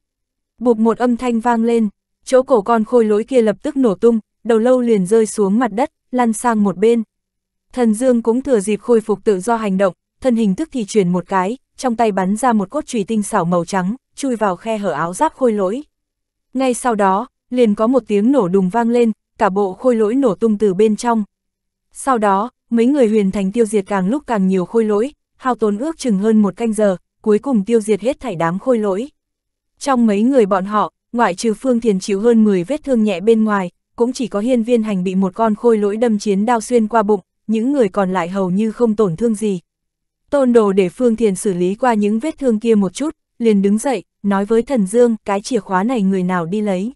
Bụp một âm thanh vang lên, chỗ cổ con khôi lỗi kia lập tức nổ tung, đầu lâu liền rơi xuống mặt đất, lăn sang một bên. Thần Dương cũng thừa dịp khôi phục tự do hành động, thân hình tức thì chuyển một cái, trong tay bắn ra một cốt chùy tinh xảo màu trắng, chui vào khe hở áo giáp khôi lỗi. Ngay sau đó, liền có một tiếng nổ đùng vang lên, cả bộ khôi lỗi nổ tung từ bên trong. Sau đó, mấy người huyền thành tiêu diệt càng lúc càng nhiều khôi lỗi, hao tốn ước chừng hơn một canh giờ, cuối cùng tiêu diệt hết thảy đám khôi lỗi. Trong mấy người bọn họ, ngoại trừ Phương Thiền chịu hơn 10 vết thương nhẹ bên ngoài, cũng chỉ có hiên viên hành bị một con khôi lỗi đâm chiến đao xuyên qua bụng, những người còn lại hầu như không tổn thương gì. Tôn đồ để Phương Thiền xử lý qua những vết thương kia một chút, liền đứng dậy, nói với thần Dương, cái chìa khóa này người nào đi lấy.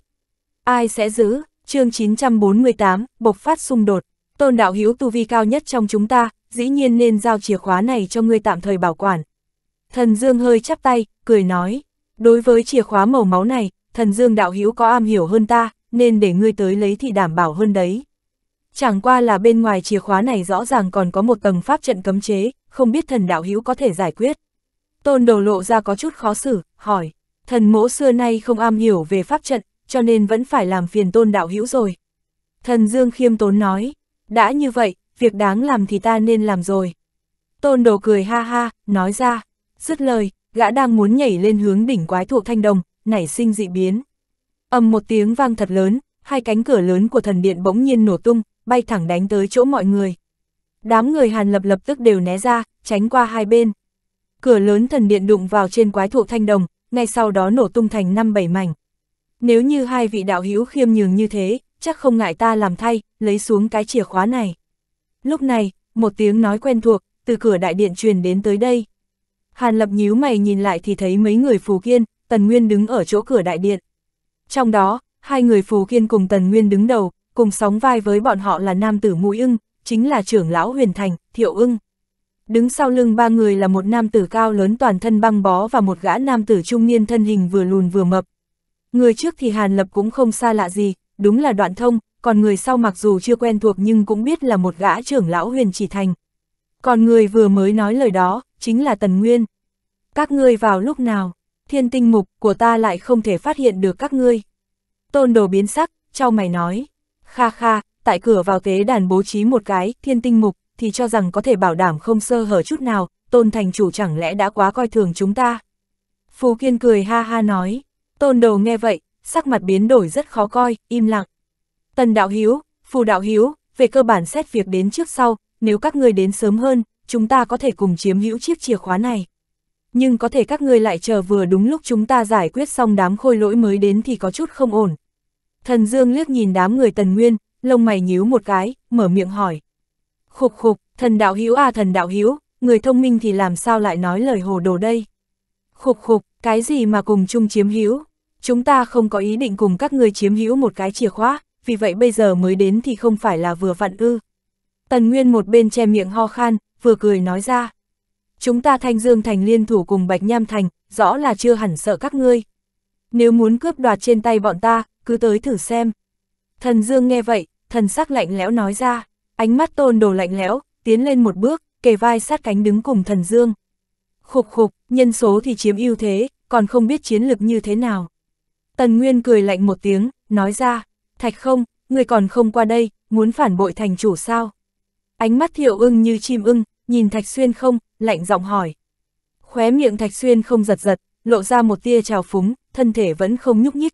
Ai sẽ giữ, chương 948, bộc phát xung đột, tôn đạo hữu tu vi cao nhất trong chúng ta, dĩ nhiên nên giao chìa khóa này cho ngươi tạm thời bảo quản. Thần Dương hơi chắp tay, cười nói, đối với chìa khóa màu máu này, thần Dương đạo hữu có am hiểu hơn ta, nên để ngươi tới lấy thì đảm bảo hơn đấy. Chẳng qua là bên ngoài chìa khóa này rõ ràng còn có một tầng pháp trận cấm chế, không biết thần đạo hữu có thể giải quyết. Tôn đồ lộ ra có chút khó xử, hỏi, thần mỗ xưa nay không am hiểu về pháp trận, cho nên vẫn phải làm phiền tôn đạo hữu rồi. Thần Dương khiêm tốn nói, đã như vậy, việc đáng làm thì ta nên làm rồi. Tôn đồ cười ha ha, nói ra, dứt lời, gã đang muốn nhảy lên hướng đỉnh quái thuộc thanh đồng, nảy sinh dị biến. ầm một tiếng vang thật lớn, hai cánh cửa lớn của thần điện bỗng nhiên nổ tung, bay thẳng đánh tới chỗ mọi người. Đám người Hàn Lập lập tức đều né ra, tránh qua hai bên. Cửa lớn thần điện đụng vào trên quái thụ thanh đồng, ngay sau đó nổ tung thành năm bảy mảnh. Nếu như hai vị đạo hữu khiêm nhường như thế, chắc không ngại ta làm thay, lấy xuống cái chìa khóa này. Lúc này, một tiếng nói quen thuộc, từ cửa đại điện truyền đến tới đây. Hàn Lập nhíu mày nhìn lại thì thấy mấy người phù kiên, Tần Nguyên đứng ở chỗ cửa đại điện. Trong đó, hai người phù kiên cùng Tần Nguyên đứng đầu, Cùng sóng vai với bọn họ là nam tử mũi ưng, chính là trưởng lão huyền thành, thiệu ưng. Đứng sau lưng ba người là một nam tử cao lớn toàn thân băng bó và một gã nam tử trung niên thân hình vừa lùn vừa mập. Người trước thì Hàn Lập cũng không xa lạ gì, đúng là đoạn thông, còn người sau mặc dù chưa quen thuộc nhưng cũng biết là một gã trưởng lão huyền chỉ thành. Còn người vừa mới nói lời đó, chính là Tần Nguyên. Các ngươi vào lúc nào, thiên tinh mục của ta lại không thể phát hiện được các ngươi. Tôn đồ biến sắc, trao mày nói. Kha kha, tại cửa vào tế đàn bố trí một cái, thiên tinh mục, thì cho rằng có thể bảo đảm không sơ hở chút nào, tôn thành chủ chẳng lẽ đã quá coi thường chúng ta. Phù Kiên cười ha ha nói, tôn đầu nghe vậy, sắc mặt biến đổi rất khó coi, im lặng. Tần đạo hiếu, phù đạo hiếu, về cơ bản xét việc đến trước sau, nếu các ngươi đến sớm hơn, chúng ta có thể cùng chiếm hữu chiếc chìa khóa này. Nhưng có thể các ngươi lại chờ vừa đúng lúc chúng ta giải quyết xong đám khôi lỗi mới đến thì có chút không ổn. Thần Dương liếc nhìn đám người Tần Nguyên, lông mày nhíu một cái, mở miệng hỏi. Khục khục, thần đạo hữu à thần đạo hữu, người thông minh thì làm sao lại nói lời hồ đồ đây? Khục khục, cái gì mà cùng chung chiếm hữu? Chúng ta không có ý định cùng các ngươi chiếm hữu một cái chìa khóa, vì vậy bây giờ mới đến thì không phải là vừa vặn ư. Tần Nguyên một bên che miệng ho khan, vừa cười nói ra. Chúng ta Thanh Dương Thành liên thủ cùng Bạch Nham Thành, rõ là chưa hẳn sợ các ngươi. Nếu muốn cướp đoạt trên tay bọn ta, cứ tới thử xem. Thần Dương nghe vậy, thần sắc lạnh lẽo nói ra, ánh mắt tôn đồ lạnh lẽo, tiến lên một bước, kề vai sát cánh đứng cùng thần Dương. Khục khục, nhân số thì chiếm ưu thế, còn không biết chiến lực như thế nào. Tần Nguyên cười lạnh một tiếng, nói ra, thạch không, người còn không qua đây, muốn phản bội thành chủ sao? Ánh mắt thiệu ưng như chim ưng, nhìn thạch xuyên không, lạnh giọng hỏi. Khóe miệng thạch xuyên không giật giật, lộ ra một tia trào phúng, thân thể vẫn không nhúc nhích,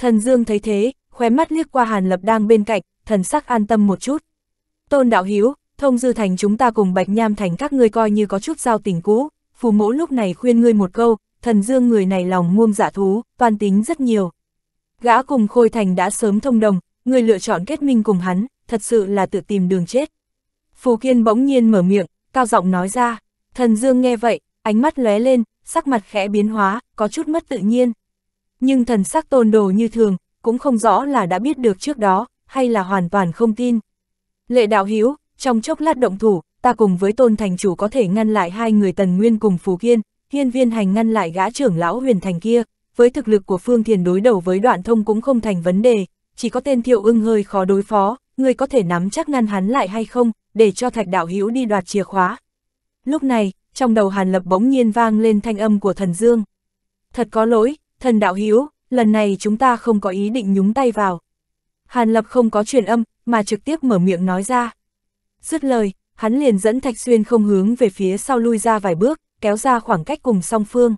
Thần Dương thấy thế, khóe mắt liếc qua Hàn Lập đang bên cạnh, thần sắc an tâm một chút. Tôn Đạo Hiếu, thông dư thành chúng ta cùng Bạch Nham thành các ngươi coi như có chút giao tình cũ, phù mẫu lúc này khuyên ngươi một câu, thần Dương người này lòng muông dạ thú, toan tính rất nhiều. Gã cùng Khôi Thành đã sớm thông đồng, người lựa chọn kết minh cùng hắn, thật sự là tự tìm đường chết. Phù Kiên bỗng nhiên mở miệng, cao giọng nói ra, thần Dương nghe vậy, ánh mắt lóe lên, sắc mặt khẽ biến hóa, có chút mất tự nhiên nhưng thần sắc tôn đồ như thường, cũng không rõ là đã biết được trước đó, hay là hoàn toàn không tin. Lệ đạo hiếu, trong chốc lát động thủ, ta cùng với tôn thành chủ có thể ngăn lại hai người tần nguyên cùng phù kiên, hiên viên hành ngăn lại gã trưởng lão huyền thành kia, với thực lực của phương thiền đối đầu với đoạn thông cũng không thành vấn đề, chỉ có tên thiệu ưng hơi khó đối phó, người có thể nắm chắc ngăn hắn lại hay không, để cho thạch đạo hiếu đi đoạt chìa khóa. Lúc này, trong đầu hàn lập bỗng nhiên vang lên thanh âm của thần dương. Thật có lỗi, Thần đạo hữu lần này chúng ta không có ý định nhúng tay vào. Hàn Lập không có truyền âm, mà trực tiếp mở miệng nói ra. Dứt lời, hắn liền dẫn Thạch Xuyên không hướng về phía sau lui ra vài bước, kéo ra khoảng cách cùng song phương.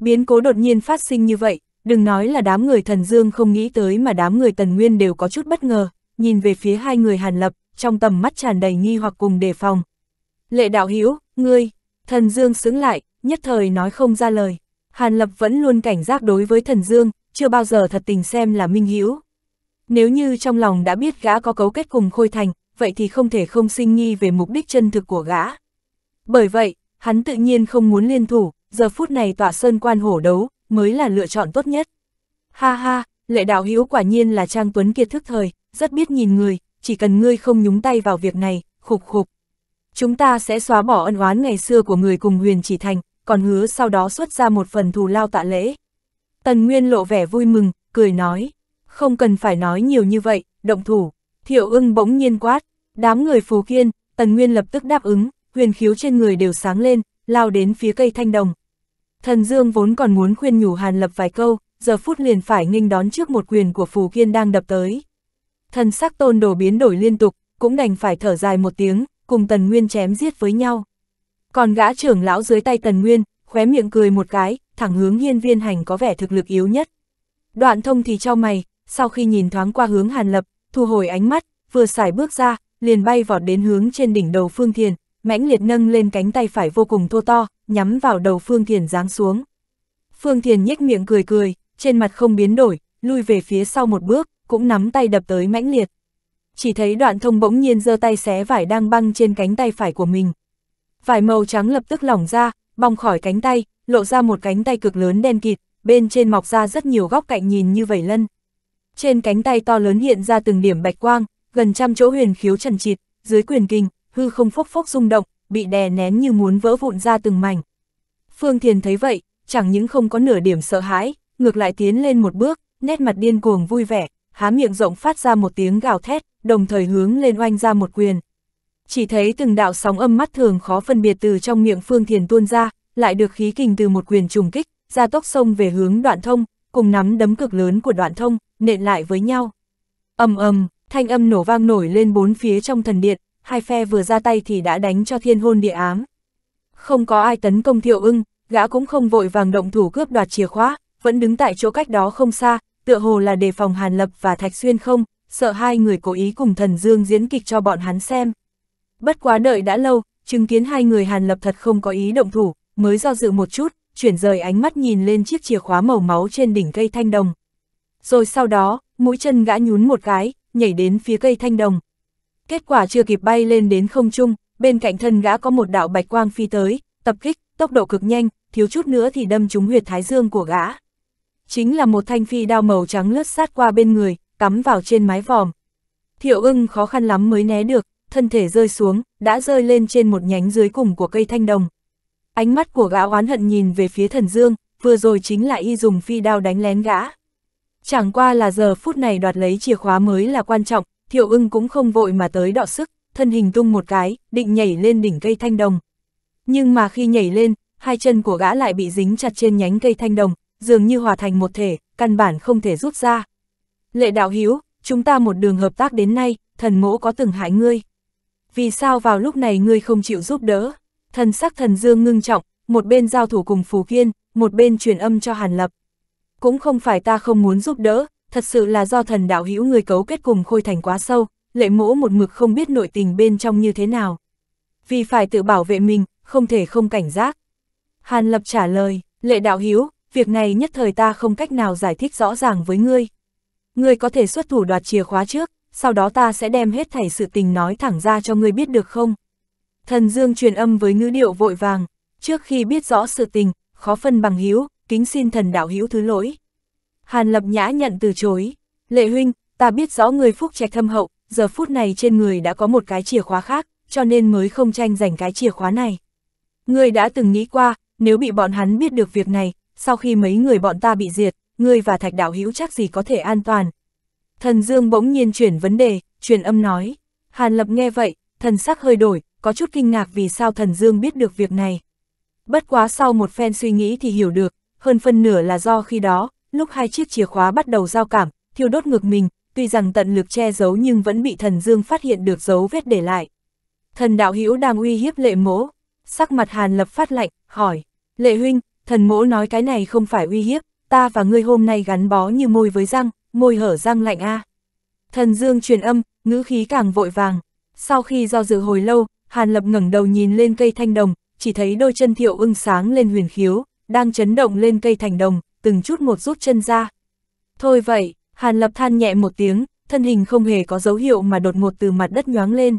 Biến cố đột nhiên phát sinh như vậy, đừng nói là đám người thần dương không nghĩ tới mà đám người tần nguyên đều có chút bất ngờ, nhìn về phía hai người Hàn Lập, trong tầm mắt tràn đầy nghi hoặc cùng đề phòng. Lệ đạo Hiếu, ngươi, thần dương xứng lại, nhất thời nói không ra lời. Hàn Lập vẫn luôn cảnh giác đối với thần dương, chưa bao giờ thật tình xem là minh hữu. Nếu như trong lòng đã biết gã có cấu kết cùng khôi thành, vậy thì không thể không sinh nghi về mục đích chân thực của gã. Bởi vậy, hắn tự nhiên không muốn liên thủ, giờ phút này tọa sơn quan hổ đấu, mới là lựa chọn tốt nhất. Ha ha, lệ đạo hữu quả nhiên là Trang Tuấn kiệt thức thời, rất biết nhìn người, chỉ cần ngươi không nhúng tay vào việc này, khục khục. Chúng ta sẽ xóa bỏ ân oán ngày xưa của người cùng huyền chỉ thành, còn hứa sau đó xuất ra một phần thù lao tạ lễ. Tần Nguyên lộ vẻ vui mừng, cười nói, không cần phải nói nhiều như vậy, động thủ, thiệu ưng bỗng nhiên quát, đám người phù kiên, Tần Nguyên lập tức đáp ứng, huyền khiếu trên người đều sáng lên, lao đến phía cây thanh đồng. Thần Dương vốn còn muốn khuyên nhủ Hàn Lập vài câu, giờ phút liền phải nghênh đón trước một quyền của Phù Kiên đang đập tới. Thần sắc tôn đồ biến đổi liên tục, cũng đành phải thở dài một tiếng, cùng Tần Nguyên chém giết với nhau. Còn gã trưởng lão dưới tay Tần Nguyên, khóe miệng cười một cái, thẳng hướng hiên viên hành có vẻ thực lực yếu nhất. Đoạn thông thì cho mày, sau khi nhìn thoáng qua hướng Hàn Lập, thu hồi ánh mắt, vừa xài bước ra, liền bay vọt đến hướng trên đỉnh đầu Phương Thiền, mãnh liệt nâng lên cánh tay phải vô cùng thô to, nhắm vào đầu Phương Thiền giáng xuống. Phương Thiền nhếch miệng cười cười, trên mặt không biến đổi, lui về phía sau một bước, cũng nắm tay đập tới mãnh liệt. Chỉ thấy đoạn thông bỗng nhiên giơ tay xé vải đang băng trên cánh tay phải của mình, vải màu trắng lập tức lỏng ra, bong khỏi cánh tay, lộ ra một cánh tay cực lớn đen kịt, bên trên mọc ra rất nhiều góc cạnh nhìn như vẩy lân. Trên cánh tay to lớn hiện ra từng điểm bạch quang, gần trăm chỗ huyền khiếu trần trịt, dưới quyền kinh, hư không phốc phốc rung động, bị đè nén như muốn vỡ vụn ra từng mảnh. Phương Thiền thấy vậy, chẳng những không có nửa điểm sợ hãi, ngược lại tiến lên một bước, nét mặt điên cuồng vui vẻ, há miệng rộng phát ra một tiếng gào thét, đồng thời hướng lên oanh ra một quyền chỉ thấy từng đạo sóng âm mắt thường khó phân biệt từ trong miệng Phương Thiền tuôn ra, lại được khí kình từ một quyền trùng kích, ra tốc sông về hướng đoạn thông, cùng nắm đấm cực lớn của đoạn thông, nện lại với nhau. ầm ầm thanh âm nổ vang nổi lên bốn phía trong thần điện, hai phe vừa ra tay thì đã đánh cho thiên hôn địa ám. Không có ai tấn công thiệu ưng, gã cũng không vội vàng động thủ cướp đoạt chìa khóa, vẫn đứng tại chỗ cách đó không xa, tựa hồ là đề phòng Hàn Lập và Thạch Xuyên không, sợ hai người cố ý cùng thần dương diễn kịch cho bọn hắn xem. Bất quá đợi đã lâu, chứng kiến hai người Hàn Lập thật không có ý động thủ, mới do dự một chút, chuyển rời ánh mắt nhìn lên chiếc chìa khóa màu máu trên đỉnh cây thanh đồng. Rồi sau đó, mũi chân gã nhún một cái, nhảy đến phía cây thanh đồng. Kết quả chưa kịp bay lên đến không trung, bên cạnh thân gã có một đạo bạch quang phi tới, tập kích, tốc độ cực nhanh, thiếu chút nữa thì đâm trúng huyệt thái dương của gã. Chính là một thanh phi đao màu trắng lướt sát qua bên người, cắm vào trên mái vòm. Thiệu ưng khó khăn lắm mới né được, thân thể rơi xuống, đã rơi lên trên một nhánh dưới cùng của cây thanh đồng. Ánh mắt của gã oán hận nhìn về phía thần dương, vừa rồi chính là y dùng phi đao đánh lén gã. Chẳng qua là giờ phút này đoạt lấy chìa khóa mới là quan trọng, thiệu ưng cũng không vội mà tới đọ sức, thân hình tung một cái, định nhảy lên đỉnh cây thanh đồng. Nhưng mà khi nhảy lên, hai chân của gã lại bị dính chặt trên nhánh cây thanh đồng, dường như hòa thành một thể, căn bản không thể rút ra. Lệ đạo hiếu, chúng ta một đường hợp tác đến nay, thần mỗ có từng hại ngươi vì sao vào lúc này ngươi không chịu giúp đỡ? Thần sắc thần dương ngưng trọng, một bên giao thủ cùng Phù Kiên, một bên truyền âm cho Hàn Lập. Cũng không phải ta không muốn giúp đỡ, thật sự là do thần đạo hữu người cấu kết cùng khôi thành quá sâu, lệ mỗ một mực không biết nội tình bên trong như thế nào. Vì phải tự bảo vệ mình, không thể không cảnh giác. Hàn Lập trả lời, lệ đạo hữu việc này nhất thời ta không cách nào giải thích rõ ràng với ngươi. Ngươi có thể xuất thủ đoạt chìa khóa trước, sau đó ta sẽ đem hết thảy sự tình nói thẳng ra cho ngươi biết được không? Thần Dương truyền âm với ngữ điệu vội vàng, trước khi biết rõ sự tình, khó phân bằng hiếu, kính xin thần đạo hiếu thứ lỗi. Hàn Lập Nhã nhận từ chối, lệ huynh, ta biết rõ người phúc trạch thâm hậu, giờ phút này trên người đã có một cái chìa khóa khác, cho nên mới không tranh giành cái chìa khóa này. người đã từng nghĩ qua, nếu bị bọn hắn biết được việc này, sau khi mấy người bọn ta bị diệt, ngươi và thạch đạo hiếu chắc gì có thể an toàn, Thần Dương bỗng nhiên chuyển vấn đề, truyền âm nói. Hàn Lập nghe vậy, thần sắc hơi đổi, có chút kinh ngạc vì sao thần Dương biết được việc này. Bất quá sau một phen suy nghĩ thì hiểu được, hơn phân nửa là do khi đó, lúc hai chiếc chìa khóa bắt đầu giao cảm, thiêu đốt ngược mình, tuy rằng tận lực che giấu nhưng vẫn bị thần Dương phát hiện được dấu vết để lại. Thần đạo hữu đang uy hiếp lệ mỗ, sắc mặt Hàn Lập phát lạnh, hỏi, lệ huynh, thần mỗ nói cái này không phải uy hiếp, ta và ngươi hôm nay gắn bó như môi với răng, môi hở răng lạnh a. Thần Dương truyền âm, ngữ khí càng vội vàng. Sau khi do dự hồi lâu, Hàn Lập ngẩng đầu nhìn lên cây thanh đồng, chỉ thấy đôi chân Thiệu Ưng sáng lên huyền khiếu, đang chấn động lên cây thành đồng, từng chút một rút chân ra. Thôi vậy, Hàn Lập than nhẹ một tiếng, thân hình không hề có dấu hiệu mà đột ngột từ mặt đất nhoáng lên.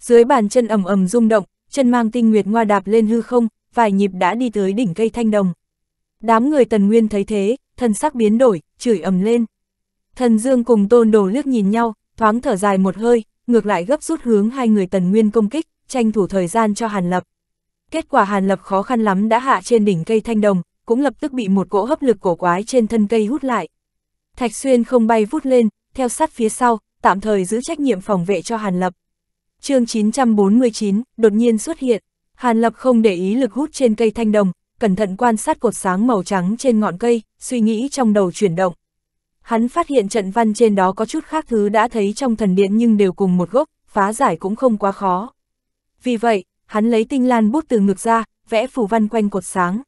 Dưới bàn chân ầm ầm rung động, chân mang tinh nguyệt ngoa đạp lên hư không, vài nhịp đã đi tới đỉnh cây thanh đồng. Đám người Tần Nguyên thấy thế, thân sắc biến đổi, chửi ầm lên. Thần Dương cùng Tôn Đồ liếc nhìn nhau, thoáng thở dài một hơi, ngược lại gấp rút hướng hai người Tần Nguyên công kích, tranh thủ thời gian cho Hàn Lập. Kết quả Hàn Lập khó khăn lắm đã hạ trên đỉnh cây thanh đồng, cũng lập tức bị một cỗ hấp lực cổ quái trên thân cây hút lại. Thạch Xuyên không bay vút lên, theo sát phía sau, tạm thời giữ trách nhiệm phòng vệ cho Hàn Lập. chương 949, đột nhiên xuất hiện, Hàn Lập không để ý lực hút trên cây thanh đồng, cẩn thận quan sát cột sáng màu trắng trên ngọn cây, suy nghĩ trong đầu chuyển động, Hắn phát hiện trận văn trên đó có chút khác thứ đã thấy trong thần điện nhưng đều cùng một gốc, phá giải cũng không quá khó. Vì vậy, hắn lấy tinh lan bút từ ngực ra, vẽ phù văn quanh cột sáng.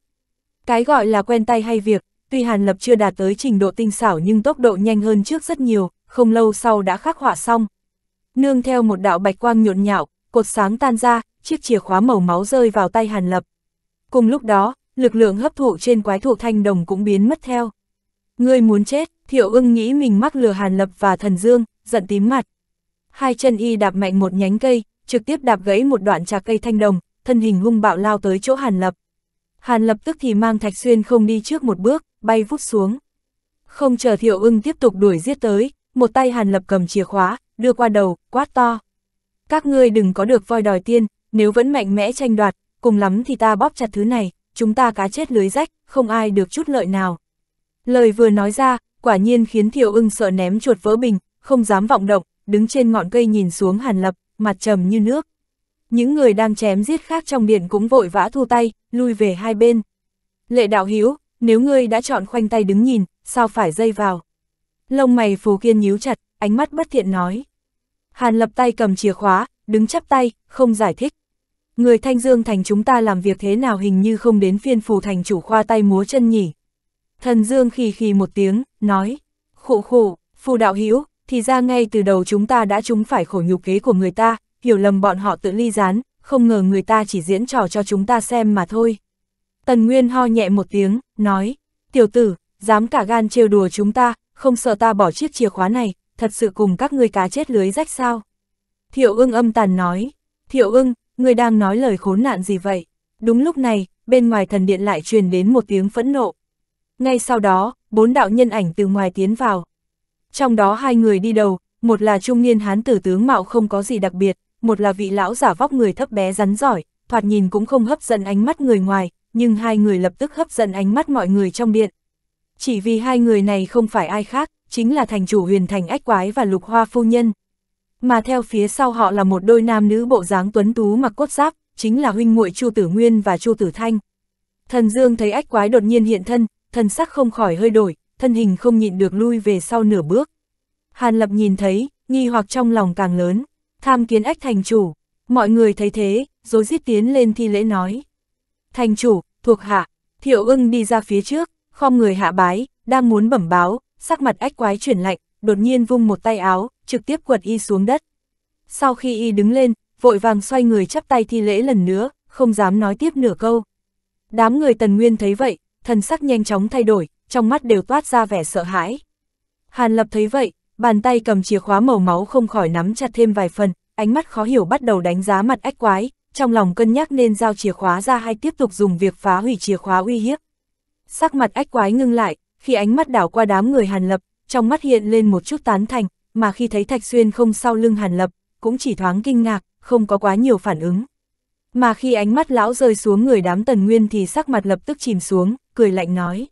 Cái gọi là quen tay hay việc, tuy Hàn Lập chưa đạt tới trình độ tinh xảo nhưng tốc độ nhanh hơn trước rất nhiều, không lâu sau đã khắc họa xong. Nương theo một đạo bạch quang nhộn nhạo, cột sáng tan ra, chiếc chìa khóa màu máu rơi vào tay Hàn Lập. Cùng lúc đó, lực lượng hấp thụ trên quái thụ thanh đồng cũng biến mất theo. Ngươi muốn chết, Thiệu ưng nghĩ mình mắc lừa Hàn Lập và Thần Dương, giận tím mặt. Hai chân y đạp mạnh một nhánh cây, trực tiếp đạp gãy một đoạn trà cây thanh đồng, thân hình hung bạo lao tới chỗ Hàn Lập. Hàn Lập tức thì mang Thạch Xuyên không đi trước một bước, bay vút xuống. Không chờ Thiệu ưng tiếp tục đuổi giết tới, một tay Hàn Lập cầm chìa khóa, đưa qua đầu, quát to. Các ngươi đừng có được voi đòi tiên, nếu vẫn mạnh mẽ tranh đoạt, cùng lắm thì ta bóp chặt thứ này, chúng ta cá chết lưới rách, không ai được chút lợi nào. Lời vừa nói ra, quả nhiên khiến Thiệu ưng sợ ném chuột vỡ bình, không dám vọng động, đứng trên ngọn cây nhìn xuống Hàn Lập, mặt trầm như nước. Những người đang chém giết khác trong điện cũng vội vã thu tay, lui về hai bên. Lệ đạo Hiếu, nếu ngươi đã chọn khoanh tay đứng nhìn, sao phải dây vào? Lông mày Phù Kiên nhíu chặt, ánh mắt bất thiện nói. Hàn Lập tay cầm chìa khóa, đứng chắp tay, không giải thích. Người Thanh Dương Thành chúng ta làm việc thế nào hình như không đến phiên Phù Thành chủ khoa tay múa chân nhỉ? Thần Dương khì khì một tiếng, nói, khụ khụ, phù đạo hữu thì ra ngay từ đầu chúng ta đã trúng phải khổ nhục kế của người ta, hiểu lầm bọn họ tự ly gián, không ngờ người ta chỉ diễn trò cho chúng ta xem mà thôi. Tần Nguyên ho nhẹ một tiếng, nói, tiểu tử, dám cả gan trêu đùa chúng ta, không sợ ta bỏ chiếc chìa khóa này, thật sự cùng các ngươi cá chết lưới rách sao. Thiệu ưng âm tàn nói, thiệu ưng, người đang nói lời khốn nạn gì vậy? Đúng lúc này, bên ngoài thần điện lại truyền đến một tiếng phẫn nộ. Ngay sau đó, bốn đạo nhân ảnh từ ngoài tiến vào. Trong đó hai người đi đầu, một là trung niên hán tử tướng mạo không có gì đặc biệt, một là vị lão giả vóc người thấp bé rắn giỏi, thoạt nhìn cũng không hấp dẫn ánh mắt người ngoài, nhưng hai người lập tức hấp dẫn ánh mắt mọi người trong điện. Chỉ vì hai người này không phải ai khác, chính là thành chủ huyền thành ách quái và lục hoa phu nhân. Mà theo phía sau họ là một đôi nam nữ bộ dáng tuấn tú mặc cốt giáp, chính là huynh muội Chu Tử Nguyên và Chu Tử Thanh. Thần Dương thấy ách quái đột nhiên hiện thân, thân sắc không khỏi hơi đổi, thân hình không nhịn được lui về sau nửa bước. Hàn Lập nhìn thấy, nghi hoặc trong lòng càng lớn, tham kiến ách thành chủ, mọi người thấy thế, rồi giết tiến lên thi lễ nói. Thành chủ, thuộc hạ, thiệu ưng đi ra phía trước, khom người hạ bái, đang muốn bẩm báo, sắc mặt ách quái chuyển lạnh, đột nhiên vung một tay áo, trực tiếp quật y xuống đất. Sau khi y đứng lên, vội vàng xoay người chắp tay thi lễ lần nữa, không dám nói tiếp nửa câu. Đám người tần nguyên thấy vậy, thần sắc nhanh chóng thay đổi, trong mắt đều toát ra vẻ sợ hãi. Hàn Lập thấy vậy, bàn tay cầm chìa khóa màu máu không khỏi nắm chặt thêm vài phần, ánh mắt khó hiểu bắt đầu đánh giá mặt ách quái, trong lòng cân nhắc nên giao chìa khóa ra hay tiếp tục dùng việc phá hủy chìa khóa uy hiếp. Sắc mặt ách quái ngưng lại, khi ánh mắt đảo qua đám người Hàn Lập, trong mắt hiện lên một chút tán thành, mà khi thấy Thạch Xuyên không sau lưng Hàn Lập, cũng chỉ thoáng kinh ngạc, không có quá nhiều phản ứng. Mà khi ánh mắt lão rơi xuống người đám tần nguyên thì sắc mặt lập tức chìm xuống, cười lạnh nói.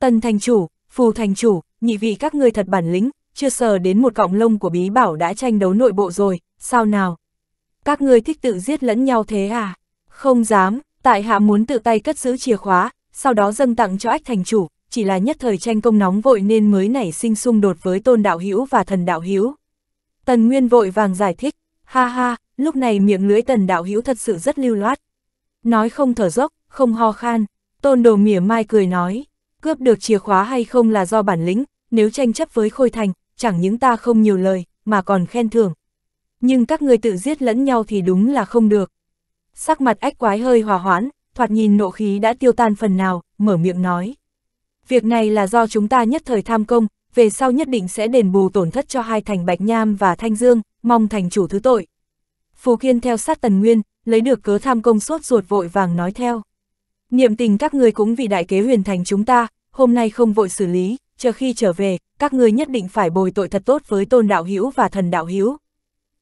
Tần thành chủ, phù thành chủ, nhị vị các ngươi thật bản lĩnh, chưa sờ đến một cọng lông của bí bảo đã tranh đấu nội bộ rồi, sao nào? Các ngươi thích tự giết lẫn nhau thế à? Không dám, tại hạ muốn tự tay cất giữ chìa khóa, sau đó dâng tặng cho ách thành chủ, chỉ là nhất thời tranh công nóng vội nên mới nảy sinh xung đột với tôn đạo hữu và thần đạo hữu. Tần Nguyên vội vàng giải thích, ha ha, lúc này miệng lưỡi tần đạo hữu thật sự rất lưu loát. Nói không thở dốc, không ho khan. Tôn đồ mỉa mai cười nói, cướp được chìa khóa hay không là do bản lĩnh, nếu tranh chấp với Khôi Thành, chẳng những ta không nhiều lời, mà còn khen thưởng. Nhưng các người tự giết lẫn nhau thì đúng là không được. Sắc mặt ách quái hơi hòa hoãn, thoạt nhìn nộ khí đã tiêu tan phần nào, mở miệng nói. Việc này là do chúng ta nhất thời tham công, về sau nhất định sẽ đền bù tổn thất cho hai thành Bạch Nham và Thanh Dương, mong thành chủ thứ tội. Phù Kiên theo sát Tần Nguyên, lấy được cớ tham công sốt ruột vội vàng nói theo. Niệm tình các ngươi cũng vì đại kế huyền thành chúng ta, hôm nay không vội xử lý, chờ khi trở về, các ngươi nhất định phải bồi tội thật tốt với tôn đạo hữu và thần đạo hữu.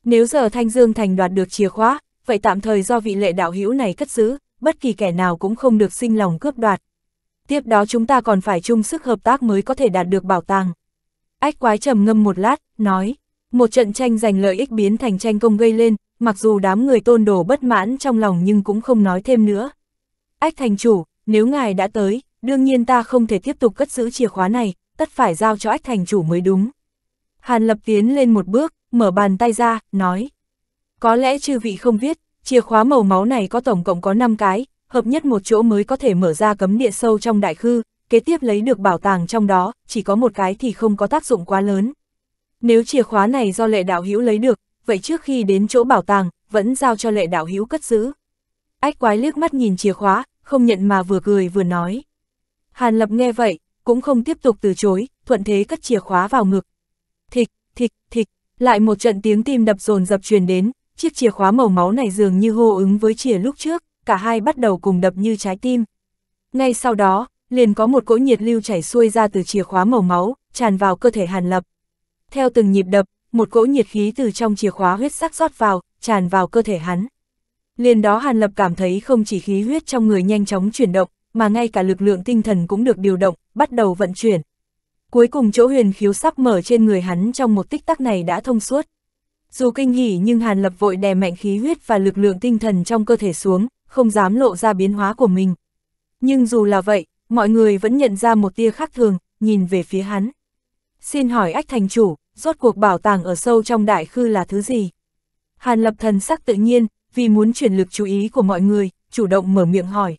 Nếu giờ Thanh Dương Thành đoạt được chìa khóa, vậy tạm thời do vị lệ đạo hữu này cất giữ, bất kỳ kẻ nào cũng không được sinh lòng cướp đoạt. Tiếp đó chúng ta còn phải chung sức hợp tác mới có thể đạt được bảo tàng. Ách quái trầm ngâm một lát, nói, một trận tranh giành lợi ích biến thành tranh công gây lên, mặc dù đám người tôn đồ bất mãn trong lòng nhưng cũng không nói thêm nữa. Ách thành chủ, nếu ngài đã tới, đương nhiên ta không thể tiếp tục cất giữ chìa khóa này, tất phải giao cho ách thành chủ mới đúng. Hàn lập tiến lên một bước, mở bàn tay ra, nói. Có lẽ chư vị không biết, chìa khóa màu máu này có tổng cộng có 5 cái, hợp nhất một chỗ mới có thể mở ra cấm địa sâu trong đại khư, kế tiếp lấy được bảo tàng trong đó, chỉ có một cái thì không có tác dụng quá lớn. Nếu chìa khóa này do lệ đạo hữu lấy được, vậy trước khi đến chỗ bảo tàng, vẫn giao cho lệ đạo hữu cất giữ. Ách quái liếc mắt nhìn chìa khóa, không nhận mà vừa cười vừa nói. Hàn Lập nghe vậy, cũng không tiếp tục từ chối, thuận thế cất chìa khóa vào ngực. Thịch, thịch, thịch, lại một trận tiếng tim đập dồn dập truyền đến, chiếc chìa khóa màu máu này dường như hô ứng với chìa lúc trước, cả hai bắt đầu cùng đập như trái tim. Ngay sau đó, liền có một cỗ nhiệt lưu chảy xuôi ra từ chìa khóa màu máu, tràn vào cơ thể Hàn Lập. Theo từng nhịp đập, một cỗ nhiệt khí từ trong chìa khóa huyết sắc rót vào, tràn vào cơ thể hắn liền đó Hàn Lập cảm thấy không chỉ khí huyết trong người nhanh chóng chuyển động, mà ngay cả lực lượng tinh thần cũng được điều động, bắt đầu vận chuyển. Cuối cùng chỗ huyền khiếu sắp mở trên người hắn trong một tích tắc này đã thông suốt. Dù kinh hỉ nhưng Hàn Lập vội đè mạnh khí huyết và lực lượng tinh thần trong cơ thể xuống, không dám lộ ra biến hóa của mình. Nhưng dù là vậy, mọi người vẫn nhận ra một tia khác thường, nhìn về phía hắn. Xin hỏi ách thành chủ, rốt cuộc bảo tàng ở sâu trong đại khư là thứ gì? Hàn Lập thần sắc tự nhiên, vì muốn chuyển lực chú ý của mọi người, chủ động mở miệng hỏi.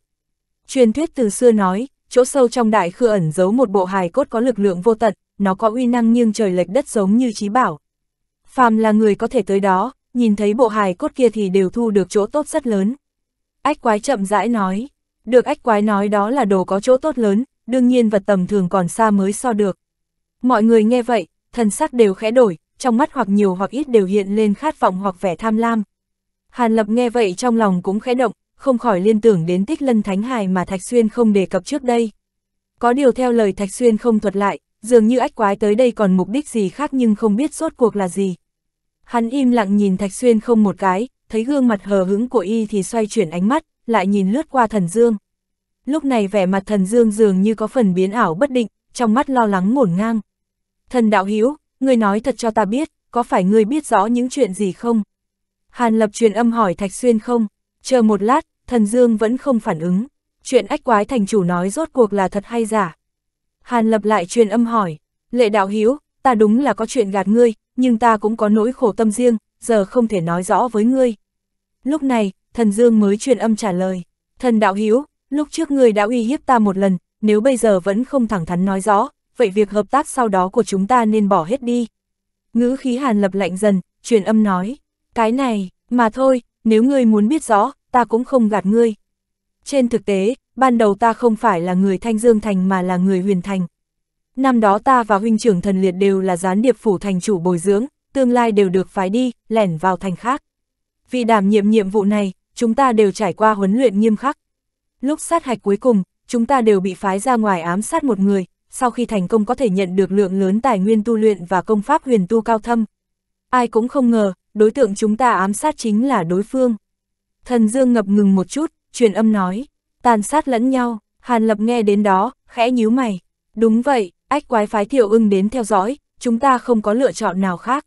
Truyền thuyết từ xưa nói, chỗ sâu trong đại khư ẩn giấu một bộ hài cốt có lực lượng vô tận, nó có uy năng nghiêng trời lệch đất giống như trí bảo. Phàm là người có thể tới đó, nhìn thấy bộ hài cốt kia thì đều thu được chỗ tốt rất lớn. Ách quái chậm rãi nói, được ách quái nói đó là đồ có chỗ tốt lớn, đương nhiên vật tầm thường còn xa mới so được. Mọi người nghe vậy, thần sắc đều khẽ đổi, trong mắt hoặc nhiều hoặc ít đều hiện lên khát vọng hoặc vẻ tham lam. Hàn Lập nghe vậy trong lòng cũng khẽ động, không khỏi liên tưởng đến tích lân thánh hài mà Thạch Xuyên không đề cập trước đây. Có điều theo lời Thạch Xuyên không thuật lại, dường như ách quái tới đây còn mục đích gì khác nhưng không biết suốt cuộc là gì. Hắn im lặng nhìn Thạch Xuyên không một cái, thấy gương mặt hờ hững của y thì xoay chuyển ánh mắt, lại nhìn lướt qua thần dương. Lúc này vẻ mặt thần dương dường như có phần biến ảo bất định, trong mắt lo lắng ngổn ngang. Thần đạo hiếu, ngươi nói thật cho ta biết, có phải ngươi biết rõ những chuyện gì không? Hàn Lập truyền âm hỏi Thạch Xuyên không, chờ một lát, thần Dương vẫn không phản ứng. Chuyện ách quái thành chủ nói rốt cuộc là thật hay giả. Hàn Lập lại truyền âm hỏi, lệ đạo hiếu, ta đúng là có chuyện gạt ngươi, nhưng ta cũng có nỗi khổ tâm riêng, giờ không thể nói rõ với ngươi. Lúc này, thần Dương mới truyền âm trả lời, thần đạo hiếu, lúc trước ngươi đã uy hiếp ta một lần, nếu bây giờ vẫn không thẳng thắn nói rõ, vậy việc hợp tác sau đó của chúng ta nên bỏ hết đi. Ngữ khí Hàn Lập lạnh dần, truyền âm nói. Cái này, mà thôi, nếu ngươi muốn biết rõ, ta cũng không gạt ngươi. Trên thực tế, ban đầu ta không phải là người Thanh Dương Thành mà là người Huyền Thành. Năm đó ta và huynh trưởng thần liệt đều là gián điệp phủ thành chủ bồi dưỡng, tương lai đều được phái đi, lẻn vào thành khác. Vì đảm nhiệm nhiệm vụ này, chúng ta đều trải qua huấn luyện nghiêm khắc. Lúc sát hạch cuối cùng, chúng ta đều bị phái ra ngoài ám sát một người, sau khi thành công có thể nhận được lượng lớn tài nguyên tu luyện và công pháp huyền tu cao thâm. Ai cũng không ngờ, đối tượng chúng ta ám sát chính là đối phương. Thần Dương ngập ngừng một chút, truyền âm nói, tàn sát lẫn nhau, Hàn Lập nghe đến đó, khẽ nhíu mày. Đúng vậy, ách quái phái thiệu ưng đến theo dõi, chúng ta không có lựa chọn nào khác.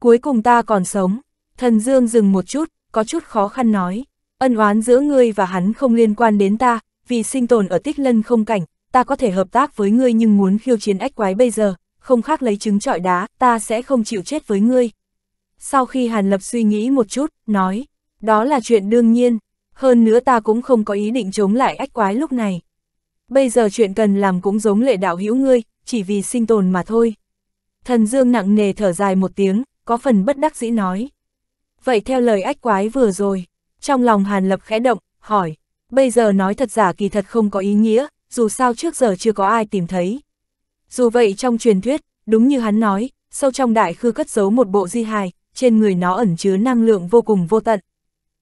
Cuối cùng ta còn sống, thần Dương dừng một chút, có chút khó khăn nói, ân oán giữa ngươi và hắn không liên quan đến ta, vì sinh tồn ở tích lân không cảnh, ta có thể hợp tác với ngươi nhưng muốn khiêu chiến ách quái bây giờ, không khác lấy trứng trọi đá, ta sẽ không chịu chết với ngươi. Sau khi Hàn Lập suy nghĩ một chút, nói, đó là chuyện đương nhiên, hơn nữa ta cũng không có ý định chống lại ách quái lúc này. Bây giờ chuyện cần làm cũng giống lệ đạo hữu ngươi, chỉ vì sinh tồn mà thôi. Thần Dương nặng nề thở dài một tiếng, có phần bất đắc dĩ nói. Vậy theo lời ách quái vừa rồi, trong lòng Hàn Lập khẽ động, hỏi, bây giờ nói thật giả kỳ thật không có ý nghĩa, dù sao trước giờ chưa có ai tìm thấy. Dù vậy trong truyền thuyết, đúng như hắn nói, sâu trong đại khư cất giấu một bộ di hài, trên người nó ẩn chứa năng lượng vô cùng vô tận.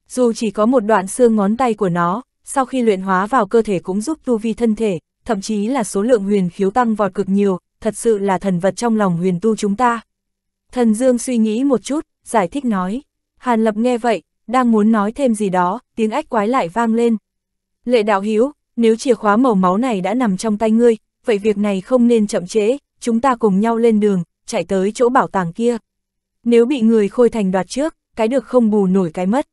Dù chỉ có một đoạn xương ngón tay của nó, sau khi luyện hóa vào cơ thể cũng giúp tu vi thân thể, thậm chí là số lượng huyền khiếu tăng vọt cực nhiều, thật sự là thần vật trong lòng huyền tu chúng ta. Thần Dương suy nghĩ một chút, giải thích nói. Hàn Lập nghe vậy, đang muốn nói thêm gì đó, tiếng ách quái lại vang lên. Lệ đạo hiếu, nếu chìa khóa màu máu này đã nằm trong tay ngươi, vậy việc này không nên chậm trễ, chúng ta cùng nhau lên đường, chạy tới chỗ bảo tàng kia. Nếu bị người khôi thành đoạt trước, cái được không bù nổi cái mất.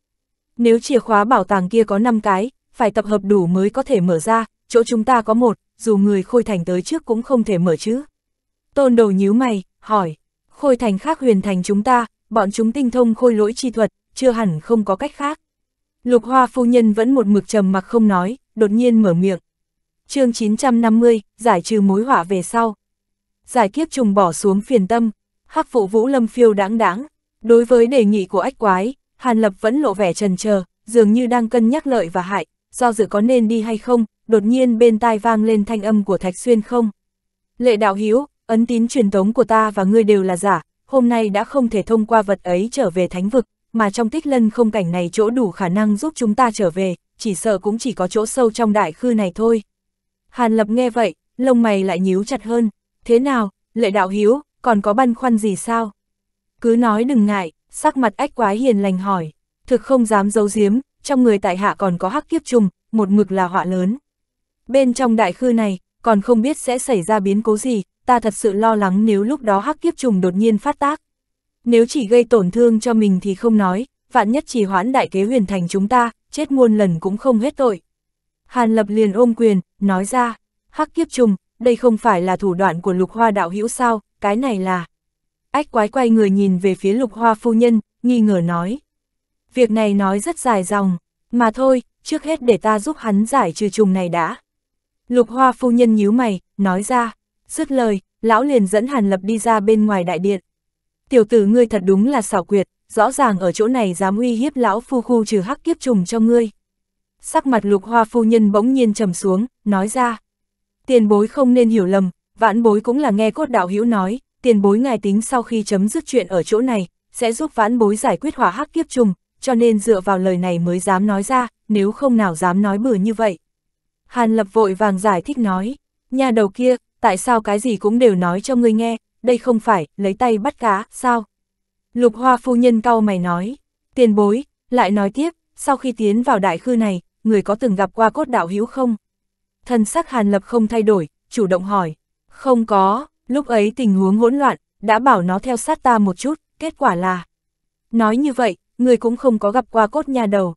Nếu chìa khóa bảo tàng kia có 5 cái, phải tập hợp đủ mới có thể mở ra, chỗ chúng ta có một, dù người khôi thành tới trước cũng không thể mở chứ. Tôn đầu nhíu mày, hỏi, khôi thành khác huyền thành chúng ta, bọn chúng tinh thông khôi lỗi chi thuật, chưa hẳn không có cách khác. Lục hoa phu nhân vẫn một mực trầm mặc không nói, đột nhiên mở miệng. chương 950, giải trừ mối họa về sau. Giải kiếp trùng bỏ xuống phiền tâm, hắc vụ vũ lâm phiêu đáng đáng. Đối với đề nghị của ách quái, Hàn Lập vẫn lộ vẻ trần chờ dường như đang cân nhắc lợi và hại, do dự có nên đi hay không, đột nhiên bên tai vang lên thanh âm của Thạch Xuyên không. Lệ đạo hiếu, ấn tín truyền tống của ta và ngươi đều là giả, hôm nay đã không thể thông qua vật ấy trở về thánh vực, mà trong tích lân không cảnh này chỗ đủ khả năng giúp chúng ta trở về, chỉ sợ cũng chỉ có chỗ sâu trong đại khư này thôi. Hàn Lập nghe vậy, lông mày lại nhíu chặt hơn, thế nào, lệ đạo hiếu, còn có băn khoăn gì sao? Cứ nói đừng ngại, sắc mặt ách quái hiền lành hỏi, thực không dám giấu giếm, trong người tại hạ còn có hắc kiếp trùng, một mực là họa lớn. Bên trong đại khư này, còn không biết sẽ xảy ra biến cố gì, ta thật sự lo lắng nếu lúc đó hắc kiếp trùng đột nhiên phát tác. Nếu chỉ gây tổn thương cho mình thì không nói, vạn nhất chỉ hoãn đại kế huyền thành chúng ta, chết muôn lần cũng không hết tội. Hàn Lập liền ôm quyền, nói ra, hắc kiếp trùng, đây không phải là thủ đoạn của lục hoa đạo hữu sao, cái này là... Ách quái quay người nhìn về phía lục hoa phu nhân, nghi ngờ nói. Việc này nói rất dài dòng, mà thôi, trước hết để ta giúp hắn giải trừ trùng này đã. Lục hoa phu nhân nhíu mày, nói ra, dứt lời, lão liền dẫn Hàn Lập đi ra bên ngoài đại điện. Tiểu tử ngươi thật đúng là xảo quyệt, rõ ràng ở chỗ này dám uy hiếp lão phu khu trừ hắc kiếp trùng cho ngươi. Sắc mặt lục hoa phu nhân bỗng nhiên trầm xuống, nói ra. Tiền bối không nên hiểu lầm, vãn bối cũng là nghe cốt đạo hữu nói, tiền bối ngài tính sau khi chấm dứt chuyện ở chỗ này, sẽ giúp vãn bối giải quyết hỏa hắc kiếp trùng, cho nên dựa vào lời này mới dám nói ra, nếu không nào dám nói bừa như vậy. Hàn lập vội vàng giải thích nói, nhà đầu kia, tại sao cái gì cũng đều nói cho ngươi nghe, đây không phải, lấy tay bắt cá, sao? Lục hoa phu nhân cau mày nói, tiền bối, lại nói tiếp, sau khi tiến vào đại khư này, người có từng gặp qua cốt đạo hữu không? Thần sắc hàn lập không thay đổi, chủ động hỏi, không có, lúc ấy tình huống hỗn loạn, đã bảo nó theo sát ta một chút, kết quả là... Nói như vậy, người cũng không có gặp qua cốt nhà đầu.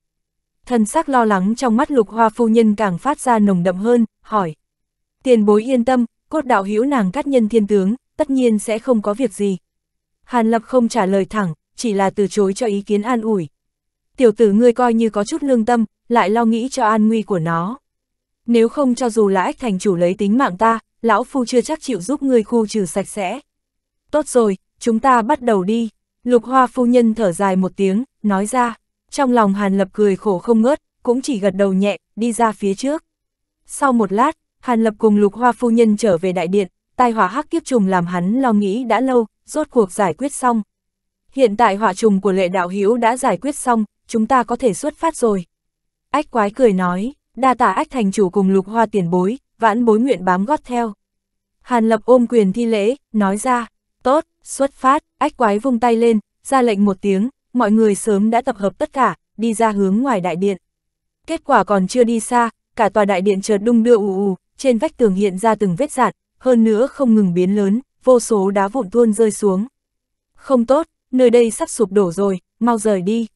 Thần sắc lo lắng trong mắt lục hoa phu nhân càng phát ra nồng đậm hơn, hỏi. Tiền bối yên tâm, cốt đạo hữu nàng cát nhân thiên tướng, tất nhiên sẽ không có việc gì. Hàn Lập không trả lời thẳng, chỉ là từ chối cho ý kiến an ủi. Tiểu tử ngươi coi như có chút lương tâm, lại lo nghĩ cho an nguy của nó. Nếu không cho dù là ách thành chủ lấy tính mạng ta, lão phu chưa chắc chịu giúp người khu trừ sạch sẽ. Tốt rồi, chúng ta bắt đầu đi. Lục hoa phu nhân thở dài một tiếng, nói ra. Trong lòng Hàn Lập cười khổ không ngớt, cũng chỉ gật đầu nhẹ, đi ra phía trước. Sau một lát, Hàn Lập cùng lục hoa phu nhân trở về đại điện, tai hỏa hắc kiếp trùng làm hắn lo nghĩ đã lâu, rốt cuộc giải quyết xong. Hiện tại hỏa trùng của lệ đạo hiếu đã giải quyết xong, chúng ta có thể xuất phát rồi. Ách quái cười nói, đa tả ách thành chủ cùng lục hoa tiền bối, vãn bối nguyện bám gót theo. Hàn lập ôm quyền thi lễ, nói ra, tốt, xuất phát, ách quái vung tay lên, ra lệnh một tiếng, mọi người sớm đã tập hợp tất cả, đi ra hướng ngoài đại điện. Kết quả còn chưa đi xa, cả tòa đại điện chợt đung đưa ù ù, trên vách tường hiện ra từng vết dạn, hơn nữa không ngừng biến lớn, vô số đá vụn tuôn rơi xuống. Không tốt, nơi đây sắp sụp đổ rồi, mau rời đi.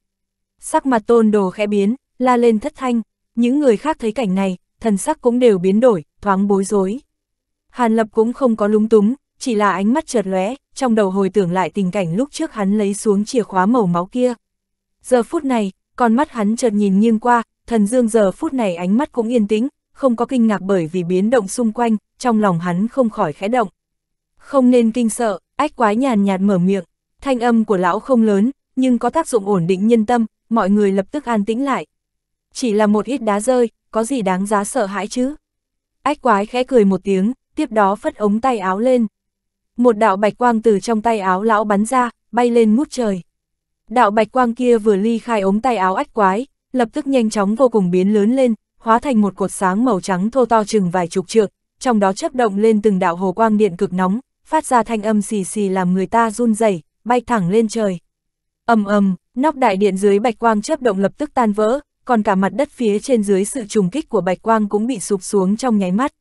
Sắc mặt tôn đồ khẽ biến, la lên thất thanh, những người khác thấy cảnh này, thần sắc cũng đều biến đổi, thoáng bối rối. Hàn Lập cũng không có lúng túng, chỉ là ánh mắt chợt lóe, trong đầu hồi tưởng lại tình cảnh lúc trước hắn lấy xuống chìa khóa màu máu kia. Giờ phút này, con mắt hắn chợt nhìn nghiêng qua, thần dương giờ phút này ánh mắt cũng yên tĩnh, không có kinh ngạc bởi vì biến động xung quanh, trong lòng hắn không khỏi khẽ động. Không nên kinh sợ, ách quái nhàn nhạt mở miệng, thanh âm của lão không lớn, nhưng có tác dụng ổn định nhân tâm, mọi người lập tức an tĩnh lại. Chỉ là một ít đá rơi, có gì đáng giá sợ hãi chứ? Ách quái khẽ cười một tiếng, tiếp đó phất ống tay áo lên. Một đạo bạch quang từ trong tay áo lão bắn ra, bay lên ngút trời. Đạo bạch quang kia vừa ly khai ống tay áo ách quái, lập tức nhanh chóng vô cùng biến lớn lên, hóa thành một cột sáng màu trắng thô to chừng vài chục trượng, trong đó chấp động lên từng đạo hồ quang điện cực nóng, phát ra thanh âm xì xì làm người ta run rẩy, bay thẳng lên trời. Ầm ầm, nóc đại điện dưới bạch quang chấp động lập tức tan vỡ, còn cả mặt đất phía trên dưới sự trùng kích của bạch quang cũng bị sụp xuống trong nháy mắt.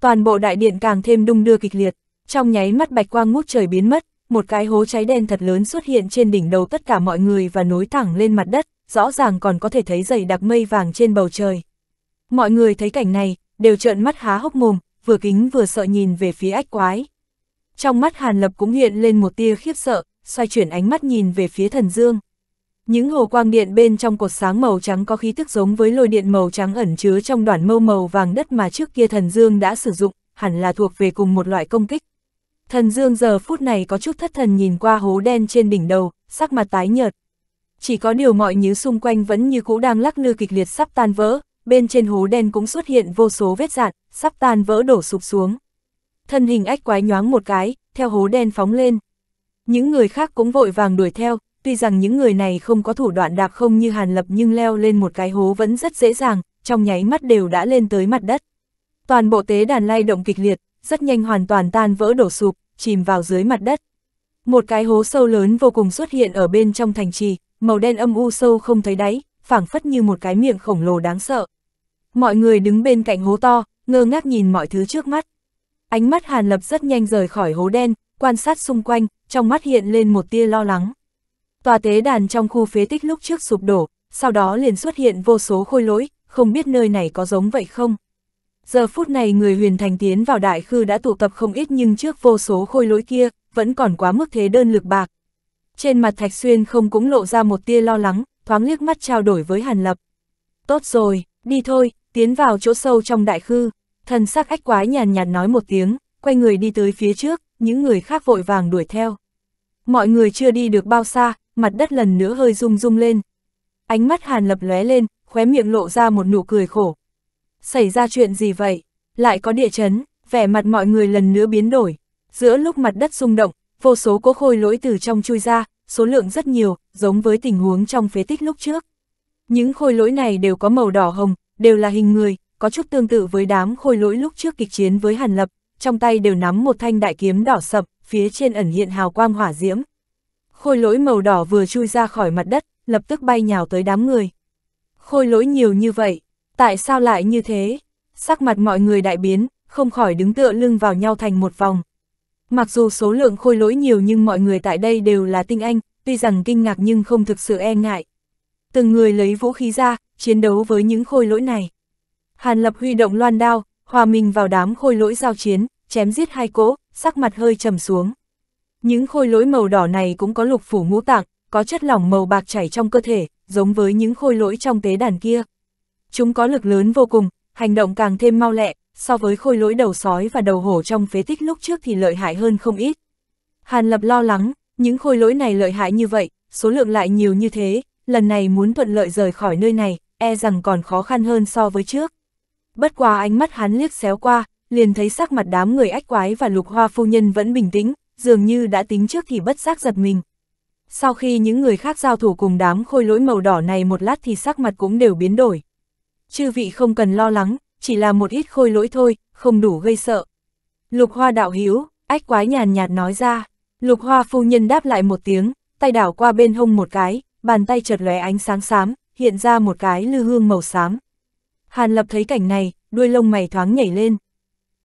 Toàn bộ đại điện càng thêm đung đưa kịch liệt, trong nháy mắt bạch quang ngút trời biến mất, một cái hố cháy đen thật lớn xuất hiện trên đỉnh đầu tất cả mọi người và nối thẳng lên mặt đất, rõ ràng còn có thể thấy dày đặc mây vàng trên bầu trời. Mọi người thấy cảnh này, đều trợn mắt há hốc mồm, vừa kính vừa sợ nhìn về phía ách quái. Trong mắt Hàn Lập cũng hiện lên một tia khiếp sợ, xoay chuyển ánh mắt nhìn về phía thần dương. Những hồ quang điện bên trong cột sáng màu trắng có khí tức giống với lôi điện màu trắng ẩn chứa trong đoạn mâu màu vàng đất mà trước kia thần dương đã sử dụng, hẳn là thuộc về cùng một loại công kích. Thần dương giờ phút này có chút thất thần nhìn qua hố đen trên đỉnh đầu, sắc mặt tái nhợt. Chỉ có điều mọi nhứ xung quanh vẫn như cũ đang lắc lư kịch liệt sắp tan vỡ, bên trên hố đen cũng xuất hiện vô số vết dạn, sắp tan vỡ đổ sụp xuống. Thân hình ách quái nhoáng một cái, theo hố đen phóng lên. Những người khác cũng vội vàng đuổi theo, tuy rằng những người này không có thủ đoạn đạp không như Hàn Lập nhưng leo lên một cái hố vẫn rất dễ dàng, trong nháy mắt đều đã lên tới mặt đất. Toàn bộ tế đàn lay động kịch liệt, rất nhanh hoàn toàn tan vỡ đổ sụp, chìm vào dưới mặt đất. Một cái hố sâu lớn vô cùng xuất hiện ở bên trong thành trì, màu đen âm u sâu không thấy đáy, phảng phất như một cái miệng khổng lồ đáng sợ. Mọi người đứng bên cạnh hố to, ngơ ngác nhìn mọi thứ trước mắt. Ánh mắt Hàn Lập rất nhanh rời khỏi hố đen, quan sát xung quanh, trong mắt hiện lên một tia lo lắng. Tòa tế đàn trong khu phế tích lúc trước sụp đổ, sau đó liền xuất hiện vô số khôi lỗi, không biết nơi này có giống vậy không. Giờ phút này người huyền thành tiến vào đại khư đã tụ tập không ít nhưng trước vô số khôi lỗi kia, vẫn còn quá mức thế đơn lực bạc. Trên mặt Thạch Xuyên không cũng lộ ra một tia lo lắng, thoáng liếc mắt trao đổi với Hàn Lập. Tốt rồi, đi thôi, tiến vào chỗ sâu trong đại khư. Thần sắc ách quái nhàn nhạt nói một tiếng, quay người đi tới phía trước, những người khác vội vàng đuổi theo. Mọi người chưa đi được bao xa, mặt đất lần nữa hơi rung rung lên. Ánh mắt Hàn Lập lóe lên, khóe miệng lộ ra một nụ cười khổ. Xảy ra chuyện gì vậy? Lại có địa chấn, vẻ mặt mọi người lần nữa biến đổi. Giữa lúc mặt đất rung động, vô số cố khôi lỗi từ trong chui ra, số lượng rất nhiều, giống với tình huống trong phế tích lúc trước. Những khôi lỗi này đều có màu đỏ hồng, đều là hình người, có chút tương tự với đám khôi lỗi lúc trước kịch chiến với Hàn Lập, trong tay đều nắm một thanh đại kiếm đỏ sập, phía trên ẩn hiện hào quang hỏa diễm, khôi lỗi màu đỏ vừa chui ra khỏi mặt đất, lập tức bay nhào tới đám người. Khôi lỗi nhiều như vậy, tại sao lại như thế? Sắc mặt mọi người đại biến, không khỏi đứng tựa lưng vào nhau thành một vòng. Mặc dù số lượng khôi lỗi nhiều nhưng mọi người tại đây đều là tinh anh, tuy rằng kinh ngạc nhưng không thực sự e ngại. Từng người lấy vũ khí ra, chiến đấu với những khôi lỗi này. Hàn Lập huy động loan đao, hòa mình vào đám khôi lỗi giao chiến, chém giết hai cỗ, sắc mặt hơi trầm xuống. Những khôi lỗi màu đỏ này cũng có lục phủ ngũ tạng, có chất lỏng màu bạc chảy trong cơ thể, giống với những khôi lỗi trong tế đàn kia. Chúng có lực lớn vô cùng, hành động càng thêm mau lẹ, so với khôi lỗi đầu sói và đầu hổ trong phế tích lúc trước thì lợi hại hơn không ít. Hàn Lập lo lắng, những khôi lỗi này lợi hại như vậy, số lượng lại nhiều như thế, lần này muốn thuận lợi rời khỏi nơi này, e rằng còn khó khăn hơn so với trước. Bất quá ánh mắt hắn liếc xéo qua, liền thấy sắc mặt đám người ách quái và lục hoa phu nhân vẫn bình tĩnh, dường như đã tính trước thì bất giác giật mình. Sau khi những người khác giao thủ cùng đám khôi lỗi màu đỏ này một lát thì sắc mặt cũng đều biến đổi. Chư vị không cần lo lắng, chỉ là một ít khôi lỗi thôi, không đủ gây sợ. Lục hoa đạo hiếu, ách quái nhàn nhạt nói ra, lục hoa phu nhân đáp lại một tiếng, tay đảo qua bên hông một cái, bàn tay chợt lóe ánh sáng xám, hiện ra một cái lư hương màu xám. Hàn lập thấy cảnh này, đuôi lông mày thoáng nhảy lên.